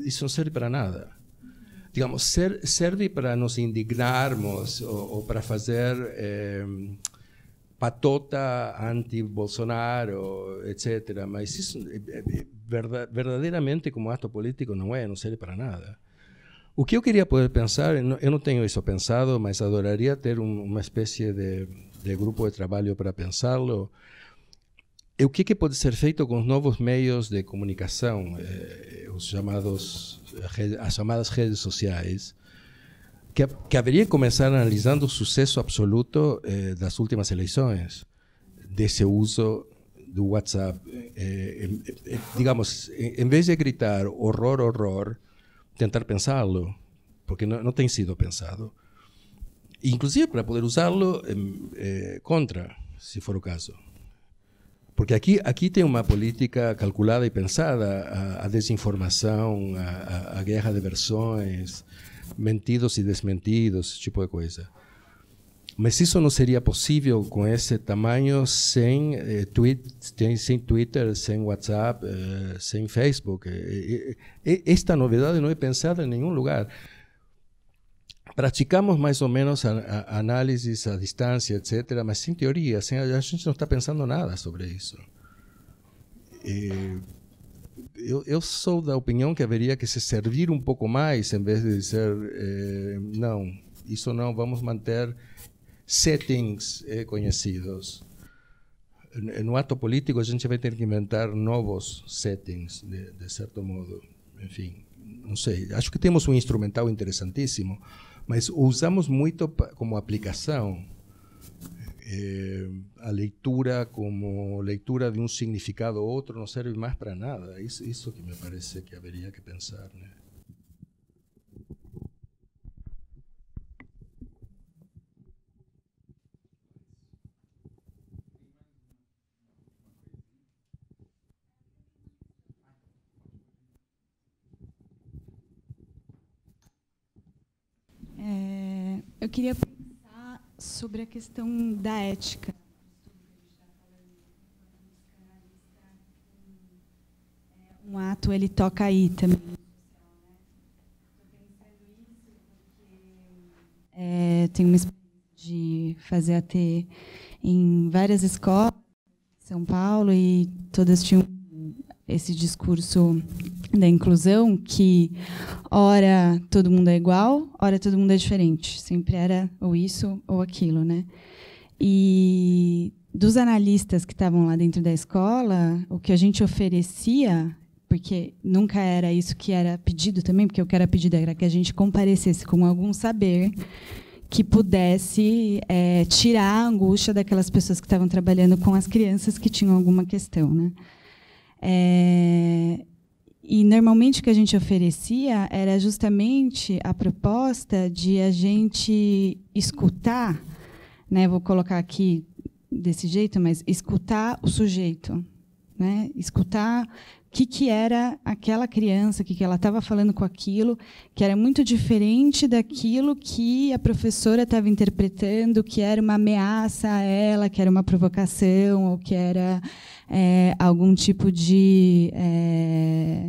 Isso não serve para nada. Digamos, ser, serve para nos indignarmos ou, ou para fazer eh, patota anti-Bolsonaro, etc. Mas isso eh, eh, verdadeiramente, como ato político, não é, não serve para nada. O que eu queria poder pensar, eu não tenho isso pensado, mas adoraria ter um, uma espécie de, de grupo de trabalho para pensá-lo o que, que, pode ser feito com os novos meios de comunicação, eh, os chamados, eh, as chamadas redes sociais, que, que haveria que começar analisando o sucesso absoluto eh, das últimas eleições, desse uso do WhatsApp. Eh, digamos, em vez de gritar horror, horror, tentar pensá-lo, porque não, não tem sido pensado. Inclusive para poder usá-lo eh, contra, se for o caso. Porque aqui, aqui tem uma política calculada e pensada, a, a desinformação, a, a, guerra de versões, mentidos e desmentidos, esse tipo de coisa. Mas isso não seria possível com esse tamanho sem, eh, tweet, sem Twitter, sem WhatsApp, eh, sem Facebook. E, eh, e, eh, eh, esta novidade não é pensada em nenhum lugar praticamos mais ou menos a, a, análises à distância, etc., mas sem teoria, sem, a gente não está pensando nada sobre isso. E, eh, eu, eu, sou da opinião que haveria que se servir um pouco mais, em vez de dizer, eh, não, isso não, vamos manter settings eh, conhecidos. No ato político, a gente vai ter que inventar novos settings, de, de certo modo. Enfim, não sei. Acho que temos um instrumental interessantíssimo Pero usamos mucho como aplicación eh, a leitura como lectura de un significado u otro, no sirve más para nada. eso que me parece que habría que pensar. É, eu queria pensar sobre a questão da ética. Um ato ele toca aí também. É, tenho uma experiência de fazer AT em várias escolas, em São Paulo, e todas tinham esse discurso da inclusão que ora todo mundo é igual, ora todo mundo é diferente. Sempre era ou isso ou aquilo, né? E dos analistas que estavam lá dentro da escola, o que a gente oferecia, porque nunca era isso que era pedido também, porque o que era pedido era que a gente comparecesse com algum saber que pudesse é, tirar a angústia daquelas pessoas que estavam trabalhando com as crianças que tinham alguma questão, né? É, e normalmente o que a gente oferecia era justamente a proposta de a gente escutar, né, vou colocar aqui desse jeito, mas escutar o sujeito, né, escutar o que, que era aquela criança, o que, que ela estava falando com aquilo, que era muito diferente daquilo que a professora estava interpretando, que era uma ameaça a ela, que era uma provocação, ou que era é, algum tipo de é,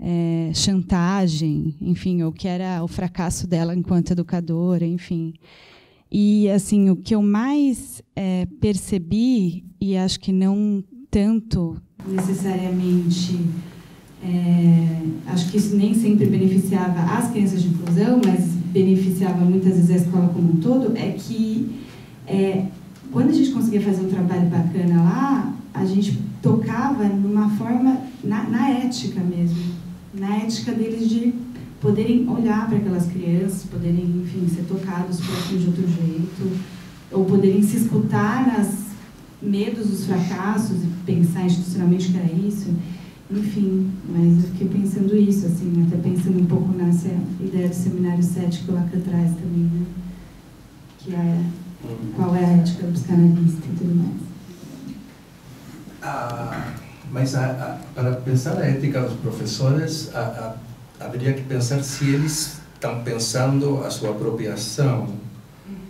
é, chantagem, enfim, ou que era o fracasso dela enquanto educadora, enfim. E assim, o que eu mais é, percebi e acho que não tanto necessariamente é, acho que isso nem sempre beneficiava as crianças de inclusão, mas beneficiava muitas vezes a escola como um todo, é que é, quando a gente conseguia fazer um trabalho bacana lá, a gente tocava numa forma, na, na ética mesmo, na ética deles de poderem olhar para aquelas crianças, poderem, enfim, ser tocados por aquilo de outro jeito, ou poderem se escutar nas medos dos fracassos e pensar institucionalmente que era isso. Enfim, mas eu fiquei pensando isso, assim, até pensando um pouco nessa ideia do seminário cético que o Lacan traz também, né? Que é uhum. qual é a ética do psicanalista e tudo mais. Ah, mas a, a, para pensar a ética dos professores, a, haveria que pensar se eles estão pensando a sua apropriação. Uhum.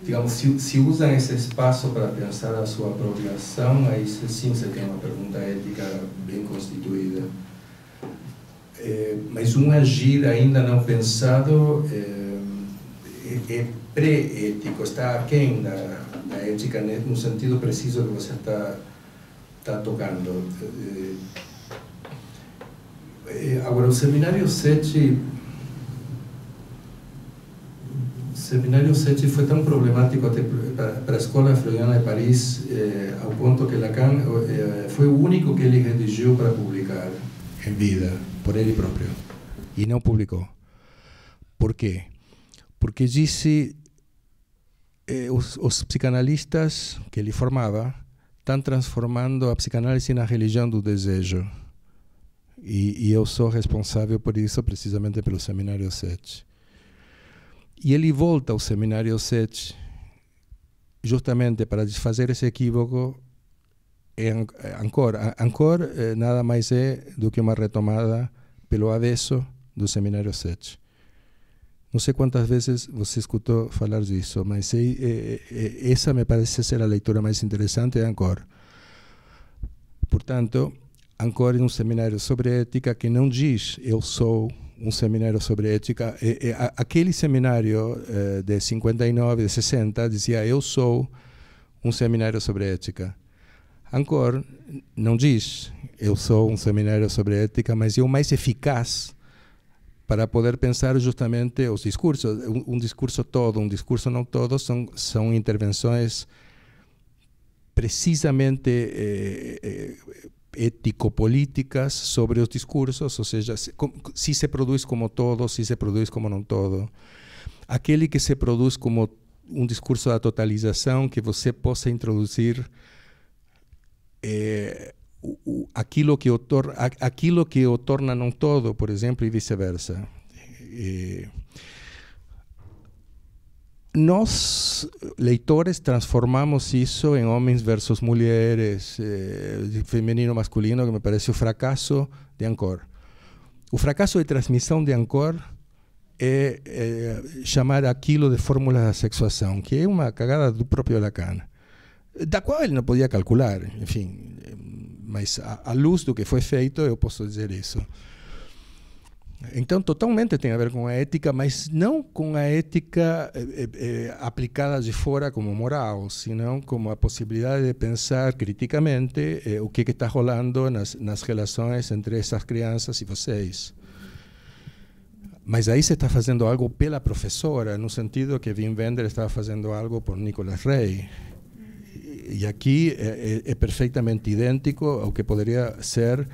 Digamos, se, se usam esse espaço para pensar a sua apropriação, aí sim você tem uma pergunta ética bem constituída. É, mas um agir ainda não pensado eh, é, é pré-ético, está aquém da, da ética né? no sentido preciso que você está está tocando. Ahora, eh, eh, el o seminario 7 tan Seminario problemático para la Escuela Freudiana de París eh, punto que Lacan eh, fue el único que ele redigió para publicar. en vida, por él propio, y no publicó. Por qué? Porque dice que los psicanalistas que él formaba estão transformando a psicanálise na religião do desejo. E, e eu sou responsável por isso, precisamente pelo Seminário 7. E ele volta ao Seminário 7 justamente para desfazer esse equívoco eh, Ancor. Ancor eh, nada mais é do que uma retomada pelo avesso do Seminário 7. Não sei quantas vezes você escutou falar disso, mas é, é, essa me parece ser a leitura mais interessante de Ancor. Portanto, Ancor é um seminário sobre ética que não diz eu sou um seminário sobre ética. É, aquele seminário de 59, de 60, dizia eu sou um seminário sobre ética. Ancor não diz eu sou um seminário sobre ética, mas é o mais eficaz para poder pensar justamente os discursos. Um, um, discurso todo, um discurso não todo, são, são intervenções precisamente eh, eh, ético-políticas sobre os discursos, ou seja, se, com, se se produz como todo, se se produz como não todo. Aquele que se produz como um discurso da totalização que você possa introduzir. Eh, aquilo que o, aquilo que o torna um todo, por exemplo, e vice-versa. nós, leitores, transformamos isso em homens versus mulheres, eh, feminino masculino, que me parece o fracasso de Ancor. O fracasso de transmissão de Ancor é, é chamar aquilo de fórmula da sexuação, que é uma cagada do próprio Lacan, da qual ele não podia calcular. Enfim, mas à luz do que foi feito, eu posso dizer isso. Então, totalmente tem a ver com a ética, mas não com a ética eh, eh, eh, aplicada de fora como moral, senão como a possibilidade de pensar criticamente o que está rolando nas, nas relações entre essas crianças e vocês. Mas aí se está fazendo algo pela professora, no sentido que Wim Wenders estava fazendo algo por Nicolas Rey e aqui é, é, é perfeitamente idêntico ao que poderia ser.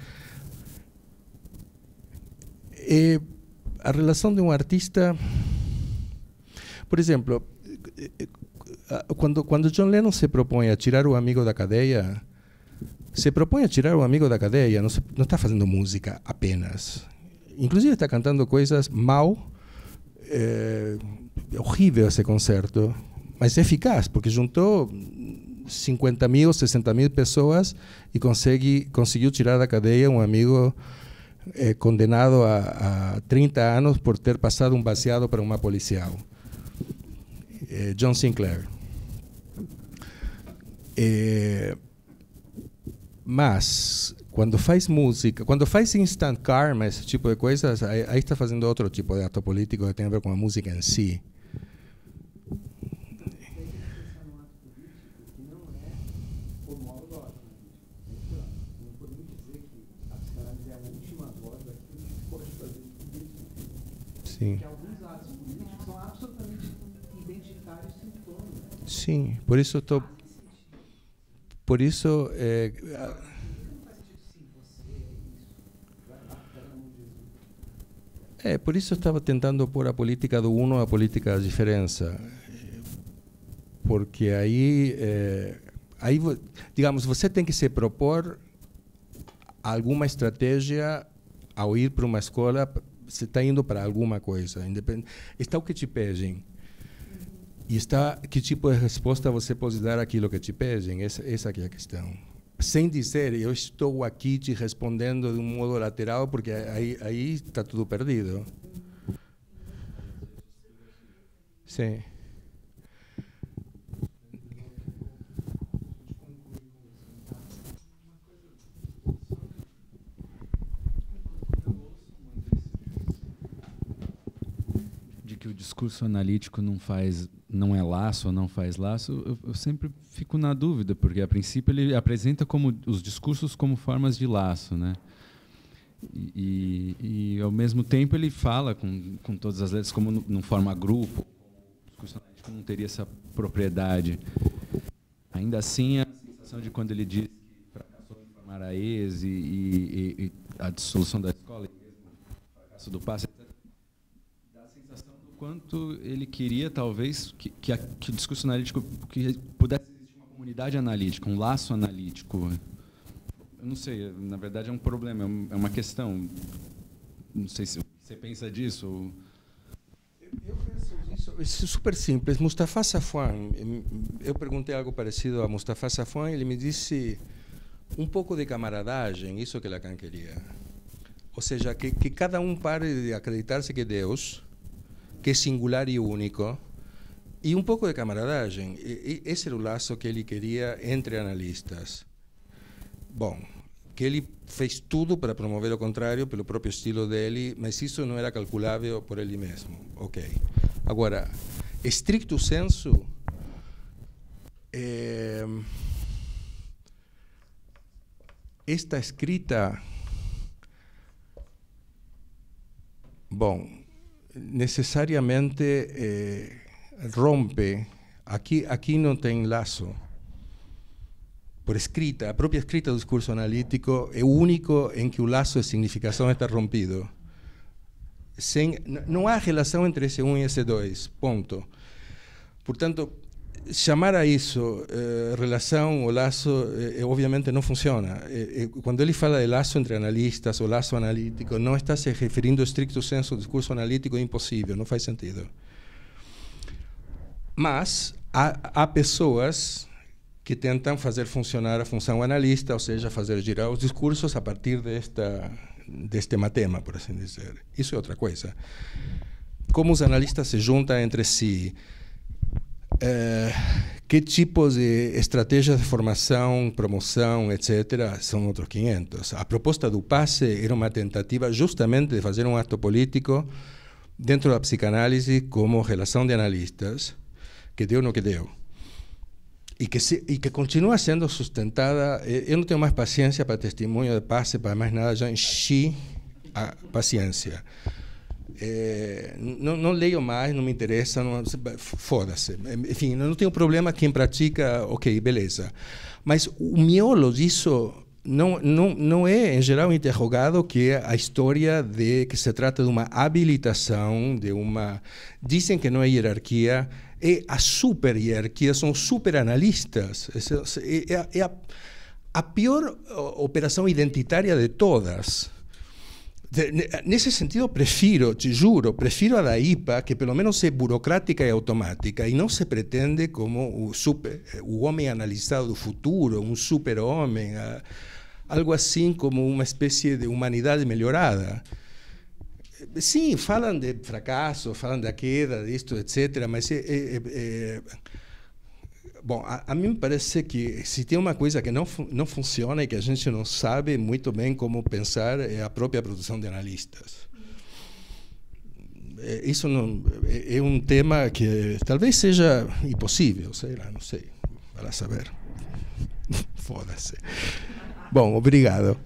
É a relação de um artista. Por exemplo, quando, quando John Lennon se propõe a tirar o amigo da cadeia, se propõe a tirar o amigo da cadeia, não, se, não está fazendo música apenas. Inclusive está cantando coisas mal. É, eh, é horrível esse concerto, mas é eficaz, porque juntou 50 mil, 60 mil pessoas e consegui conseguiu tirar da cadeia um amigo eh, condenado a, a 30 anos por ter passado um baseado para uma policial. Eh, John Sinclair. Eh, mas quando faz música, quando faz instant karma, esse tipo de coisas, aí, aí está fazendo outro tipo de ato político que tem a ver com a música em si. Sim. Sim, por isso eu tô por isso é É, por isso eu estava tentando pôr a política do uno à política da diferença. Porque aí, é, aí, digamos, você tem que se propor alguma estratégia ao ir para uma escola você está indo para alguma coisa, independente. Está o que te pedem. E está que tipo de resposta você pode dar aquilo que te pedem. Essa, essa é a questão. Sem dizer, eu estou aqui te respondendo de um modo lateral, porque aí, aí está tudo perdido. Sim. discurso analítico não faz, não é laço ou não faz laço, eu, eu, sempre fico na dúvida, porque a princípio ele apresenta como os discursos como formas de laço, né? E, e, e ao mesmo tempo ele fala com, com todas as letras como não forma grupo, o discurso analítico não teria essa propriedade. Ainda assim, a sensação de quando ele diz que fracassou em formar a e, e, a dissolução da escola, e mesmo o fracasso do passe quanto ele queria, talvez, que, que, a, que o discurso analítico que pudesse existir uma comunidade analítica, um laço analítico. Eu não sei, na verdade é um problema, é, é uma questão. Não sei se você pensa disso. Eu penso Isso É super simples. Mustafa Safwan, eu perguntei algo parecido a Mustafa Safwan, ele me disse um pouco de camaradagem, isso que Lacan queria. Ou seja, que, que cada um pare de acreditar-se que Deus que é singular e único, e um pouco de camaradagem. E, e esse era o laço que ele queria entre analistas. Bom, que ele fez tudo para promover o contrário pelo próprio estilo dele, mas isso não era calculável por ele mesmo. Ok. Agora, estricto senso, é, esta escrita, bom, necessariamente eh, rompe. Aqui, aqui não tem laço. Por escrita, a própria escrita do discurso analítico é o único em que o laço de significação está rompido. Sem, não há relação entre esse 1 e esse 2, ponto. Portanto, chamar a isso eh, relação ou laço, eh, eh, obviamente não funciona. Eh, quando eh, ele fala de laço entre analistas ou laço analítico, não está se referindo estricto senso ao discurso analítico, é impossível, não faz sentido. Mas há, há pessoas que tentam fazer funcionar a função analista, ou seja, fazer girar os discursos a partir desta, deste matema por assim dizer. Isso é outra coisa. Como os analistas se juntam entre si, eh, que tipos de estratégias de formação, promoção, etc., são outros 500. A proposta do PASSE era uma tentativa justamente de fazer um ato político dentro da psicanálise como relação de analistas, que deu no que deu. E que, se, e que continua sendo sustentada. Eh, eu não tenho mais paciência para testemunho de PASSE, para mais nada, já enchi a paciência é, não, não, leio mais, não me interessa, foda-se. Enfim, não tenho problema quem pratica, ok, beleza. Mas o miolo disso não, não, não é, em geral, interrogado que é a história de que se trata de uma habilitação, de uma... Dizem que não é hierarquia, é a super hierarquia, são super analistas. É, é, é a, a pior operação identitária de todas. En ese sentido prefiero, te juro, prefiero a la IPA que por lo menos é burocrática y automática y no se pretende como un, super, eh, un hombre analizado del futuro, un superhombre, algo así como una especie de humanidad mejorada. Sí, falan de fracaso, falan de queda, de esto, etcétera, pero... Bom, a, a, mim parece que se tem uma coisa que não, não funciona e que a gente não sabe muito bem como pensar é a própria produção de analistas. É, isso não, é, é, um tema que talvez seja impossível, sei lá, não sei, para saber. *laughs* Foda-se. Bom, obrigado.